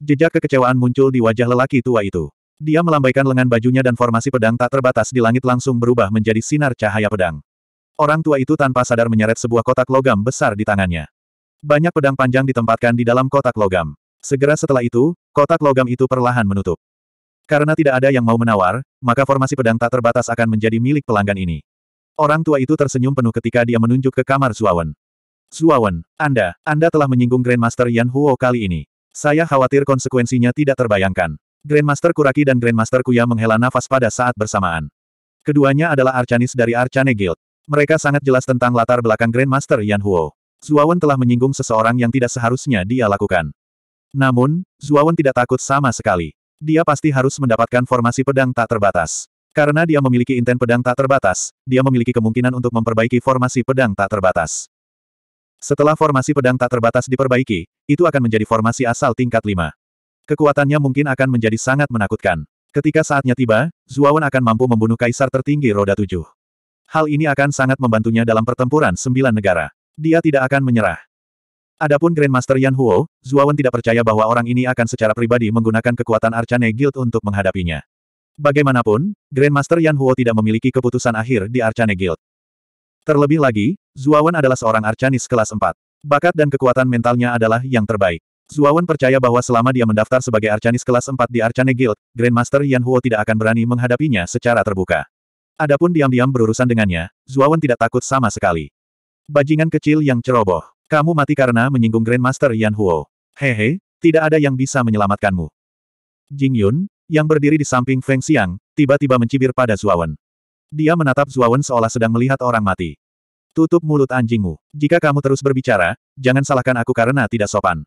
Jejak kekecewaan muncul di wajah lelaki tua itu. Dia melambaikan lengan bajunya dan formasi pedang tak terbatas di langit langsung berubah menjadi sinar cahaya pedang. Orang tua itu tanpa sadar menyeret sebuah kotak logam besar di tangannya. Banyak pedang panjang ditempatkan di dalam kotak logam. Segera setelah itu, kotak logam itu perlahan menutup. Karena tidak ada yang mau menawar, maka formasi pedang tak terbatas akan menjadi milik pelanggan ini. Orang tua itu tersenyum penuh ketika dia menunjuk ke kamar Zuawan. Zuawan, Anda, Anda telah menyinggung Grandmaster Yan Huo kali ini. Saya khawatir konsekuensinya tidak terbayangkan. Grandmaster Kuraki dan Grandmaster Kuya menghela nafas pada saat bersamaan. Keduanya adalah Arcanis dari Arcane Guild. Mereka sangat jelas tentang latar belakang Grandmaster Yan Huo. Zuawan telah menyinggung seseorang yang tidak seharusnya dia lakukan. Namun, Zuawan tidak takut sama sekali. Dia pasti harus mendapatkan formasi pedang tak terbatas. Karena dia memiliki inten pedang tak terbatas, dia memiliki kemungkinan untuk memperbaiki formasi pedang tak terbatas. Setelah formasi pedang tak terbatas diperbaiki, itu akan menjadi formasi asal tingkat 5. Kekuatannya mungkin akan menjadi sangat menakutkan. Ketika saatnya tiba, Zuawan akan mampu membunuh kaisar tertinggi roda tujuh. Hal ini akan sangat membantunya dalam pertempuran sembilan negara. Dia tidak akan menyerah. Adapun Grandmaster Yan Huo, Zuawan tidak percaya bahwa orang ini akan secara pribadi menggunakan kekuatan Arcane Guild untuk menghadapinya. Bagaimanapun, Grandmaster Yan Huo tidak memiliki keputusan akhir di Arcane Guild. Terlebih lagi, Zuawan adalah seorang Arcanis kelas 4. Bakat dan kekuatan mentalnya adalah yang terbaik. Suawan percaya bahwa selama dia mendaftar sebagai Arcanis kelas 4 di Arcane Guild, Grandmaster Yan Huo tidak akan berani menghadapinya secara terbuka. Adapun diam-diam berurusan dengannya, Zuawan tidak takut sama sekali. Bajingan kecil yang ceroboh. Kamu mati karena menyinggung Grandmaster Yan Huo. Hehe, tidak ada yang bisa menyelamatkanmu. Jing Yun, yang berdiri di samping Feng Xiang, tiba-tiba mencibir pada Zuawan. Dia menatap Zuawan seolah sedang melihat orang mati. Tutup mulut anjingmu. Jika kamu terus berbicara, jangan salahkan aku karena tidak sopan.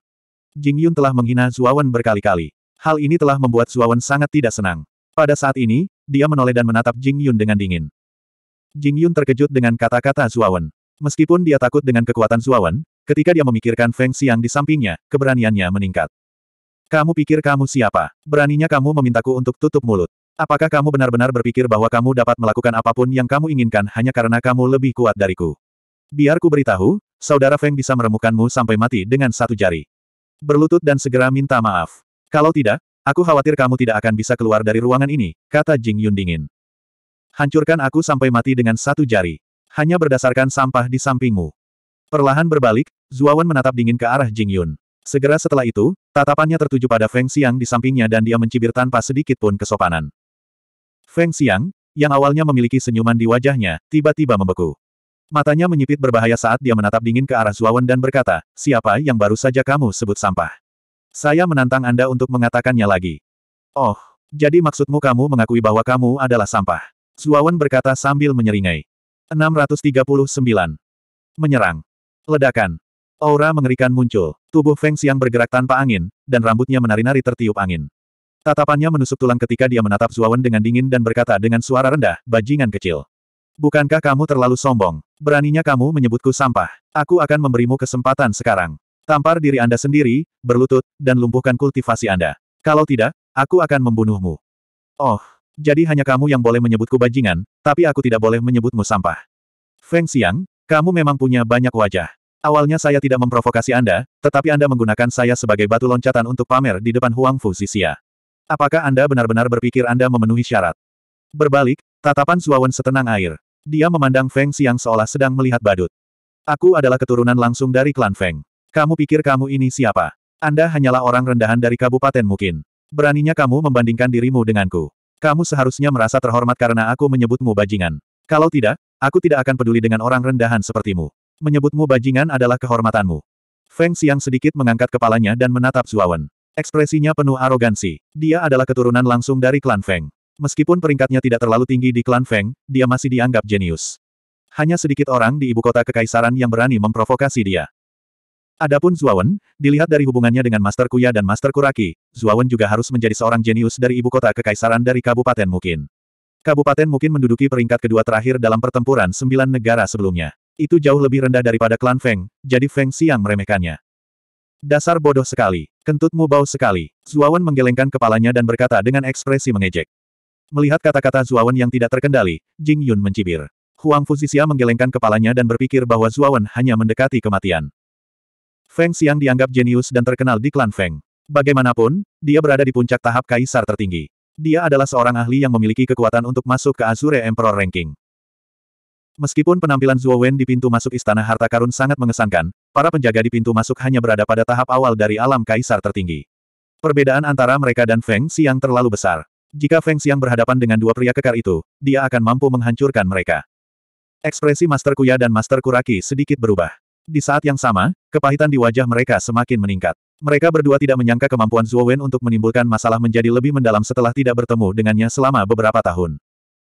Jing Yun telah menghina Zuawan berkali-kali. Hal ini telah membuat Zuawan sangat tidak senang. Pada saat ini, dia menoleh dan menatap Jing Yun dengan dingin. Jing Yun terkejut dengan kata-kata Zuawan. Meskipun dia takut dengan kekuatan Zuawan, ketika dia memikirkan Feng Xiang di sampingnya, keberaniannya meningkat. Kamu pikir kamu siapa? Beraninya kamu memintaku untuk tutup mulut. Apakah kamu benar-benar berpikir bahwa kamu dapat melakukan apapun yang kamu inginkan hanya karena kamu lebih kuat dariku? Biarku beritahu, saudara Feng bisa meremukanmu sampai mati dengan satu jari berlutut dan segera minta maaf. Kalau tidak, aku khawatir kamu tidak akan bisa keluar dari ruangan ini, kata Jing Yun dingin. Hancurkan aku sampai mati dengan satu jari. Hanya berdasarkan sampah di sampingmu. Perlahan berbalik, Zuawan menatap dingin ke arah Jing Yun. Segera setelah itu, tatapannya tertuju pada Feng Xiang di sampingnya dan dia mencibir tanpa sedikit pun kesopanan. Feng Xiang, yang awalnya memiliki senyuman di wajahnya, tiba-tiba membeku. Matanya menyipit berbahaya saat dia menatap dingin ke arah Zuawan dan berkata, siapa yang baru saja kamu sebut sampah? Saya menantang Anda untuk mengatakannya lagi. Oh, jadi maksudmu kamu mengakui bahwa kamu adalah sampah? Zuawan berkata sambil menyeringai. 639. Menyerang. Ledakan. Aura mengerikan muncul, tubuh Feng Xiang bergerak tanpa angin, dan rambutnya menari-nari tertiup angin. Tatapannya menusuk tulang ketika dia menatap Zuawan dengan dingin dan berkata dengan suara rendah, bajingan kecil. Bukankah kamu terlalu sombong? Beraninya kamu menyebutku sampah. Aku akan memberimu kesempatan sekarang. Tampar diri Anda sendiri, berlutut, dan lumpuhkan kultivasi Anda. Kalau tidak, aku akan membunuhmu. Oh, jadi hanya kamu yang boleh menyebutku bajingan, tapi aku tidak boleh menyebutmu sampah. Feng Xiang, kamu memang punya banyak wajah. Awalnya saya tidak memprovokasi Anda, tetapi Anda menggunakan saya sebagai batu loncatan untuk pamer di depan Huang Fu Zixia. Apakah Anda benar-benar berpikir Anda memenuhi syarat? Berbalik, Tatapan Suawen setenang air. Dia memandang Feng Xiang seolah sedang melihat badut. Aku adalah keturunan langsung dari klan Feng. Kamu pikir kamu ini siapa? Anda hanyalah orang rendahan dari kabupaten mungkin. Beraninya kamu membandingkan dirimu denganku. Kamu seharusnya merasa terhormat karena aku menyebutmu bajingan. Kalau tidak, aku tidak akan peduli dengan orang rendahan sepertimu. Menyebutmu bajingan adalah kehormatanmu. Feng Xiang sedikit mengangkat kepalanya dan menatap Zuawan. Ekspresinya penuh arogansi. Dia adalah keturunan langsung dari klan Feng. Meskipun peringkatnya tidak terlalu tinggi di klan Feng, dia masih dianggap jenius. Hanya sedikit orang di ibu kota kekaisaran yang berani memprovokasi dia. Adapun Zuawan, dilihat dari hubungannya dengan Master Kuya dan Master Kuraki, Zuawan juga harus menjadi seorang jenius dari ibu kota kekaisaran dari Kabupaten Mukin. Kabupaten Mukin menduduki peringkat kedua terakhir dalam pertempuran sembilan negara sebelumnya. Itu jauh lebih rendah daripada klan Feng, jadi Feng siang meremehkannya. Dasar bodoh sekali, kentutmu bau sekali. Zuawan menggelengkan kepalanya dan berkata dengan ekspresi mengejek. Melihat kata-kata Zuawan yang tidak terkendali, Jing Yun mencibir. Huang Fuzixia menggelengkan kepalanya dan berpikir bahwa Zuawan hanya mendekati kematian. Feng Xiang dianggap jenius dan terkenal di klan Feng. Bagaimanapun, dia berada di puncak tahap kaisar tertinggi. Dia adalah seorang ahli yang memiliki kekuatan untuk masuk ke Azure Emperor Ranking. Meskipun penampilan Zuo Wen di pintu masuk Istana Harta Karun sangat mengesankan, para penjaga di pintu masuk hanya berada pada tahap awal dari alam kaisar tertinggi. Perbedaan antara mereka dan Feng Xiang terlalu besar. Jika Feng Xiang berhadapan dengan dua pria kekar itu, dia akan mampu menghancurkan mereka. Ekspresi Master Kuya dan Master Kuraki sedikit berubah. Di saat yang sama, kepahitan di wajah mereka semakin meningkat. Mereka berdua tidak menyangka kemampuan Zhuo Wen untuk menimbulkan masalah menjadi lebih mendalam setelah tidak bertemu dengannya selama beberapa tahun.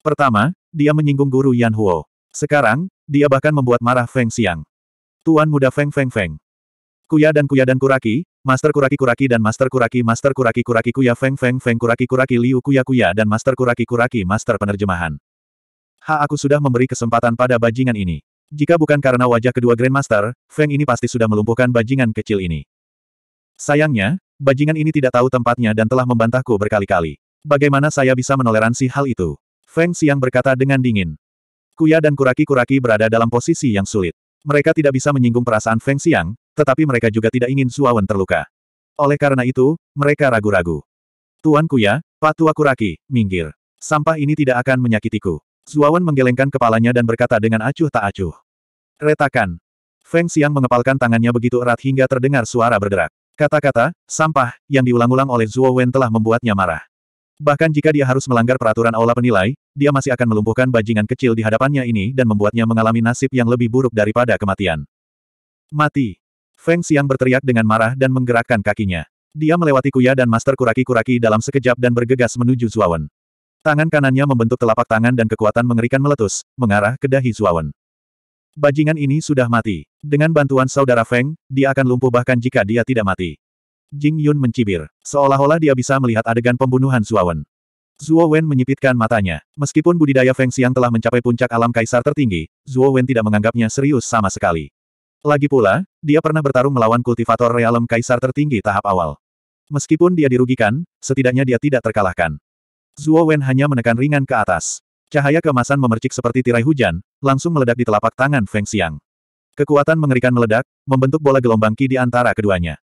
Pertama, dia menyinggung guru Yan Huo. Sekarang, dia bahkan membuat marah Feng Xiang. Tuan muda Feng Feng Feng, Kuya dan Kuya dan Kuraki, Master Kuraki Kuraki dan Master Kuraki Master Kuraki Kuraki Kuya Feng Feng Feng Kuraki Kuraki Liu Kuya Kuya dan Master Kuraki Kuraki Master Penerjemahan. Ha aku sudah memberi kesempatan pada bajingan ini. Jika bukan karena wajah kedua Grandmaster, Feng ini pasti sudah melumpuhkan bajingan kecil ini. Sayangnya, bajingan ini tidak tahu tempatnya dan telah membantahku berkali-kali. Bagaimana saya bisa menoleransi hal itu? Feng Siang berkata dengan dingin. Kuya dan Kuraki Kuraki berada dalam posisi yang sulit. Mereka tidak bisa menyinggung perasaan Feng Siang. Tetapi mereka juga tidak ingin Suawan terluka. Oleh karena itu, mereka ragu-ragu. Tuan Kuya, Pak Tua Kuraki, minggir. Sampah ini tidak akan menyakitiku. Suawan menggelengkan kepalanya dan berkata dengan acuh tak acuh. Retakan. Feng Xiang mengepalkan tangannya begitu erat hingga terdengar suara berderak. Kata-kata, sampah, yang diulang-ulang oleh Zuo Wen telah membuatnya marah. Bahkan jika dia harus melanggar peraturan aula penilai, dia masih akan melumpuhkan bajingan kecil di hadapannya ini dan membuatnya mengalami nasib yang lebih buruk daripada kematian. Mati. Feng Xiang berteriak dengan marah dan menggerakkan kakinya. Dia melewati Kuya dan Master Kuraki-Kuraki dalam sekejap dan bergegas menuju Zuawan. Tangan kanannya membentuk telapak tangan dan kekuatan mengerikan meletus, mengarah ke dahi Zuawan. Bajingan ini sudah mati. Dengan bantuan saudara Feng, dia akan lumpuh bahkan jika dia tidak mati. Jing Yun mencibir, seolah-olah dia bisa melihat adegan pembunuhan Zuawan. Zuo Wen menyipitkan matanya. Meskipun budidaya Feng Xiang telah mencapai puncak alam kaisar tertinggi, Zuo Wen tidak menganggapnya serius sama sekali. Lagi pula, dia pernah bertarung melawan kultivator realem kaisar tertinggi tahap awal. Meskipun dia dirugikan, setidaknya dia tidak terkalahkan. Zuo Wen hanya menekan ringan ke atas. Cahaya kemasan memercik seperti tirai hujan, langsung meledak di telapak tangan Feng Xiang. Kekuatan mengerikan meledak, membentuk bola gelombang ki di antara keduanya.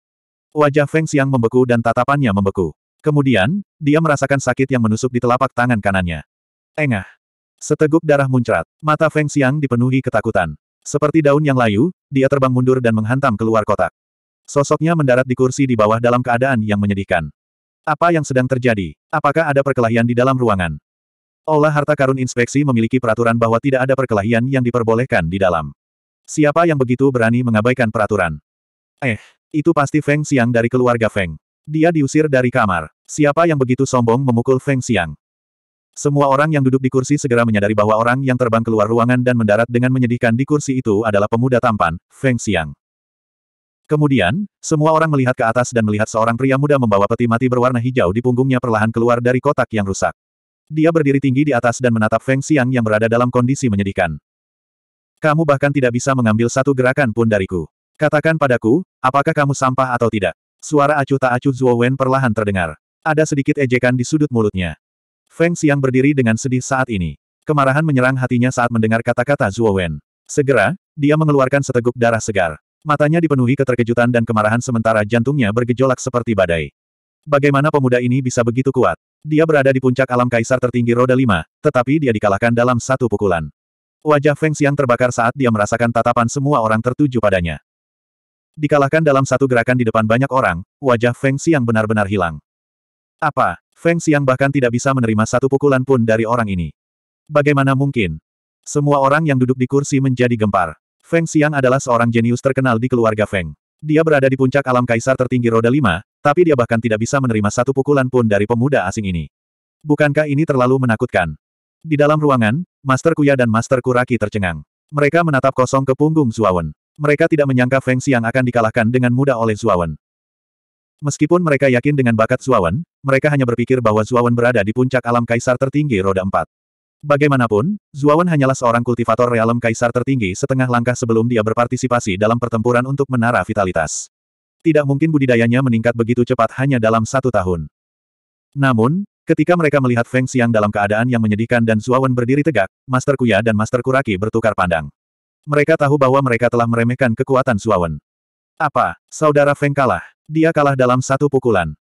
Wajah Feng Xiang membeku dan tatapannya membeku. Kemudian, dia merasakan sakit yang menusuk di telapak tangan kanannya. Engah. Seteguk darah muncrat, mata Feng Xiang dipenuhi ketakutan. Seperti daun yang layu, dia terbang mundur dan menghantam keluar kotak. Sosoknya mendarat di kursi di bawah dalam keadaan yang menyedihkan. Apa yang sedang terjadi? Apakah ada perkelahian di dalam ruangan? Olah harta karun inspeksi memiliki peraturan bahwa tidak ada perkelahian yang diperbolehkan di dalam. Siapa yang begitu berani mengabaikan peraturan? Eh, itu pasti Feng Xiang dari keluarga Feng. Dia diusir dari kamar. Siapa yang begitu sombong memukul Feng Xiang? Semua orang yang duduk di kursi segera menyadari bahwa orang yang terbang keluar ruangan dan mendarat dengan menyedihkan di kursi itu adalah pemuda tampan, Feng Xiang. Kemudian, semua orang melihat ke atas dan melihat seorang pria muda membawa peti mati berwarna hijau di punggungnya perlahan keluar dari kotak yang rusak. Dia berdiri tinggi di atas dan menatap Feng Xiang yang berada dalam kondisi menyedihkan. Kamu bahkan tidak bisa mengambil satu gerakan pun dariku. Katakan padaku, apakah kamu sampah atau tidak? Suara acuh tak acuh Zhuo Wen perlahan terdengar. Ada sedikit ejekan di sudut mulutnya. Feng Xiang berdiri dengan sedih saat ini. Kemarahan menyerang hatinya saat mendengar kata-kata Zhuo Wen. Segera, dia mengeluarkan seteguk darah segar. Matanya dipenuhi keterkejutan dan kemarahan sementara jantungnya bergejolak seperti badai. Bagaimana pemuda ini bisa begitu kuat? Dia berada di puncak alam kaisar tertinggi roda lima, tetapi dia dikalahkan dalam satu pukulan. Wajah Feng Xiang terbakar saat dia merasakan tatapan semua orang tertuju padanya. Dikalahkan dalam satu gerakan di depan banyak orang, wajah Feng Xiang benar-benar hilang. Apa? Feng Xiang bahkan tidak bisa menerima satu pukulan pun dari orang ini. Bagaimana mungkin? Semua orang yang duduk di kursi menjadi gempar. Feng Xiang adalah seorang jenius terkenal di keluarga Feng. Dia berada di puncak alam kaisar tertinggi roda lima, tapi dia bahkan tidak bisa menerima satu pukulan pun dari pemuda asing ini. Bukankah ini terlalu menakutkan? Di dalam ruangan, Master Kuya dan Master Kuraki tercengang. Mereka menatap kosong ke punggung Zuawan. Mereka tidak menyangka Feng Xiang akan dikalahkan dengan mudah oleh Zuawan. Meskipun mereka yakin dengan bakat Zuawan, mereka hanya berpikir bahwa Zuawan berada di puncak alam kaisar tertinggi roda empat. Bagaimanapun, Zuawan hanyalah seorang kultivator realem kaisar tertinggi setengah langkah sebelum dia berpartisipasi dalam pertempuran untuk menara vitalitas. Tidak mungkin budidayanya meningkat begitu cepat hanya dalam satu tahun. Namun, ketika mereka melihat Feng Xiang dalam keadaan yang menyedihkan dan Zuawan berdiri tegak, Master Kuya dan Master Kuraki bertukar pandang. Mereka tahu bahwa mereka telah meremehkan kekuatan Zuawan. Apa, saudara Feng kalah? Dia kalah dalam satu pukulan.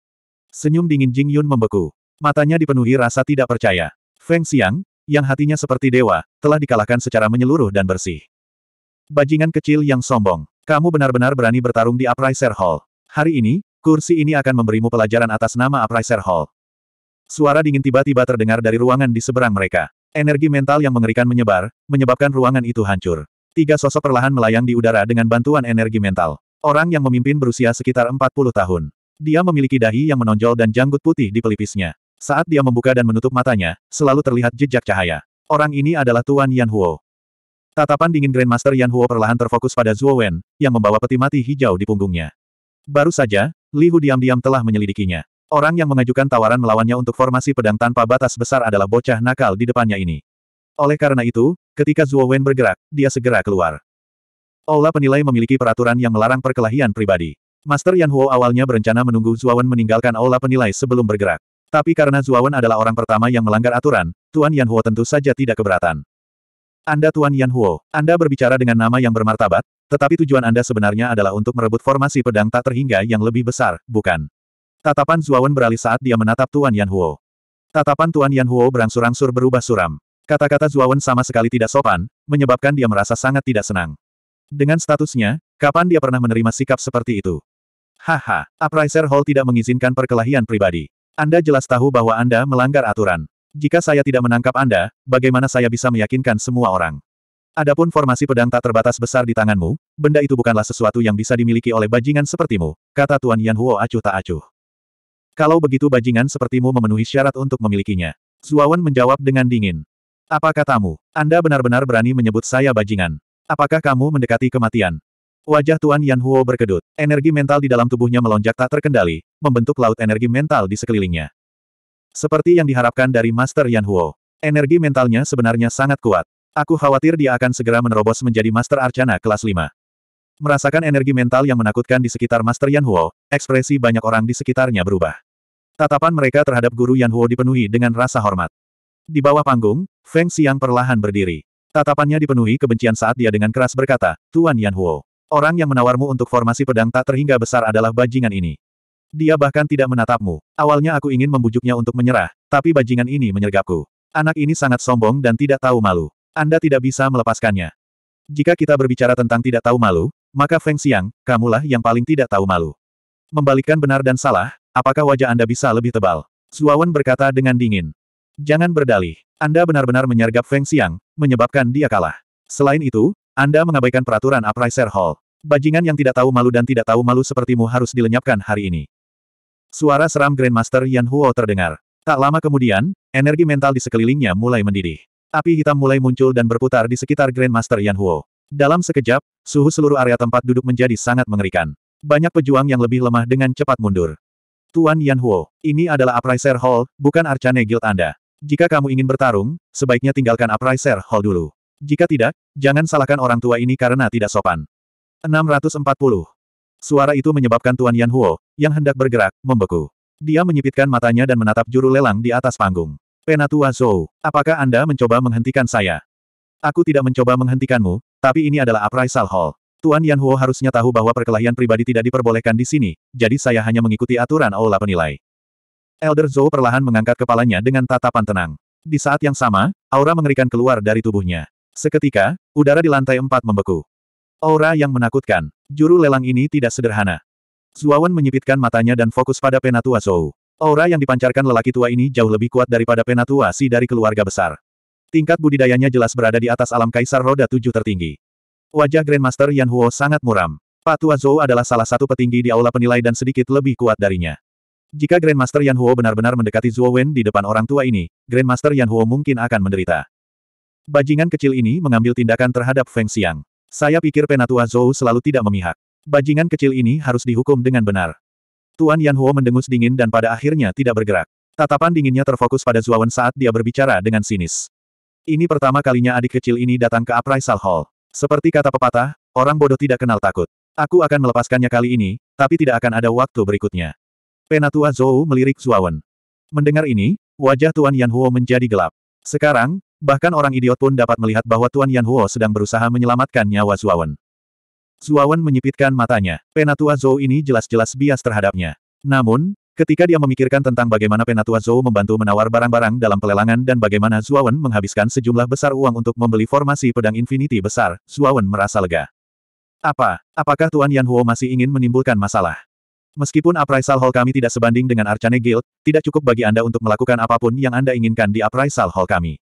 Senyum dingin Jing Yun membeku. Matanya dipenuhi rasa tidak percaya. Feng Xiang, yang hatinya seperti dewa, telah dikalahkan secara menyeluruh dan bersih. Bajingan kecil yang sombong. Kamu benar-benar berani bertarung di Appraiser Hall. Hari ini, kursi ini akan memberimu pelajaran atas nama Appraiser Hall. Suara dingin tiba-tiba terdengar dari ruangan di seberang mereka. Energi mental yang mengerikan menyebar, menyebabkan ruangan itu hancur. Tiga sosok perlahan melayang di udara dengan bantuan energi mental. Orang yang memimpin berusia sekitar 40 tahun. Dia memiliki dahi yang menonjol dan janggut putih di pelipisnya. Saat dia membuka dan menutup matanya, selalu terlihat jejak cahaya. Orang ini adalah Tuan Yan Huo. Tatapan dingin Grandmaster Yan Huo perlahan terfokus pada Zhuo Wen, yang membawa peti mati hijau di punggungnya. Baru saja, Li Hu diam-diam telah menyelidikinya. Orang yang mengajukan tawaran melawannya untuk formasi pedang tanpa batas besar adalah bocah nakal di depannya ini. Oleh karena itu, ketika Zhuo Wen bergerak, dia segera keluar. Aula penilai memiliki peraturan yang melarang perkelahian pribadi. Master Yan Huo awalnya berencana menunggu Zuawan meninggalkan aula penilai sebelum bergerak. Tapi karena Zuawan adalah orang pertama yang melanggar aturan, Tuan Yan Huo tentu saja tidak keberatan. Anda Tuan Yan Huo, Anda berbicara dengan nama yang bermartabat, tetapi tujuan Anda sebenarnya adalah untuk merebut formasi pedang tak terhingga yang lebih besar, bukan? Tatapan Zuawan beralih saat dia menatap Tuan Yan Huo. Tatapan Tuan Yan Huo berangsur-angsur berubah suram. Kata-kata Zuawan sama sekali tidak sopan, menyebabkan dia merasa sangat tidak senang. Dengan statusnya, kapan dia pernah menerima sikap seperti itu? Haha, Appraiser Hall tidak mengizinkan perkelahian pribadi. Anda jelas tahu bahwa Anda melanggar aturan. Jika saya tidak menangkap Anda, bagaimana saya bisa meyakinkan semua orang? Adapun formasi pedang tak terbatas besar di tanganmu, benda itu bukanlah sesuatu yang bisa dimiliki oleh bajingan sepertimu, kata Tuan Yan Huo acuh tak acuh. Kalau begitu bajingan sepertimu memenuhi syarat untuk memilikinya. Zuawan menjawab dengan dingin. Apa katamu? Anda benar-benar berani menyebut saya bajingan. Apakah kamu mendekati kematian? Wajah Tuan Yan Huo berkedut. Energi mental di dalam tubuhnya melonjak tak terkendali, membentuk laut energi mental di sekelilingnya. Seperti yang diharapkan dari Master Yan Huo. Energi mentalnya sebenarnya sangat kuat. Aku khawatir dia akan segera menerobos menjadi Master Arcana kelas 5. Merasakan energi mental yang menakutkan di sekitar Master Yan Huo, ekspresi banyak orang di sekitarnya berubah. Tatapan mereka terhadap guru Yan Huo dipenuhi dengan rasa hormat. Di bawah panggung, Feng Xiang perlahan berdiri. Tatapannya dipenuhi kebencian saat dia dengan keras berkata, Tuan Yan Huo. Orang yang menawarmu untuk formasi pedang tak terhingga besar adalah bajingan ini. Dia bahkan tidak menatapmu. Awalnya aku ingin membujuknya untuk menyerah, tapi bajingan ini menyergapku. Anak ini sangat sombong dan tidak tahu malu. Anda tidak bisa melepaskannya. Jika kita berbicara tentang tidak tahu malu, maka Feng Xiang, kamulah yang paling tidak tahu malu. Membalikkan benar dan salah, apakah wajah Anda bisa lebih tebal? Zuawan berkata dengan dingin. Jangan berdalih. Anda benar-benar menyergap Feng Xiang, menyebabkan dia kalah. Selain itu, Anda mengabaikan peraturan Appraiser Hall. Bajingan yang tidak tahu malu dan tidak tahu malu sepertimu harus dilenyapkan hari ini. Suara seram Grandmaster Yan Huo terdengar. Tak lama kemudian, energi mental di sekelilingnya mulai mendidih. Api hitam mulai muncul dan berputar di sekitar Grandmaster Yan Huo. Dalam sekejap, suhu seluruh area tempat duduk menjadi sangat mengerikan. Banyak pejuang yang lebih lemah dengan cepat mundur. Tuan Yan Huo, ini adalah Appraiser Hall, bukan Arcane Guild Anda. Jika kamu ingin bertarung, sebaiknya tinggalkan Upriser Hall dulu. Jika tidak, jangan salahkan orang tua ini karena tidak sopan. 640. Suara itu menyebabkan Tuan Yan Huo, yang hendak bergerak, membeku. Dia menyipitkan matanya dan menatap juru lelang di atas panggung. Penatua Zhou, apakah Anda mencoba menghentikan saya? Aku tidak mencoba menghentikanmu, tapi ini adalah Upriser Hall. Tuan Yan Huo harusnya tahu bahwa perkelahian pribadi tidak diperbolehkan di sini, jadi saya hanya mengikuti aturan aula penilai. Elder Zhou perlahan mengangkat kepalanya dengan tatapan tenang. Di saat yang sama, aura mengerikan keluar dari tubuhnya. Seketika, udara di lantai empat membeku. Aura yang menakutkan. Juru lelang ini tidak sederhana. Zuawan menyipitkan matanya dan fokus pada penatua Zhou. Aura yang dipancarkan lelaki tua ini jauh lebih kuat daripada penatua si dari keluarga besar. Tingkat budidayanya jelas berada di atas alam kaisar roda tujuh tertinggi. Wajah Grandmaster Yan Huo sangat muram. Patua Zhou adalah salah satu petinggi di aula penilai dan sedikit lebih kuat darinya. Jika Grandmaster Yan Huo benar-benar mendekati Zuo Wen di depan orang tua ini, Grandmaster Yan Huo mungkin akan menderita. Bajingan kecil ini mengambil tindakan terhadap Feng Xiang. Saya pikir Penatua Zhou selalu tidak memihak. Bajingan kecil ini harus dihukum dengan benar. Tuan Yan Huo mendengus dingin dan pada akhirnya tidak bergerak. Tatapan dinginnya terfokus pada Wen saat dia berbicara dengan sinis. Ini pertama kalinya adik kecil ini datang ke Appraisal Hall. Seperti kata pepatah, orang bodoh tidak kenal takut. Aku akan melepaskannya kali ini, tapi tidak akan ada waktu berikutnya. Penatua Zhou melirik Zuawan. Mendengar ini, wajah Tuan Yan Yanhuo menjadi gelap. Sekarang, bahkan orang idiot pun dapat melihat bahwa Tuan Yan Yanhuo sedang berusaha menyelamatkan nyawa Zuawan. Zuawan menyipitkan matanya. Penatua Zhou ini jelas-jelas bias terhadapnya. Namun, Ketika dia memikirkan tentang bagaimana Penatua Zhou membantu menawar barang-barang dalam pelelangan dan bagaimana Zuawan menghabiskan sejumlah besar uang untuk membeli formasi pedang Infinity besar, Zuawan merasa lega. Apa? Apakah Tuan Yan Yanhuo masih ingin menimbulkan masalah? Meskipun Appraisal Hall kami tidak sebanding dengan Arcane Guild, tidak cukup bagi Anda untuk melakukan apapun yang Anda inginkan di Appraisal Hall kami.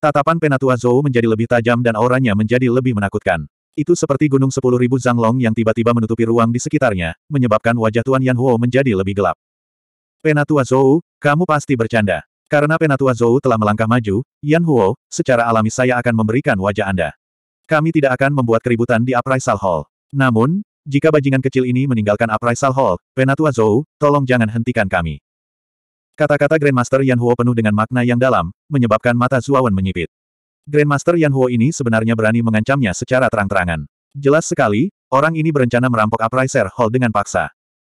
Tatapan Penatua Zhou menjadi lebih tajam dan auranya menjadi lebih menakutkan. Itu seperti gunung sepuluh ribu zanglong yang tiba-tiba menutupi ruang di sekitarnya, menyebabkan wajah Tuan Yan Huo menjadi lebih gelap. Penatua Zhou, kamu pasti bercanda. Karena Penatua Zhou telah melangkah maju, Yan Huo, secara alami saya akan memberikan wajah Anda. Kami tidak akan membuat keributan di Appraisal Hall. Namun, jika bajingan kecil ini meninggalkan Appraisal Hall, Penatua Zhou, tolong jangan hentikan kami. Kata-kata Grandmaster Yan Huo penuh dengan makna yang dalam, menyebabkan mata Zuawan menyipit. Grandmaster Yan Huo ini sebenarnya berani mengancamnya secara terang-terangan. Jelas sekali, orang ini berencana merampok Appraiser Hall dengan paksa.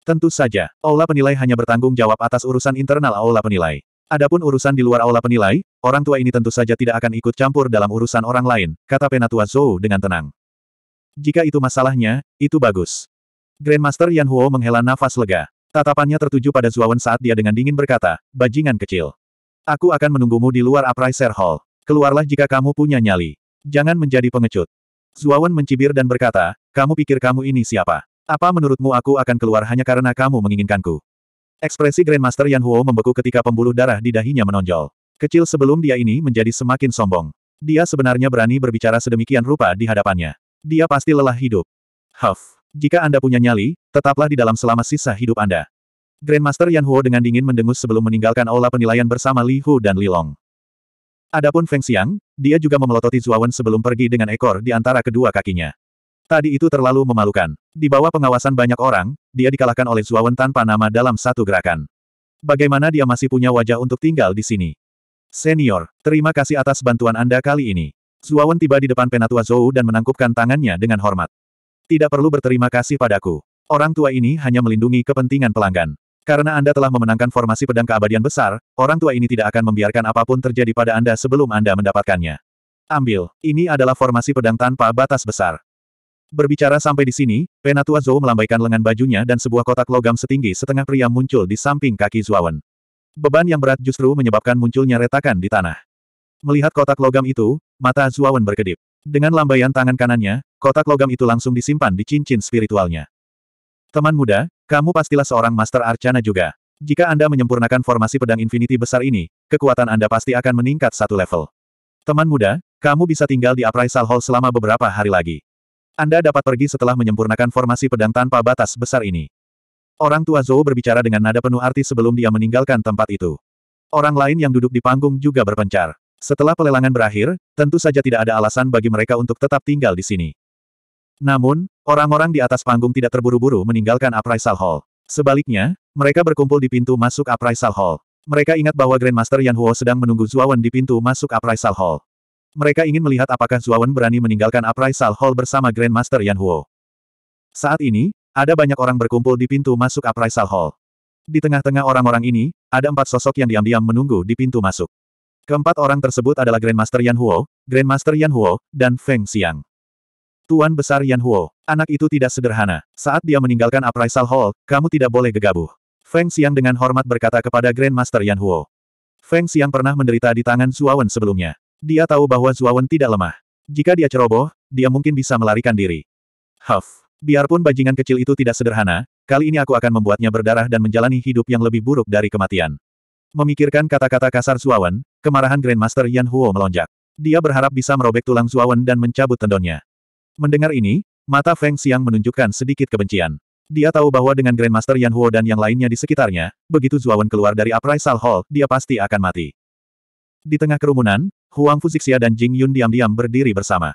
Tentu saja, Aula Penilai hanya bertanggung jawab atas urusan internal Aula Penilai. Adapun urusan di luar Aula Penilai, orang tua ini tentu saja tidak akan ikut campur dalam urusan orang lain, kata Penatua Zhou dengan tenang. Jika itu masalahnya, itu bagus. Grandmaster Yan Huo menghela nafas lega. Tatapannya tertuju pada Zuawan saat dia dengan dingin berkata, bajingan kecil. Aku akan menunggumu di luar Appraiser Hall. Keluarlah jika kamu punya nyali. Jangan menjadi pengecut. Zuawan mencibir dan berkata, kamu pikir kamu ini siapa? Apa menurutmu aku akan keluar hanya karena kamu menginginkanku? Ekspresi Grandmaster Yan Huo membeku ketika pembuluh darah di dahinya menonjol. Kecil sebelum dia ini menjadi semakin sombong. Dia sebenarnya berani berbicara sedemikian rupa di hadapannya. Dia pasti lelah hidup. Huff. Jika Anda punya nyali, tetaplah di dalam selama sisa hidup Anda. Grandmaster Yan Huo dengan dingin mendengus sebelum meninggalkan aula penilaian bersama Li Hu dan Li Long. Adapun Feng Xiang, dia juga memelototi Zuawan sebelum pergi dengan ekor di antara kedua kakinya. Tadi itu terlalu memalukan. Di bawah pengawasan banyak orang, dia dikalahkan oleh Zuawan tanpa nama dalam satu gerakan. Bagaimana dia masih punya wajah untuk tinggal di sini? Senior, terima kasih atas bantuan Anda kali ini. Zuawan tiba di depan Penatua Zhou dan menangkupkan tangannya dengan hormat. Tidak perlu berterima kasih padaku. Orang tua ini hanya melindungi kepentingan pelanggan. Karena Anda telah memenangkan formasi pedang keabadian besar, orang tua ini tidak akan membiarkan apapun terjadi pada Anda sebelum Anda mendapatkannya. Ambil, ini adalah formasi pedang tanpa batas besar. Berbicara sampai di sini, Penatua Zhou melambaikan lengan bajunya dan sebuah kotak logam setinggi setengah pria muncul di samping kaki Zuawan. Beban yang berat justru menyebabkan munculnya retakan di tanah. Melihat kotak logam itu, Mata Zuawan berkedip. Dengan lambaian tangan kanannya, kotak logam itu langsung disimpan di cincin spiritualnya. Teman muda, kamu pastilah seorang Master Arcana juga. Jika Anda menyempurnakan formasi pedang Infinity besar ini, kekuatan Anda pasti akan meningkat satu level. Teman muda, kamu bisa tinggal di Appraisal Hall selama beberapa hari lagi. Anda dapat pergi setelah menyempurnakan formasi pedang tanpa batas besar ini. Orang tua Zou berbicara dengan nada penuh arti sebelum dia meninggalkan tempat itu. Orang lain yang duduk di panggung juga berpencar. Setelah pelelangan berakhir, tentu saja tidak ada alasan bagi mereka untuk tetap tinggal di sini. Namun, orang-orang di atas panggung tidak terburu-buru meninggalkan Appraisal Hall. Sebaliknya, mereka berkumpul di pintu masuk Appraisal Hall. Mereka ingat bahwa Grandmaster Yan Huo sedang menunggu Zuawan di pintu masuk Appraisal Hall. Mereka ingin melihat apakah Zuawan berani meninggalkan Appraisal Hall bersama Grandmaster Yan Huo. Saat ini, ada banyak orang berkumpul di pintu masuk Appraisal Hall. Di tengah-tengah orang-orang ini, ada empat sosok yang diam-diam menunggu di pintu masuk. Keempat orang tersebut adalah Grandmaster Yan Huo, Grandmaster Yan Huo, dan Feng Xiang. Tuan Besar Yan Huo, anak itu tidak sederhana. Saat dia meninggalkan Appraisal Hall, kamu tidak boleh gegabah. Feng Xiang dengan hormat berkata kepada Grandmaster Yan Huo. Feng Xiang pernah menderita di tangan Zuawan sebelumnya. Dia tahu bahwa Zuawan tidak lemah. Jika dia ceroboh, dia mungkin bisa melarikan diri. Huff. Biarpun bajingan kecil itu tidak sederhana, kali ini aku akan membuatnya berdarah dan menjalani hidup yang lebih buruk dari kematian. Memikirkan kata-kata kasar Zuawan, kemarahan Grandmaster Yan Huo melonjak. Dia berharap bisa merobek tulang Zuawan dan mencabut tendonnya. Mendengar ini, mata Feng Xiang menunjukkan sedikit kebencian. Dia tahu bahwa dengan Grandmaster Yan Huo dan yang lainnya di sekitarnya, begitu Zuawan keluar dari Appraisal Hall, dia pasti akan mati. Di tengah kerumunan, Huang Fuzixia dan Jing Yun diam-diam berdiri bersama.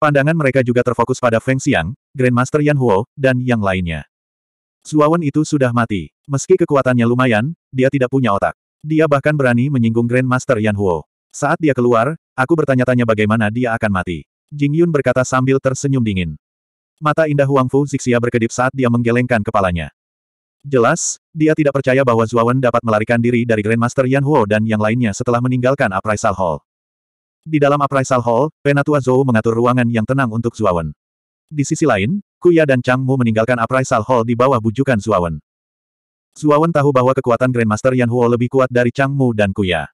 Pandangan mereka juga terfokus pada Feng Xiang, Grandmaster Yan Huo, dan yang lainnya. Zuawan itu sudah mati. Meski kekuatannya lumayan, dia tidak punya otak. Dia bahkan berani menyinggung Grandmaster Yan Huo. Saat dia keluar, aku bertanya-tanya bagaimana dia akan mati. Jing Yun berkata sambil tersenyum dingin. Mata indah Huang Fu Zixia berkedip saat dia menggelengkan kepalanya. Jelas, dia tidak percaya bahwa Zuawan dapat melarikan diri dari Grandmaster Yan Huo dan yang lainnya setelah meninggalkan Appraisal Hall. Di dalam Appraisal Hall, Penatua Zhou mengatur ruangan yang tenang untuk Zuawan. Di sisi lain, Kuya dan Chang Mu meninggalkan Appraisal Hall di bawah bujukan Zuawan. Zuawan tahu bahwa kekuatan Grandmaster Yan Huo lebih kuat dari Chang Mu dan Kuya.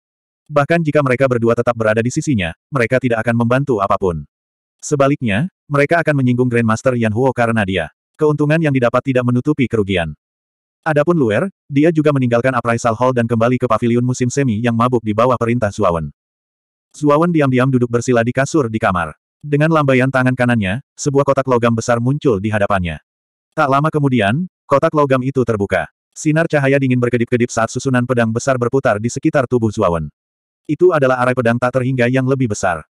Bahkan jika mereka berdua tetap berada di sisinya, mereka tidak akan membantu apapun. Sebaliknya, mereka akan menyinggung Grandmaster Yan Huo karena dia. Keuntungan yang didapat tidak menutupi kerugian. Adapun Luer, dia juga meninggalkan Appraisal Hall dan kembali ke paviliun musim semi yang mabuk di bawah perintah Zuawan. Zuawan diam-diam duduk bersila di kasur di kamar. Dengan lambaian tangan kanannya, sebuah kotak logam besar muncul di hadapannya. Tak lama kemudian, kotak logam itu terbuka. Sinar cahaya dingin berkedip-kedip saat susunan pedang besar berputar di sekitar tubuh Zuawan. Itu adalah arai pedang tak terhingga yang lebih besar.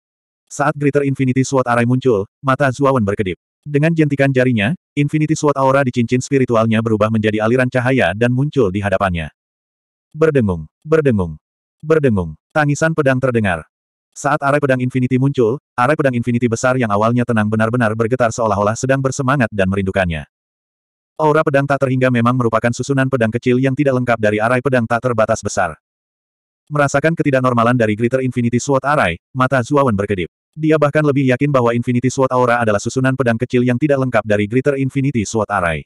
Saat Greater Infinity Sword arai muncul, mata Zuawan berkedip. Dengan jentikan jarinya, Infinity Sword aura di cincin spiritualnya berubah menjadi aliran cahaya dan muncul di hadapannya. Berdengung, berdengung, berdengung, tangisan pedang terdengar. Saat arai pedang Infinity muncul, arai pedang Infinity besar yang awalnya tenang benar-benar bergetar seolah-olah sedang bersemangat dan merindukannya. Aura pedang tak terhingga memang merupakan susunan pedang kecil yang tidak lengkap dari arai pedang tak terbatas besar. Merasakan ketidaknormalan dari Greater Infinity Sword arai, mata Zuawan berkedip. Dia bahkan lebih yakin bahwa Infinity Sword Aura adalah susunan pedang kecil yang tidak lengkap dari Greater Infinity Sword arai.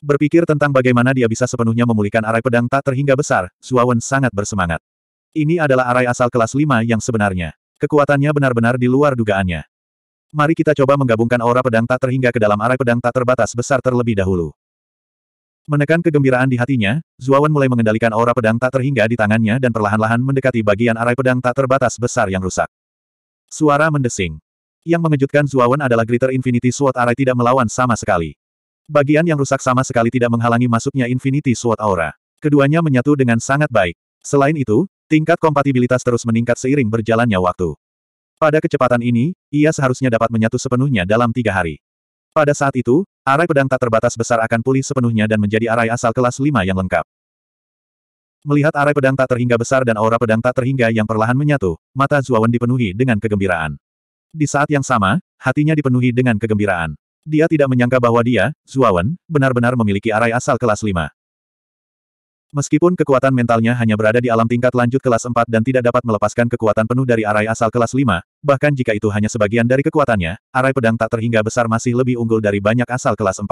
Berpikir tentang bagaimana dia bisa sepenuhnya memulihkan arai pedang tak terhingga besar, Zuawan sangat bersemangat. Ini adalah arai asal kelas 5 yang sebenarnya. Kekuatannya benar-benar di luar dugaannya. Mari kita coba menggabungkan aura pedang tak terhingga ke dalam arai pedang tak terbatas besar terlebih dahulu. Menekan kegembiraan di hatinya, Zuawan mulai mengendalikan aura pedang tak terhingga di tangannya dan perlahan-lahan mendekati bagian arai pedang tak terbatas besar yang rusak. Suara mendesing. Yang mengejutkan Zuawan adalah Greater Infinity Sword arai tidak melawan sama sekali. Bagian yang rusak sama sekali tidak menghalangi masuknya Infinity Sword aura. Keduanya menyatu dengan sangat baik. Selain itu, tingkat kompatibilitas terus meningkat seiring berjalannya waktu. Pada kecepatan ini, ia seharusnya dapat menyatu sepenuhnya dalam tiga hari. Pada saat itu, arai pedang tak terbatas besar akan pulih sepenuhnya dan menjadi arai asal kelas 5 yang lengkap. Melihat arai pedang tak terhingga besar dan aura pedang tak terhingga yang perlahan menyatu, mata Zuawan dipenuhi dengan kegembiraan. Di saat yang sama, hatinya dipenuhi dengan kegembiraan. Dia tidak menyangka bahwa dia, Zuawan, benar-benar memiliki arai asal kelas 5. Meskipun kekuatan mentalnya hanya berada di alam tingkat lanjut kelas 4 dan tidak dapat melepaskan kekuatan penuh dari arai asal kelas 5, bahkan jika itu hanya sebagian dari kekuatannya, arai pedang tak terhingga besar masih lebih unggul dari banyak asal kelas 4.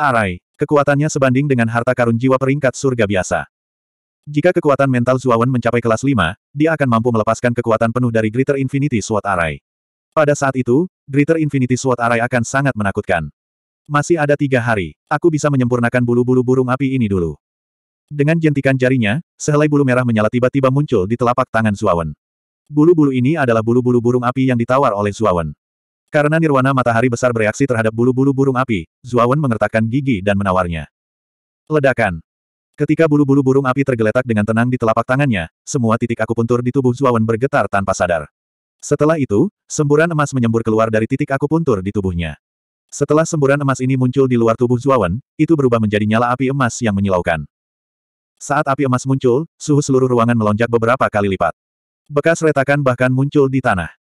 Arai, kekuatannya sebanding dengan harta karun jiwa peringkat surga biasa. Jika kekuatan mental Zuawan mencapai kelas 5, dia akan mampu melepaskan kekuatan penuh dari Greater Infinity Sword Arai. Pada saat itu, Greater Infinity Sword Arai akan sangat menakutkan. Masih ada tiga hari, aku bisa menyempurnakan bulu-bulu burung api ini dulu. Dengan jentikan jarinya, sehelai bulu merah menyala tiba-tiba muncul di telapak tangan Zuawan. Bulu-bulu ini adalah bulu-bulu burung api yang ditawar oleh Zuawan. Karena nirwana matahari besar bereaksi terhadap bulu-bulu burung api, Zuawan mengertakkan gigi dan menawarnya. Ledakan. Ketika bulu-bulu burung api tergeletak dengan tenang di telapak tangannya, semua titik akupuntur di tubuh Zuawan bergetar tanpa sadar. Setelah itu, semburan emas menyembur keluar dari titik akupuntur di tubuhnya. Setelah semburan emas ini muncul di luar tubuh Zuawan, itu berubah menjadi nyala api emas yang menyilaukan. Saat api emas muncul, suhu seluruh ruangan melonjak beberapa kali lipat. Bekas retakan bahkan muncul di tanah.